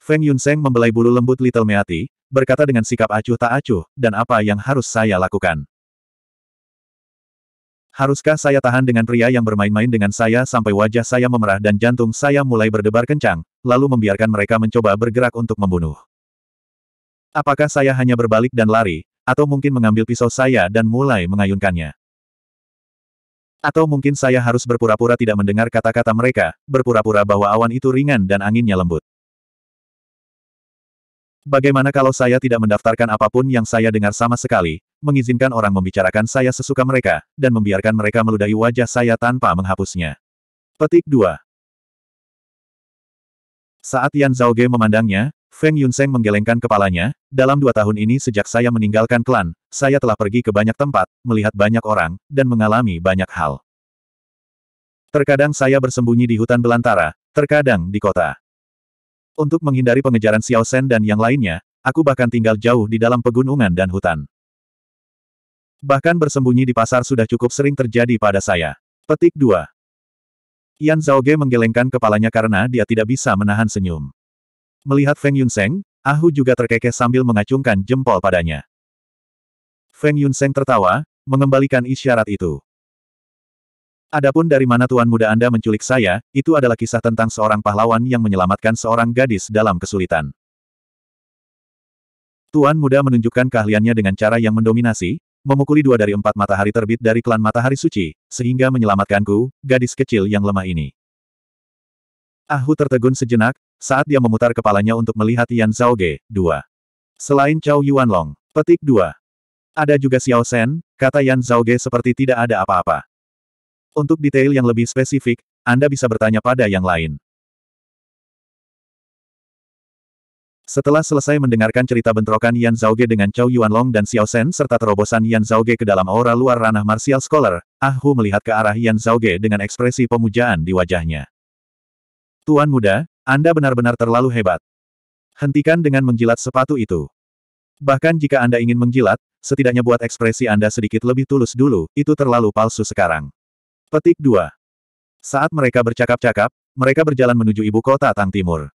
Feng Yunseng membelai bulu lembut Little Meati, berkata dengan sikap acuh tak acuh, dan apa yang harus saya lakukan. Haruskah saya tahan dengan pria yang bermain-main dengan saya sampai wajah saya memerah dan jantung saya mulai berdebar kencang, lalu membiarkan mereka mencoba bergerak untuk membunuh? Apakah saya hanya berbalik dan lari, atau mungkin mengambil pisau saya dan mulai mengayunkannya? Atau mungkin saya harus berpura-pura tidak mendengar kata-kata mereka, berpura-pura bahwa awan itu ringan dan anginnya lembut. Bagaimana kalau saya tidak mendaftarkan apapun yang saya dengar sama sekali, mengizinkan orang membicarakan saya sesuka mereka, dan membiarkan mereka meludahi wajah saya tanpa menghapusnya. Petik 2 Saat Yan Zhaoge memandangnya, Feng Yunseng menggelengkan kepalanya, dalam dua tahun ini sejak saya meninggalkan klan, saya telah pergi ke banyak tempat, melihat banyak orang, dan mengalami banyak hal. Terkadang saya bersembunyi di hutan belantara, terkadang di kota. Untuk menghindari pengejaran Xiao Shen dan yang lainnya, aku bahkan tinggal jauh di dalam pegunungan dan hutan. Bahkan bersembunyi di pasar sudah cukup sering terjadi pada saya. Petik 2. Yan Zhaoge menggelengkan kepalanya karena dia tidak bisa menahan senyum. Melihat Feng Yunseng, Ahu juga terkekeh sambil mengacungkan jempol padanya. Feng Yunseng tertawa, mengembalikan isyarat itu. Adapun dari mana Tuan Muda Anda menculik saya, itu adalah kisah tentang seorang pahlawan yang menyelamatkan seorang gadis dalam kesulitan. Tuan Muda menunjukkan keahliannya dengan cara yang mendominasi, memukuli dua dari empat matahari terbit dari klan matahari suci, sehingga menyelamatkanku, gadis kecil yang lemah ini. Ahu tertegun sejenak, saat dia memutar kepalanya untuk melihat Yan Zhaoge, Dua. Selain Chao Yuanlong, petik dua. Ada juga Xiao Shen, kata Yan Zhao Ge seperti tidak ada apa-apa. Untuk detail yang lebih spesifik, Anda bisa bertanya pada yang lain. Setelah selesai mendengarkan cerita bentrokan Yan Zhaoge dengan Chow Yuanlong dan Xiao Shen serta terobosan Yan Zhaoge ke dalam aura luar ranah martial scholar, Ah Hu melihat ke arah Yan Zhaoge dengan ekspresi pemujaan di wajahnya. Tuan muda, Anda benar-benar terlalu hebat. Hentikan dengan menjilat sepatu itu. Bahkan jika Anda ingin menjilat, setidaknya buat ekspresi Anda sedikit lebih tulus dulu, itu terlalu palsu sekarang. Petik 2. Saat mereka bercakap-cakap, mereka berjalan menuju ibu kota Tang Timur.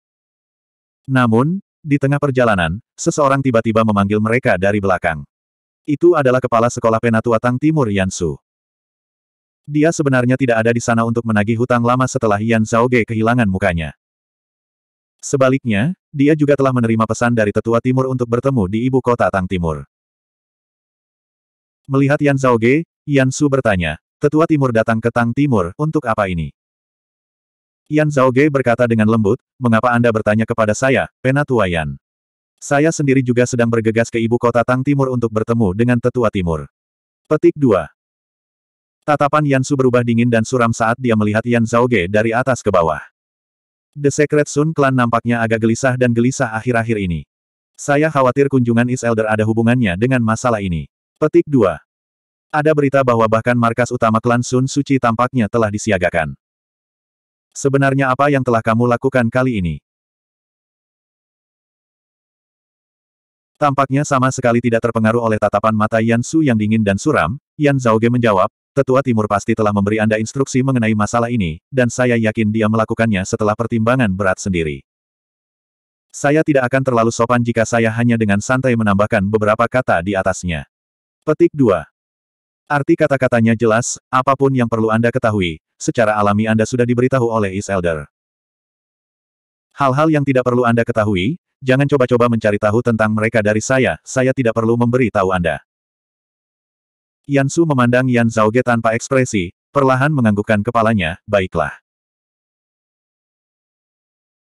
Namun, di tengah perjalanan, seseorang tiba-tiba memanggil mereka dari belakang. Itu adalah kepala sekolah penatua Tang Timur Yansu. Dia sebenarnya tidak ada di sana untuk menagih hutang lama setelah Yan Zhaoge kehilangan mukanya. Sebaliknya, dia juga telah menerima pesan dari tetua timur untuk bertemu di ibu kota Tang Timur. Melihat Yan Zhaoge, Yan Su bertanya, Tetua Timur datang ke Tang Timur, untuk apa ini? Yan Zhao Ge berkata dengan lembut, mengapa Anda bertanya kepada saya, Penatua Yan? Saya sendiri juga sedang bergegas ke ibu kota Tang Timur untuk bertemu dengan Tetua Timur. Petik 2. Tatapan Yan Su berubah dingin dan suram saat dia melihat Yan Zhao Ge dari atas ke bawah. The Secret Sun Clan nampaknya agak gelisah dan gelisah akhir-akhir ini. Saya khawatir kunjungan Is Elder ada hubungannya dengan masalah ini. Petik 2. Ada berita bahwa bahkan markas utama klan Sun Suci tampaknya telah disiagakan. Sebenarnya apa yang telah kamu lakukan kali ini? Tampaknya sama sekali tidak terpengaruh oleh tatapan mata Yan Su yang dingin dan suram, Yan Zhao Zhaoge menjawab, Tetua Timur pasti telah memberi Anda instruksi mengenai masalah ini, dan saya yakin dia melakukannya setelah pertimbangan berat sendiri. Saya tidak akan terlalu sopan jika saya hanya dengan santai menambahkan beberapa kata di atasnya. Petik 2. Arti kata-katanya jelas, apapun yang perlu Anda ketahui, secara alami Anda sudah diberitahu oleh Is Elder. Hal-hal yang tidak perlu Anda ketahui, jangan coba-coba mencari tahu tentang mereka dari saya, saya tidak perlu memberi tahu Anda. Yansu memandang Yan Zhaoge tanpa ekspresi, perlahan menganggukkan kepalanya, baiklah.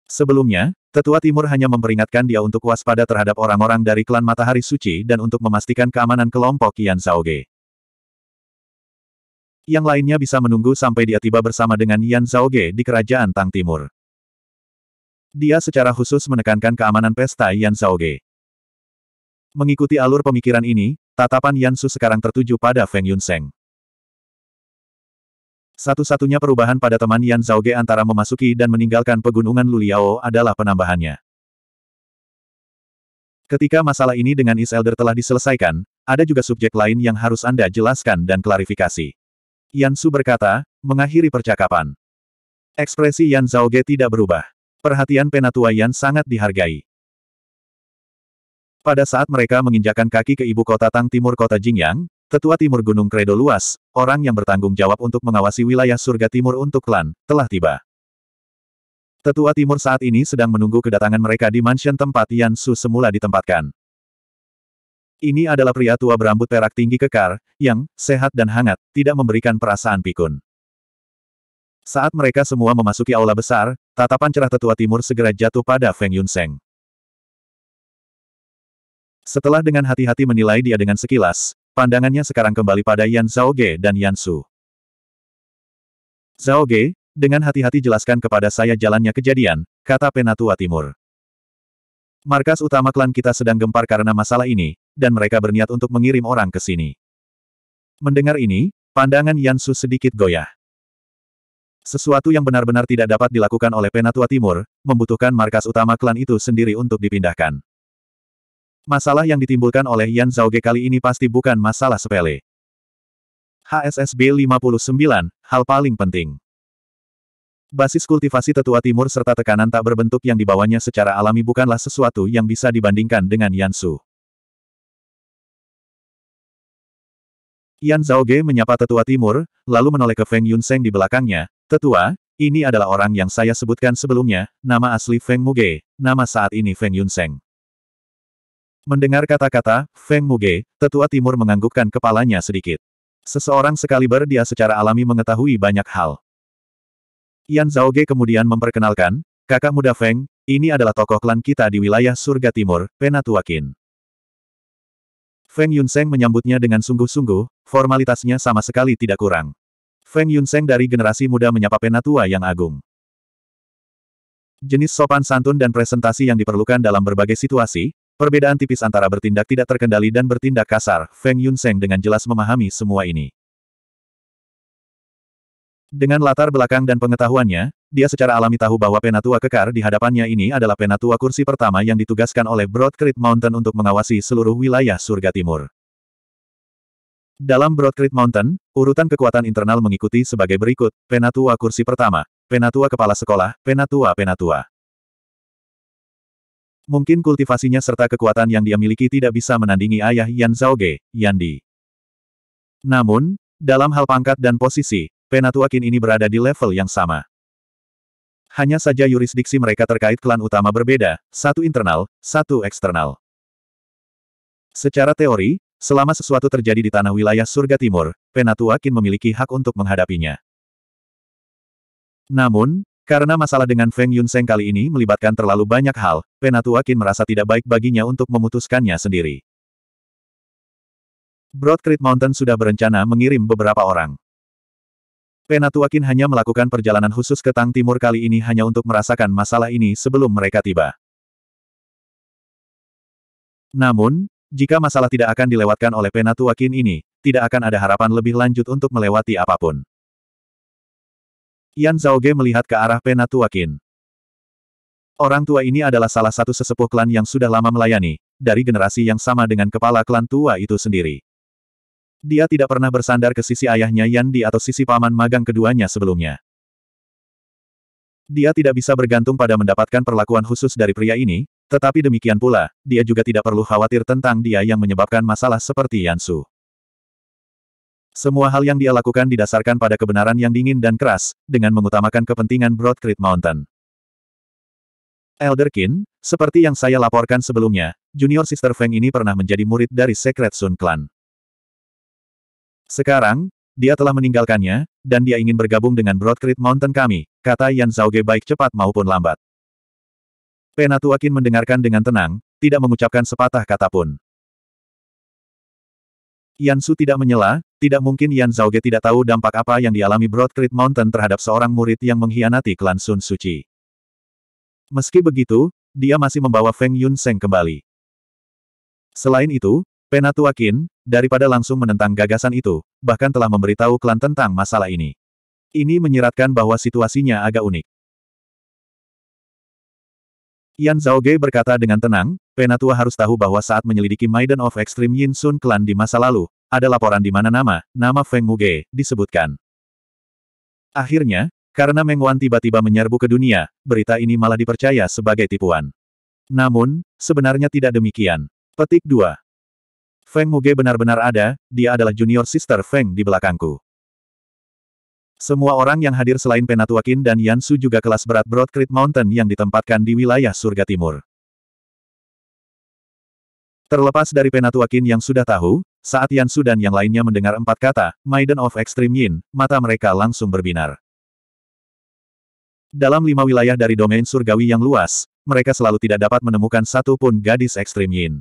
Sebelumnya, Tetua Timur hanya memperingatkan dia untuk waspada terhadap orang-orang dari klan Matahari Suci dan untuk memastikan keamanan kelompok Yan Zhaoge yang lainnya bisa menunggu sampai dia tiba bersama dengan Yan Zhaoge di Kerajaan Tang Timur. Dia secara khusus menekankan keamanan pesta Yan Zhaoge. Mengikuti alur pemikiran ini, tatapan Yan Su sekarang tertuju pada Feng Yunseng. Satu-satunya perubahan pada teman Yan Zhaoge antara memasuki dan meninggalkan pegunungan Luliao adalah penambahannya. Ketika masalah ini dengan Is Elder telah diselesaikan, ada juga subjek lain yang harus Anda jelaskan dan klarifikasi. Yan Su berkata, mengakhiri percakapan. Ekspresi Yan Zhao Ge tidak berubah. Perhatian penatua Yan sangat dihargai. Pada saat mereka menginjakan kaki ke ibu kota Tang Timur kota Jingyang, tetua timur Gunung Kredo Luas, orang yang bertanggung jawab untuk mengawasi wilayah surga timur untuk klan, telah tiba. Tetua timur saat ini sedang menunggu kedatangan mereka di mansion tempat Yan Su semula ditempatkan. Ini adalah pria tua berambut perak tinggi kekar, yang, sehat dan hangat, tidak memberikan perasaan pikun. Saat mereka semua memasuki aula besar, tatapan cerah tetua timur segera jatuh pada Feng Yunseng. Setelah dengan hati-hati menilai dia dengan sekilas, pandangannya sekarang kembali pada Yan Zhaoge dan Yan Su. Zhaoge, dengan hati-hati jelaskan kepada saya jalannya kejadian, kata penatua timur. Markas utama klan kita sedang gempar karena masalah ini, dan mereka berniat untuk mengirim orang ke sini. Mendengar ini, pandangan Yansu sedikit goyah. Sesuatu yang benar-benar tidak dapat dilakukan oleh Penatua Timur, membutuhkan markas utama klan itu sendiri untuk dipindahkan. Masalah yang ditimbulkan oleh Yan Zhaoge kali ini pasti bukan masalah sepele. HSSB 59, hal paling penting. Basis kultivasi tetua timur serta tekanan tak berbentuk yang dibawanya secara alami bukanlah sesuatu yang bisa dibandingkan dengan Yansu. Yan Ge menyapa tetua timur, lalu menoleh ke Feng Yunseng di belakangnya. Tetua, ini adalah orang yang saya sebutkan sebelumnya, nama asli Feng Muge, nama saat ini Feng Yunseng. Mendengar kata-kata, Feng Muge, tetua timur menganggukkan kepalanya sedikit. Seseorang sekaliber dia secara alami mengetahui banyak hal. Yan Zhaoge kemudian memperkenalkan, kakak muda Feng, ini adalah tokoh klan kita di wilayah surga timur, Penatuakin. Feng Yunseng menyambutnya dengan sungguh-sungguh, formalitasnya sama sekali tidak kurang. Feng Yunseng dari generasi muda menyapa Penatua yang agung. Jenis sopan santun dan presentasi yang diperlukan dalam berbagai situasi, perbedaan tipis antara bertindak tidak terkendali dan bertindak kasar, Feng Yunseng dengan jelas memahami semua ini. Dengan latar belakang dan pengetahuannya, dia secara alami tahu bahwa penatua kekar di hadapannya ini adalah penatua kursi pertama yang ditugaskan oleh Broad Mountain untuk mengawasi seluruh wilayah surga timur. Dalam Broad Mountain, urutan kekuatan internal mengikuti sebagai berikut, penatua kursi pertama, penatua kepala sekolah, penatua-penatua. Mungkin kultivasinya serta kekuatan yang dia miliki tidak bisa menandingi ayah Yan Zhao Ge, Yan Di. Namun, dalam hal pangkat dan posisi, Penatua ini berada di level yang sama. Hanya saja yurisdiksi mereka terkait klan utama berbeda, satu internal, satu eksternal. Secara teori, selama sesuatu terjadi di tanah wilayah surga timur, Penatua memiliki hak untuk menghadapinya. Namun, karena masalah dengan Feng Yunseng kali ini melibatkan terlalu banyak hal, Penatua merasa tidak baik baginya untuk memutuskannya sendiri. Broadcrete Mountain sudah berencana mengirim beberapa orang. Penatuakin hanya melakukan perjalanan khusus ke Tang Timur kali ini hanya untuk merasakan masalah ini sebelum mereka tiba. Namun, jika masalah tidak akan dilewatkan oleh Penatuakin ini, tidak akan ada harapan lebih lanjut untuk melewati apapun. Yan Zhaoge melihat ke arah Penatuakin. Orang tua ini adalah salah satu sesepuh klan yang sudah lama melayani, dari generasi yang sama dengan kepala klan tua itu sendiri. Dia tidak pernah bersandar ke sisi ayahnya Yandi atau sisi paman magang keduanya sebelumnya. Dia tidak bisa bergantung pada mendapatkan perlakuan khusus dari pria ini, tetapi demikian pula, dia juga tidak perlu khawatir tentang dia yang menyebabkan masalah seperti Yansu. Semua hal yang dia lakukan didasarkan pada kebenaran yang dingin dan keras, dengan mengutamakan kepentingan Broad Creek Mountain. Elderkin, seperti yang saya laporkan sebelumnya, Junior Sister Feng ini pernah menjadi murid dari Secret Sun Clan. Sekarang, dia telah meninggalkannya, dan dia ingin bergabung dengan Broadcreet Mountain kami, kata Yan Zhaoge baik cepat maupun lambat. Penatuakin mendengarkan dengan tenang, tidak mengucapkan sepatah kata pun. Yan Su tidak menyela, tidak mungkin Yan Zhaoge tidak tahu dampak apa yang dialami Broadcreet Mountain terhadap seorang murid yang mengkhianati klan Sun Suci. Meski begitu, dia masih membawa Feng Yun Seng kembali. Selain itu, Penatua Qin, daripada langsung menentang gagasan itu, bahkan telah memberitahu klan tentang masalah ini. Ini menyiratkan bahwa situasinya agak unik. Yan Zhaoge berkata dengan tenang, Penatua harus tahu bahwa saat menyelidiki Maiden of Extreme Yin Sun Clan di masa lalu, ada laporan di mana nama, nama Feng Ge, disebutkan. Akhirnya, karena Meng Wan tiba-tiba menyerbu ke dunia, berita ini malah dipercaya sebagai tipuan. Namun, sebenarnya tidak demikian. Petik 2. Feng Muge benar-benar ada, dia adalah junior sister Feng di belakangku. Semua orang yang hadir selain Penatuakin dan Yansu juga kelas berat Broad Creek Mountain yang ditempatkan di wilayah surga timur. Terlepas dari Penatuakin yang sudah tahu, saat Yansu dan yang lainnya mendengar empat kata, Maiden of Extreme Yin, mata mereka langsung berbinar. Dalam lima wilayah dari domain surgawi yang luas, mereka selalu tidak dapat menemukan satu pun gadis Extreme Yin.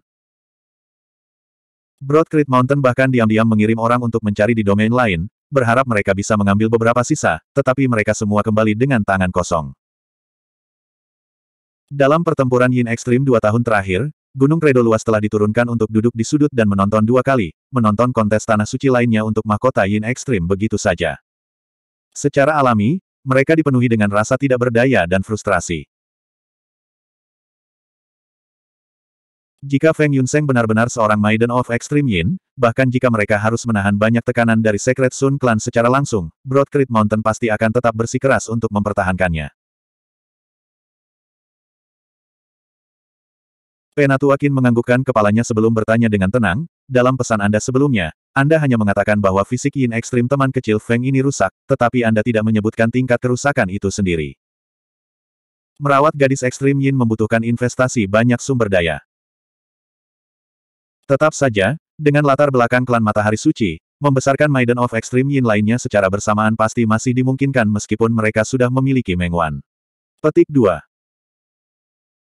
Broad Mountain bahkan diam-diam mengirim orang untuk mencari di domain lain, berharap mereka bisa mengambil beberapa sisa, tetapi mereka semua kembali dengan tangan kosong. Dalam pertempuran Yin Ekstrim dua tahun terakhir, Gunung Kredo luas telah diturunkan untuk duduk di sudut dan menonton dua kali, menonton kontes tanah suci lainnya untuk mahkota Yin Ekstrim begitu saja. Secara alami, mereka dipenuhi dengan rasa tidak berdaya dan frustrasi. Jika Feng Yunseng benar-benar seorang Maiden of Extreme Yin, bahkan jika mereka harus menahan banyak tekanan dari Secret Sun Clan secara langsung, Broad Creek Mountain pasti akan tetap bersikeras untuk mempertahankannya. Penatua Qin menganggukkan kepalanya sebelum bertanya dengan tenang, dalam pesan Anda sebelumnya, Anda hanya mengatakan bahwa fisik Yin ekstrim teman kecil Feng ini rusak, tetapi Anda tidak menyebutkan tingkat kerusakan itu sendiri. Merawat gadis ekstrim Yin membutuhkan investasi banyak sumber daya. Tetap saja, dengan latar belakang klan Matahari Suci, membesarkan Maiden of Extreme Yin lainnya secara bersamaan pasti masih dimungkinkan meskipun mereka sudah memiliki Mengwan. Petik 2.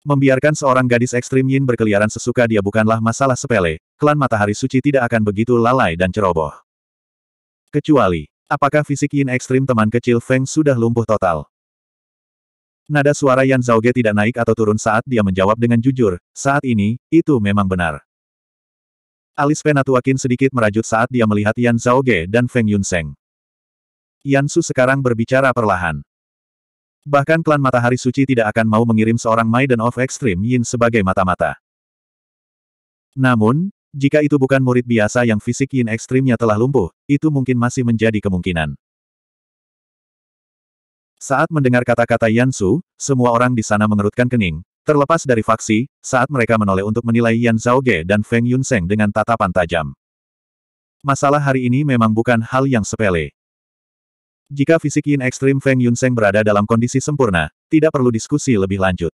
Membiarkan seorang gadis ekstrim Yin berkeliaran sesuka dia bukanlah masalah sepele, klan matahari suci tidak akan begitu lalai dan ceroboh. Kecuali, apakah fisik Yin ekstrim teman kecil Feng sudah lumpuh total? Nada suara Yan Zhao Ge tidak naik atau turun saat dia menjawab dengan jujur, saat ini, itu memang benar. Alis Penatuakin sedikit merajut saat dia melihat Yan Zhaoge dan Feng Yunseng. Yan Su sekarang berbicara perlahan. Bahkan klan Matahari Suci tidak akan mau mengirim seorang Maiden of Extreme Yin sebagai mata-mata. Namun, jika itu bukan murid biasa yang fisik Yin ekstrimnya telah lumpuh, itu mungkin masih menjadi kemungkinan. Saat mendengar kata-kata Yansu, semua orang di sana mengerutkan kening. Terlepas dari faksi, saat mereka menoleh untuk menilai Yan Ge dan Feng Yunseng dengan tatapan tajam. Masalah hari ini memang bukan hal yang sepele. Jika fisik Yin ekstrim Feng Yunseng berada dalam kondisi sempurna, tidak perlu diskusi lebih lanjut.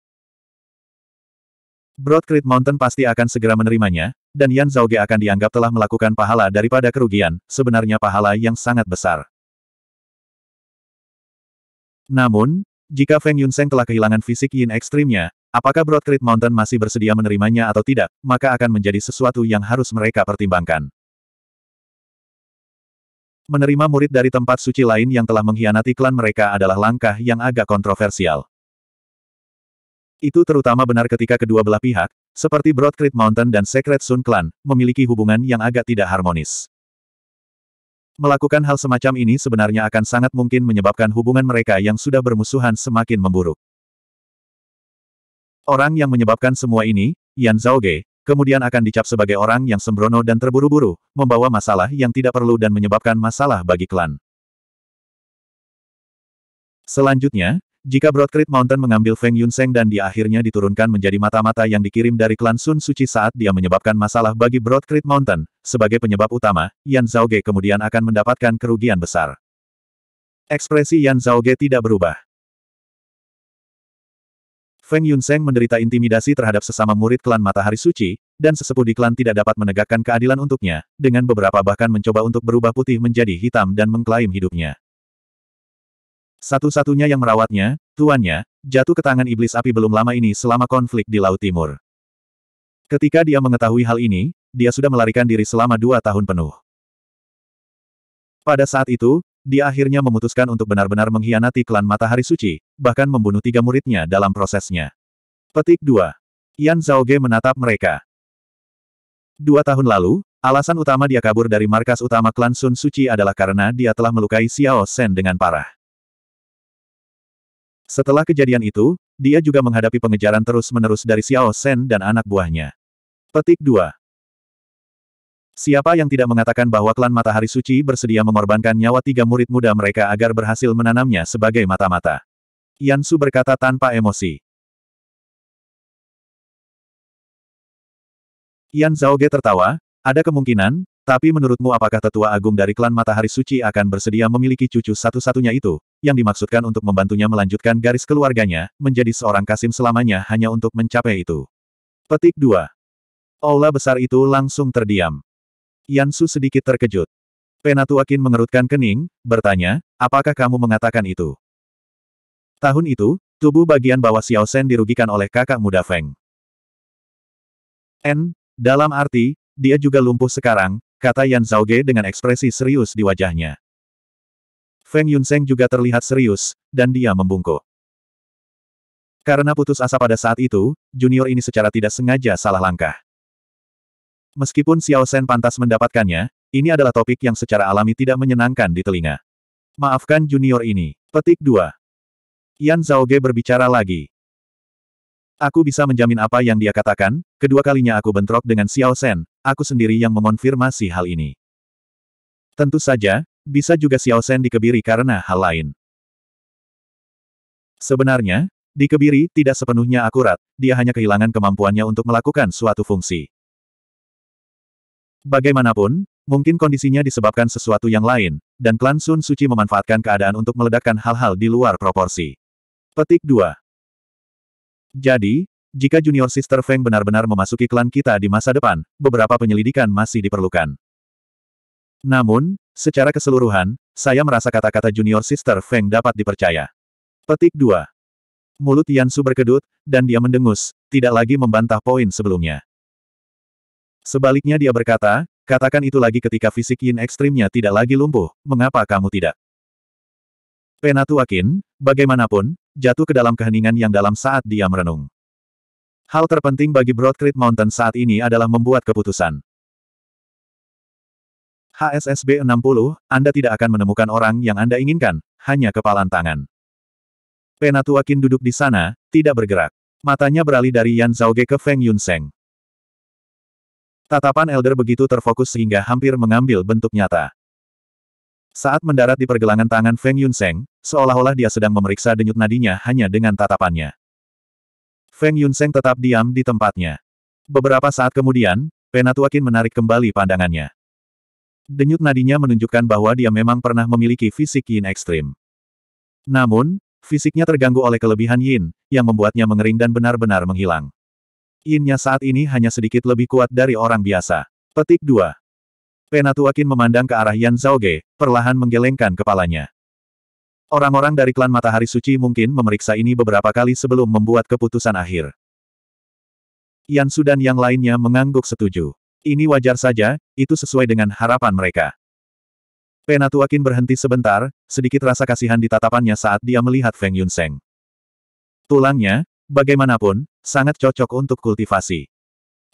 Broad Creek Mountain pasti akan segera menerimanya, dan Yan Ge akan dianggap telah melakukan pahala daripada kerugian, sebenarnya pahala yang sangat besar. Namun, jika Feng Yunseng telah kehilangan fisik yin ekstrimnya, apakah Broad Mountain masih bersedia menerimanya atau tidak, maka akan menjadi sesuatu yang harus mereka pertimbangkan. Menerima murid dari tempat suci lain yang telah mengkhianati klan mereka adalah langkah yang agak kontroversial. Itu terutama benar ketika kedua belah pihak, seperti Broad Mountain dan Secret Sun Clan, memiliki hubungan yang agak tidak harmonis. Melakukan hal semacam ini sebenarnya akan sangat mungkin menyebabkan hubungan mereka yang sudah bermusuhan semakin memburuk. Orang yang menyebabkan semua ini, Yan Ge, kemudian akan dicap sebagai orang yang sembrono dan terburu-buru, membawa masalah yang tidak perlu dan menyebabkan masalah bagi klan. Selanjutnya, jika Broad Mountain mengambil Feng Yunseng dan dia akhirnya diturunkan menjadi mata-mata yang dikirim dari klan Sun Suci saat dia menyebabkan masalah bagi Broad Mountain, sebagai penyebab utama, Yan Zhao Ge kemudian akan mendapatkan kerugian besar. Ekspresi Yan Zhao Ge tidak berubah. Feng Yunseng menderita intimidasi terhadap sesama murid klan Matahari Suci, dan sesepuh di klan tidak dapat menegakkan keadilan untuknya, dengan beberapa bahkan mencoba untuk berubah putih menjadi hitam dan mengklaim hidupnya. Satu-satunya yang merawatnya, tuannya, jatuh ke tangan iblis api belum lama ini selama konflik di Laut Timur. Ketika dia mengetahui hal ini, dia sudah melarikan diri selama dua tahun penuh. Pada saat itu, dia akhirnya memutuskan untuk benar-benar mengkhianati klan Matahari Suci, bahkan membunuh tiga muridnya dalam prosesnya. Petik 2. Yan Zhaoge menatap mereka. Dua tahun lalu, alasan utama dia kabur dari markas utama klan Sun Suci adalah karena dia telah melukai Xiao Shen dengan parah. Setelah kejadian itu, dia juga menghadapi pengejaran terus-menerus dari Xiao Shen dan anak buahnya. Petik 2. Siapa yang tidak mengatakan bahwa klan Matahari Suci bersedia mengorbankan nyawa tiga murid muda mereka agar berhasil menanamnya sebagai mata-mata? Yan Su berkata tanpa emosi. Yan Zhaoge tertawa, ada kemungkinan, tapi menurutmu apakah tetua agung dari klan Matahari Suci akan bersedia memiliki cucu satu-satunya itu? yang dimaksudkan untuk membantunya melanjutkan garis keluarganya, menjadi seorang kasim selamanya hanya untuk mencapai itu. Petik 2. Aula besar itu langsung terdiam. Yansu sedikit terkejut. Penatuakin mengerutkan kening, bertanya, apakah kamu mengatakan itu? Tahun itu, tubuh bagian bawah Xiao Shen dirugikan oleh kakak muda Feng. N, dalam arti, dia juga lumpuh sekarang, kata Yan Zhaoge dengan ekspresi serius di wajahnya. Feng Yunseng juga terlihat serius, dan dia membungkuk. Karena putus asa pada saat itu, junior ini secara tidak sengaja salah langkah. Meskipun Xiao Shen pantas mendapatkannya, ini adalah topik yang secara alami tidak menyenangkan di telinga. Maafkan junior ini. Petik 2. Yan Zhaoge berbicara lagi. Aku bisa menjamin apa yang dia katakan, kedua kalinya aku bentrok dengan Xiao Shen, aku sendiri yang mengonfirmasi hal ini. Tentu saja, bisa juga Xiao Shen dikebiri karena hal lain. Sebenarnya, dikebiri tidak sepenuhnya akurat, dia hanya kehilangan kemampuannya untuk melakukan suatu fungsi. Bagaimanapun, mungkin kondisinya disebabkan sesuatu yang lain, dan klan Sun Suci memanfaatkan keadaan untuk meledakkan hal-hal di luar proporsi. Petik 2. Jadi, jika junior sister Feng benar-benar memasuki klan kita di masa depan, beberapa penyelidikan masih diperlukan. Namun, Secara keseluruhan, saya merasa kata-kata junior sister Feng dapat dipercaya. Petik 2. Mulut Yansu berkedut, dan dia mendengus, tidak lagi membantah poin sebelumnya. Sebaliknya dia berkata, katakan itu lagi ketika fisik yin ekstrimnya tidak lagi lumpuh, mengapa kamu tidak? Penatuakin, bagaimanapun, jatuh ke dalam keheningan yang dalam saat dia merenung. Hal terpenting bagi Broadcreek Mountain saat ini adalah membuat keputusan. HSSB 60, Anda tidak akan menemukan orang yang Anda inginkan, hanya kepalan tangan. Penatua Qin duduk di sana, tidak bergerak. Matanya beralih dari Yan Zhaoge ke Feng Yunseng. Tatapan Elder begitu terfokus sehingga hampir mengambil bentuk nyata. Saat mendarat di pergelangan tangan Feng Yunseng, seolah-olah dia sedang memeriksa denyut nadinya hanya dengan tatapannya. Feng Yunseng tetap diam di tempatnya. Beberapa saat kemudian, Penatua Qin menarik kembali pandangannya. Denyut nadinya menunjukkan bahwa dia memang pernah memiliki fisik yin ekstrim. Namun, fisiknya terganggu oleh kelebihan yin, yang membuatnya mengering dan benar-benar menghilang. Yinnya saat ini hanya sedikit lebih kuat dari orang biasa. Petik 2. Penatuakin memandang ke arah Yan Zhaoge, perlahan menggelengkan kepalanya. Orang-orang dari klan Matahari Suci mungkin memeriksa ini beberapa kali sebelum membuat keputusan akhir. Yan Sudan yang lainnya mengangguk setuju. Ini wajar saja, itu sesuai dengan harapan mereka. Penatuakin berhenti sebentar, sedikit rasa kasihan di tatapannya saat dia melihat Feng Yunseng. Tulangnya, bagaimanapun, sangat cocok untuk kultivasi.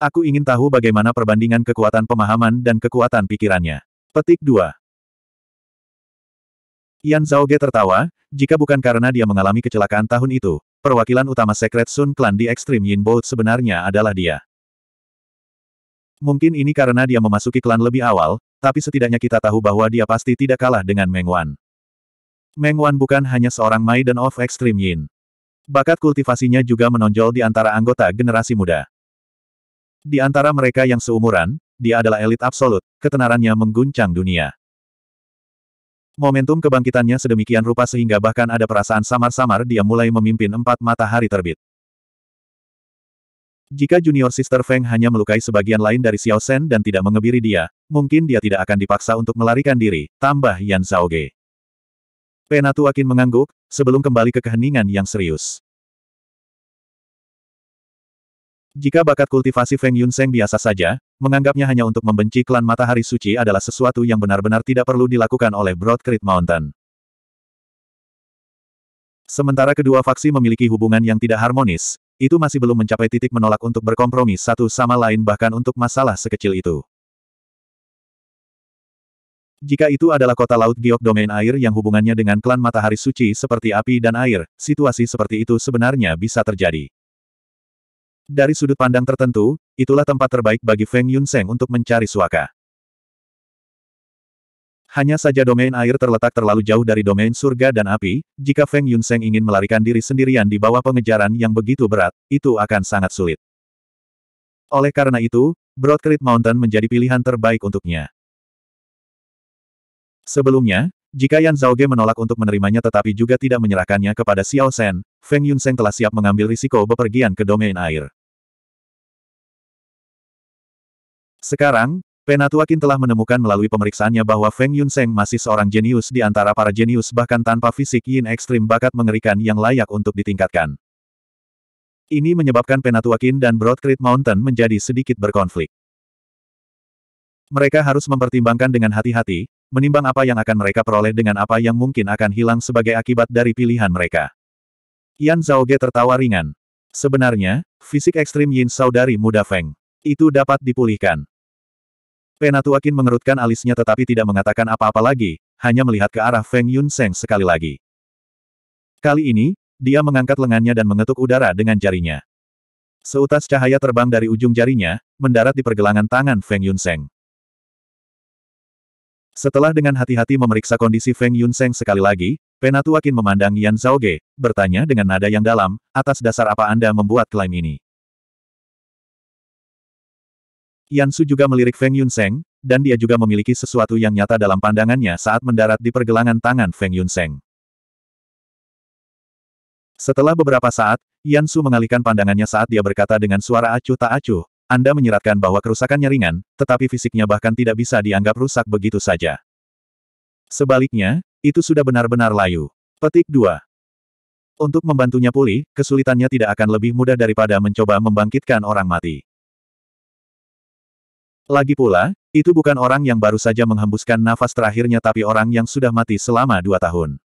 Aku ingin tahu bagaimana perbandingan kekuatan pemahaman dan kekuatan pikirannya. Petik 2. Yan Ge tertawa, jika bukan karena dia mengalami kecelakaan tahun itu, perwakilan utama Sekret Sun Clan di Extreme Yin Boat sebenarnya adalah dia. Mungkin ini karena dia memasuki klan lebih awal, tapi setidaknya kita tahu bahwa dia pasti tidak kalah dengan Meng Wan. Meng Wan bukan hanya seorang Maiden of Extreme Yin. Bakat kultivasinya juga menonjol di antara anggota generasi muda. Di antara mereka yang seumuran, dia adalah elit absolut, ketenarannya mengguncang dunia. Momentum kebangkitannya sedemikian rupa sehingga bahkan ada perasaan samar-samar dia mulai memimpin empat matahari terbit. Jika junior sister Feng hanya melukai sebagian lain dari Xiao Shen dan tidak mengebiri dia, mungkin dia tidak akan dipaksa untuk melarikan diri, tambah Yan Zhao Ge. Penatu Akin mengangguk, sebelum kembali ke keheningan yang serius. Jika bakat kultivasi Feng Yun Yunseng biasa saja, menganggapnya hanya untuk membenci klan matahari suci adalah sesuatu yang benar-benar tidak perlu dilakukan oleh Broad Creek Mountain. Sementara kedua faksi memiliki hubungan yang tidak harmonis, itu masih belum mencapai titik menolak untuk berkompromi satu sama lain bahkan untuk masalah sekecil itu. Jika itu adalah kota laut giok domain air yang hubungannya dengan klan matahari suci seperti api dan air, situasi seperti itu sebenarnya bisa terjadi. Dari sudut pandang tertentu, itulah tempat terbaik bagi Feng Yunseng untuk mencari suaka. Hanya saja domain air terletak terlalu jauh dari domain surga dan api, jika Feng Yunseng ingin melarikan diri sendirian di bawah pengejaran yang begitu berat, itu akan sangat sulit. Oleh karena itu, Broad Mountain menjadi pilihan terbaik untuknya. Sebelumnya, jika Yan Zhaoge menolak untuk menerimanya tetapi juga tidak menyerahkannya kepada Xiao Shen, Feng Yunseng telah siap mengambil risiko bepergian ke domain air. Sekarang, Penatuakin telah menemukan melalui pemeriksaannya bahwa Feng Yunseng masih seorang jenius di antara para jenius bahkan tanpa fisik yin ekstrim bakat mengerikan yang layak untuk ditingkatkan. Ini menyebabkan Penatuakin dan Broad Mountain menjadi sedikit berkonflik. Mereka harus mempertimbangkan dengan hati-hati, menimbang apa yang akan mereka peroleh dengan apa yang mungkin akan hilang sebagai akibat dari pilihan mereka. Yan Zhao Ge tertawa ringan. Sebenarnya, fisik ekstrim Yin Saudari Muda Feng. Itu dapat dipulihkan. Penatu Akin mengerutkan alisnya tetapi tidak mengatakan apa-apa lagi, hanya melihat ke arah Feng Yun Seng sekali lagi. Kali ini, dia mengangkat lengannya dan mengetuk udara dengan jarinya. Seutas cahaya terbang dari ujung jarinya, mendarat di pergelangan tangan Feng Yun Seng. Setelah dengan hati-hati memeriksa kondisi Feng Yun Seng sekali lagi, Penatuakin Akin memandang Yan Zhaoge, bertanya dengan nada yang dalam, atas dasar apa Anda membuat klaim ini? Yansu juga melirik Feng Yunseng, dan dia juga memiliki sesuatu yang nyata dalam pandangannya saat mendarat di pergelangan tangan Feng Yunseng. Setelah beberapa saat, Yansu mengalihkan pandangannya saat dia berkata dengan suara acuh tak acuh, Anda menyeratkan bahwa kerusakannya ringan, tetapi fisiknya bahkan tidak bisa dianggap rusak begitu saja. Sebaliknya, itu sudah benar-benar layu. Petik 2. Untuk membantunya pulih, kesulitannya tidak akan lebih mudah daripada mencoba membangkitkan orang mati. Lagi pula, itu bukan orang yang baru saja menghembuskan nafas terakhirnya tapi orang yang sudah mati selama dua tahun.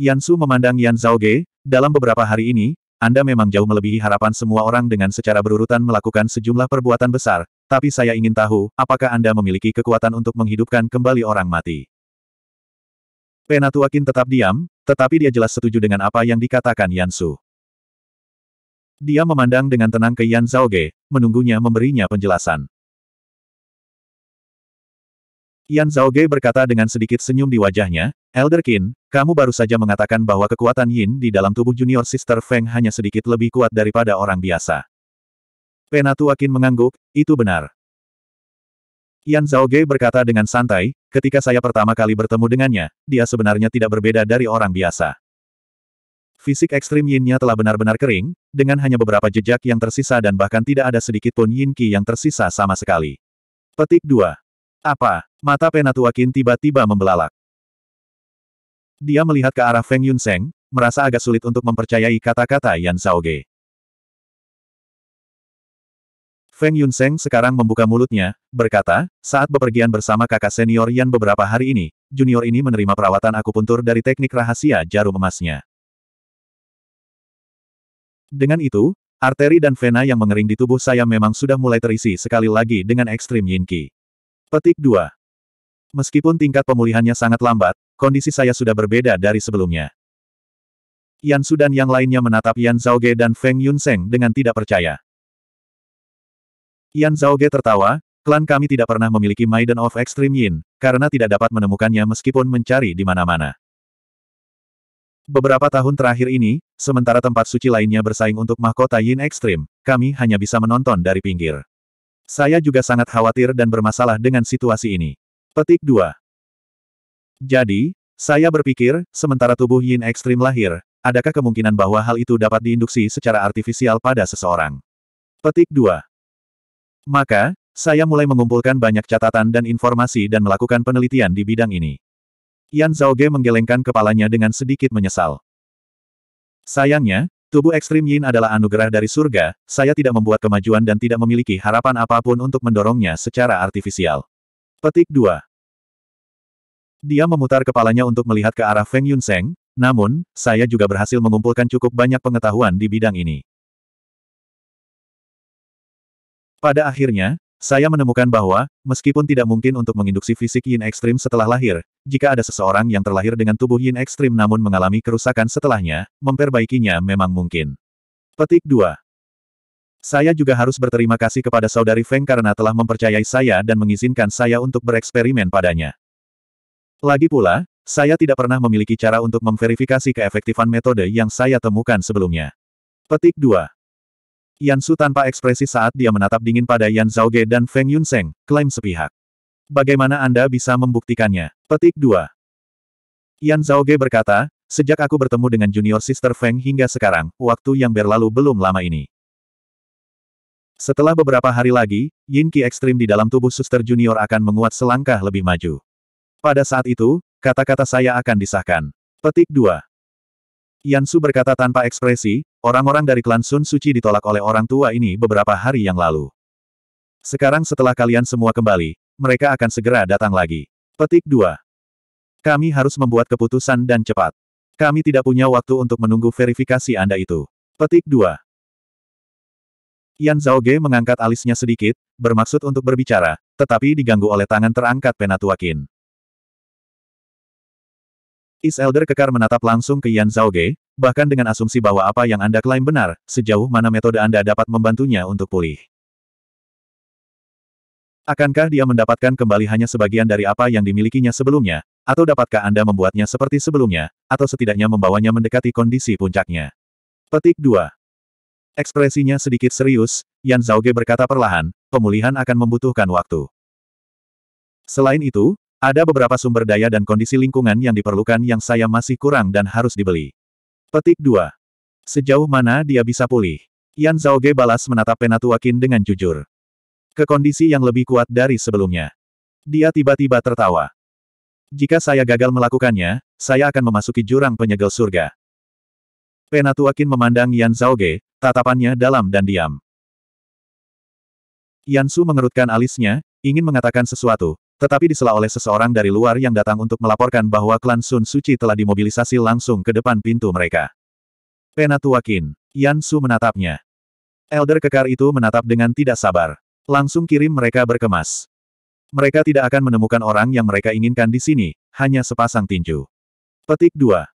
Yansu memandang Yan Zhao Ge. dalam beberapa hari ini, Anda memang jauh melebihi harapan semua orang dengan secara berurutan melakukan sejumlah perbuatan besar, tapi saya ingin tahu, apakah Anda memiliki kekuatan untuk menghidupkan kembali orang mati? Penatua tetap diam, tetapi dia jelas setuju dengan apa yang dikatakan Yansu. Dia memandang dengan tenang ke Yan Zhao Ge, menunggunya memberinya penjelasan. Yan Zhao Ge berkata dengan sedikit senyum di wajahnya, Elder Qin, kamu baru saja mengatakan bahwa kekuatan Yin di dalam tubuh junior sister Feng hanya sedikit lebih kuat daripada orang biasa. Penatua Qin mengangguk, itu benar. Yan Zhao Ge berkata dengan santai, ketika saya pertama kali bertemu dengannya, dia sebenarnya tidak berbeda dari orang biasa. Fisik ekstrim yinnya telah benar-benar kering, dengan hanya beberapa jejak yang tersisa dan bahkan tidak ada sedikit pun yin qi yang tersisa sama sekali. Petik 2. Apa? Mata Penatua Qin tiba-tiba membelalak. Dia melihat ke arah Feng Yunseng, merasa agak sulit untuk mempercayai kata-kata Yan Ge. Feng Yunseng sekarang membuka mulutnya, berkata, saat bepergian bersama kakak senior Yan beberapa hari ini, junior ini menerima perawatan akupuntur dari teknik rahasia jarum emasnya. Dengan itu, arteri dan vena yang mengering di tubuh saya memang sudah mulai terisi sekali lagi dengan ekstrim yin qi. Petik 2. Meskipun tingkat pemulihannya sangat lambat, kondisi saya sudah berbeda dari sebelumnya. Yan Su dan yang lainnya menatap Yan Zhaoge dan Feng Yunseng dengan tidak percaya. Yan Zhaoge tertawa, klan kami tidak pernah memiliki Maiden of Extreme Yin, karena tidak dapat menemukannya meskipun mencari di mana-mana. Beberapa tahun terakhir ini, sementara tempat suci lainnya bersaing untuk mahkota Yin Ekstrim, kami hanya bisa menonton dari pinggir. Saya juga sangat khawatir dan bermasalah dengan situasi ini. Petik 2. Jadi, saya berpikir, sementara tubuh Yin Ekstrim lahir, adakah kemungkinan bahwa hal itu dapat diinduksi secara artifisial pada seseorang? Petik 2. Maka, saya mulai mengumpulkan banyak catatan dan informasi dan melakukan penelitian di bidang ini. Yan Zhaoge menggelengkan kepalanya dengan sedikit menyesal. Sayangnya, tubuh ekstrim Yin adalah anugerah dari surga, saya tidak membuat kemajuan dan tidak memiliki harapan apapun untuk mendorongnya secara artifisial. Petik 2 Dia memutar kepalanya untuk melihat ke arah Feng Yunseng, namun, saya juga berhasil mengumpulkan cukup banyak pengetahuan di bidang ini. Pada akhirnya, saya menemukan bahwa, meskipun tidak mungkin untuk menginduksi fisik yin ekstrim setelah lahir, jika ada seseorang yang terlahir dengan tubuh yin ekstrim namun mengalami kerusakan setelahnya, memperbaikinya memang mungkin. Petik 2. Saya juga harus berterima kasih kepada saudari Feng karena telah mempercayai saya dan mengizinkan saya untuk bereksperimen padanya. Lagi pula, saya tidak pernah memiliki cara untuk memverifikasi keefektifan metode yang saya temukan sebelumnya. Petik 2. Yan Su tanpa ekspresi saat dia menatap dingin pada Yan Zhaoge dan Feng Yunseng, klaim sepihak. Bagaimana Anda bisa membuktikannya? Petik 2. Yan Zhaoge berkata, sejak aku bertemu dengan junior sister Feng hingga sekarang, waktu yang berlalu belum lama ini. Setelah beberapa hari lagi, yin Qi ekstrim di dalam tubuh suster junior akan menguat selangkah lebih maju. Pada saat itu, kata-kata saya akan disahkan. Petik 2. Su berkata tanpa ekspresi, Orang-orang dari klan Sun Suci ditolak oleh orang tua ini beberapa hari yang lalu. Sekarang setelah kalian semua kembali, mereka akan segera datang lagi. Petik 2. Kami harus membuat keputusan dan cepat. Kami tidak punya waktu untuk menunggu verifikasi Anda itu. Petik 2. Yan Zhaoge mengangkat alisnya sedikit, bermaksud untuk berbicara, tetapi diganggu oleh tangan terangkat Penatua Qin. Is Elder kekar menatap langsung ke Yan Zhaoge, bahkan dengan asumsi bahwa apa yang Anda klaim benar, sejauh mana metode Anda dapat membantunya untuk pulih. Akankah dia mendapatkan kembali hanya sebagian dari apa yang dimilikinya sebelumnya, atau dapatkah Anda membuatnya seperti sebelumnya, atau setidaknya membawanya mendekati kondisi puncaknya? Petik 2. Ekspresinya sedikit serius, Yan Zhaoge berkata perlahan, pemulihan akan membutuhkan waktu. Selain itu, ada beberapa sumber daya dan kondisi lingkungan yang diperlukan yang saya masih kurang dan harus dibeli. Petik 2. Sejauh mana dia bisa pulih? Yan Ge balas menatap Penatua Qin dengan jujur. Ke kondisi yang lebih kuat dari sebelumnya. Dia tiba-tiba tertawa. Jika saya gagal melakukannya, saya akan memasuki jurang penyegel surga. Penatua Qin memandang Yan Ge, tatapannya dalam dan diam. Yan Su mengerutkan alisnya, ingin mengatakan sesuatu, tetapi disela oleh seseorang dari luar yang datang untuk melaporkan bahwa klan Sun Suci telah dimobilisasi langsung ke depan pintu mereka. Penatua Qin. Yan Su menatapnya. Elder kekar itu menatap dengan tidak sabar. Langsung kirim mereka berkemas. Mereka tidak akan menemukan orang yang mereka inginkan di sini, hanya sepasang tinju. Petik 2.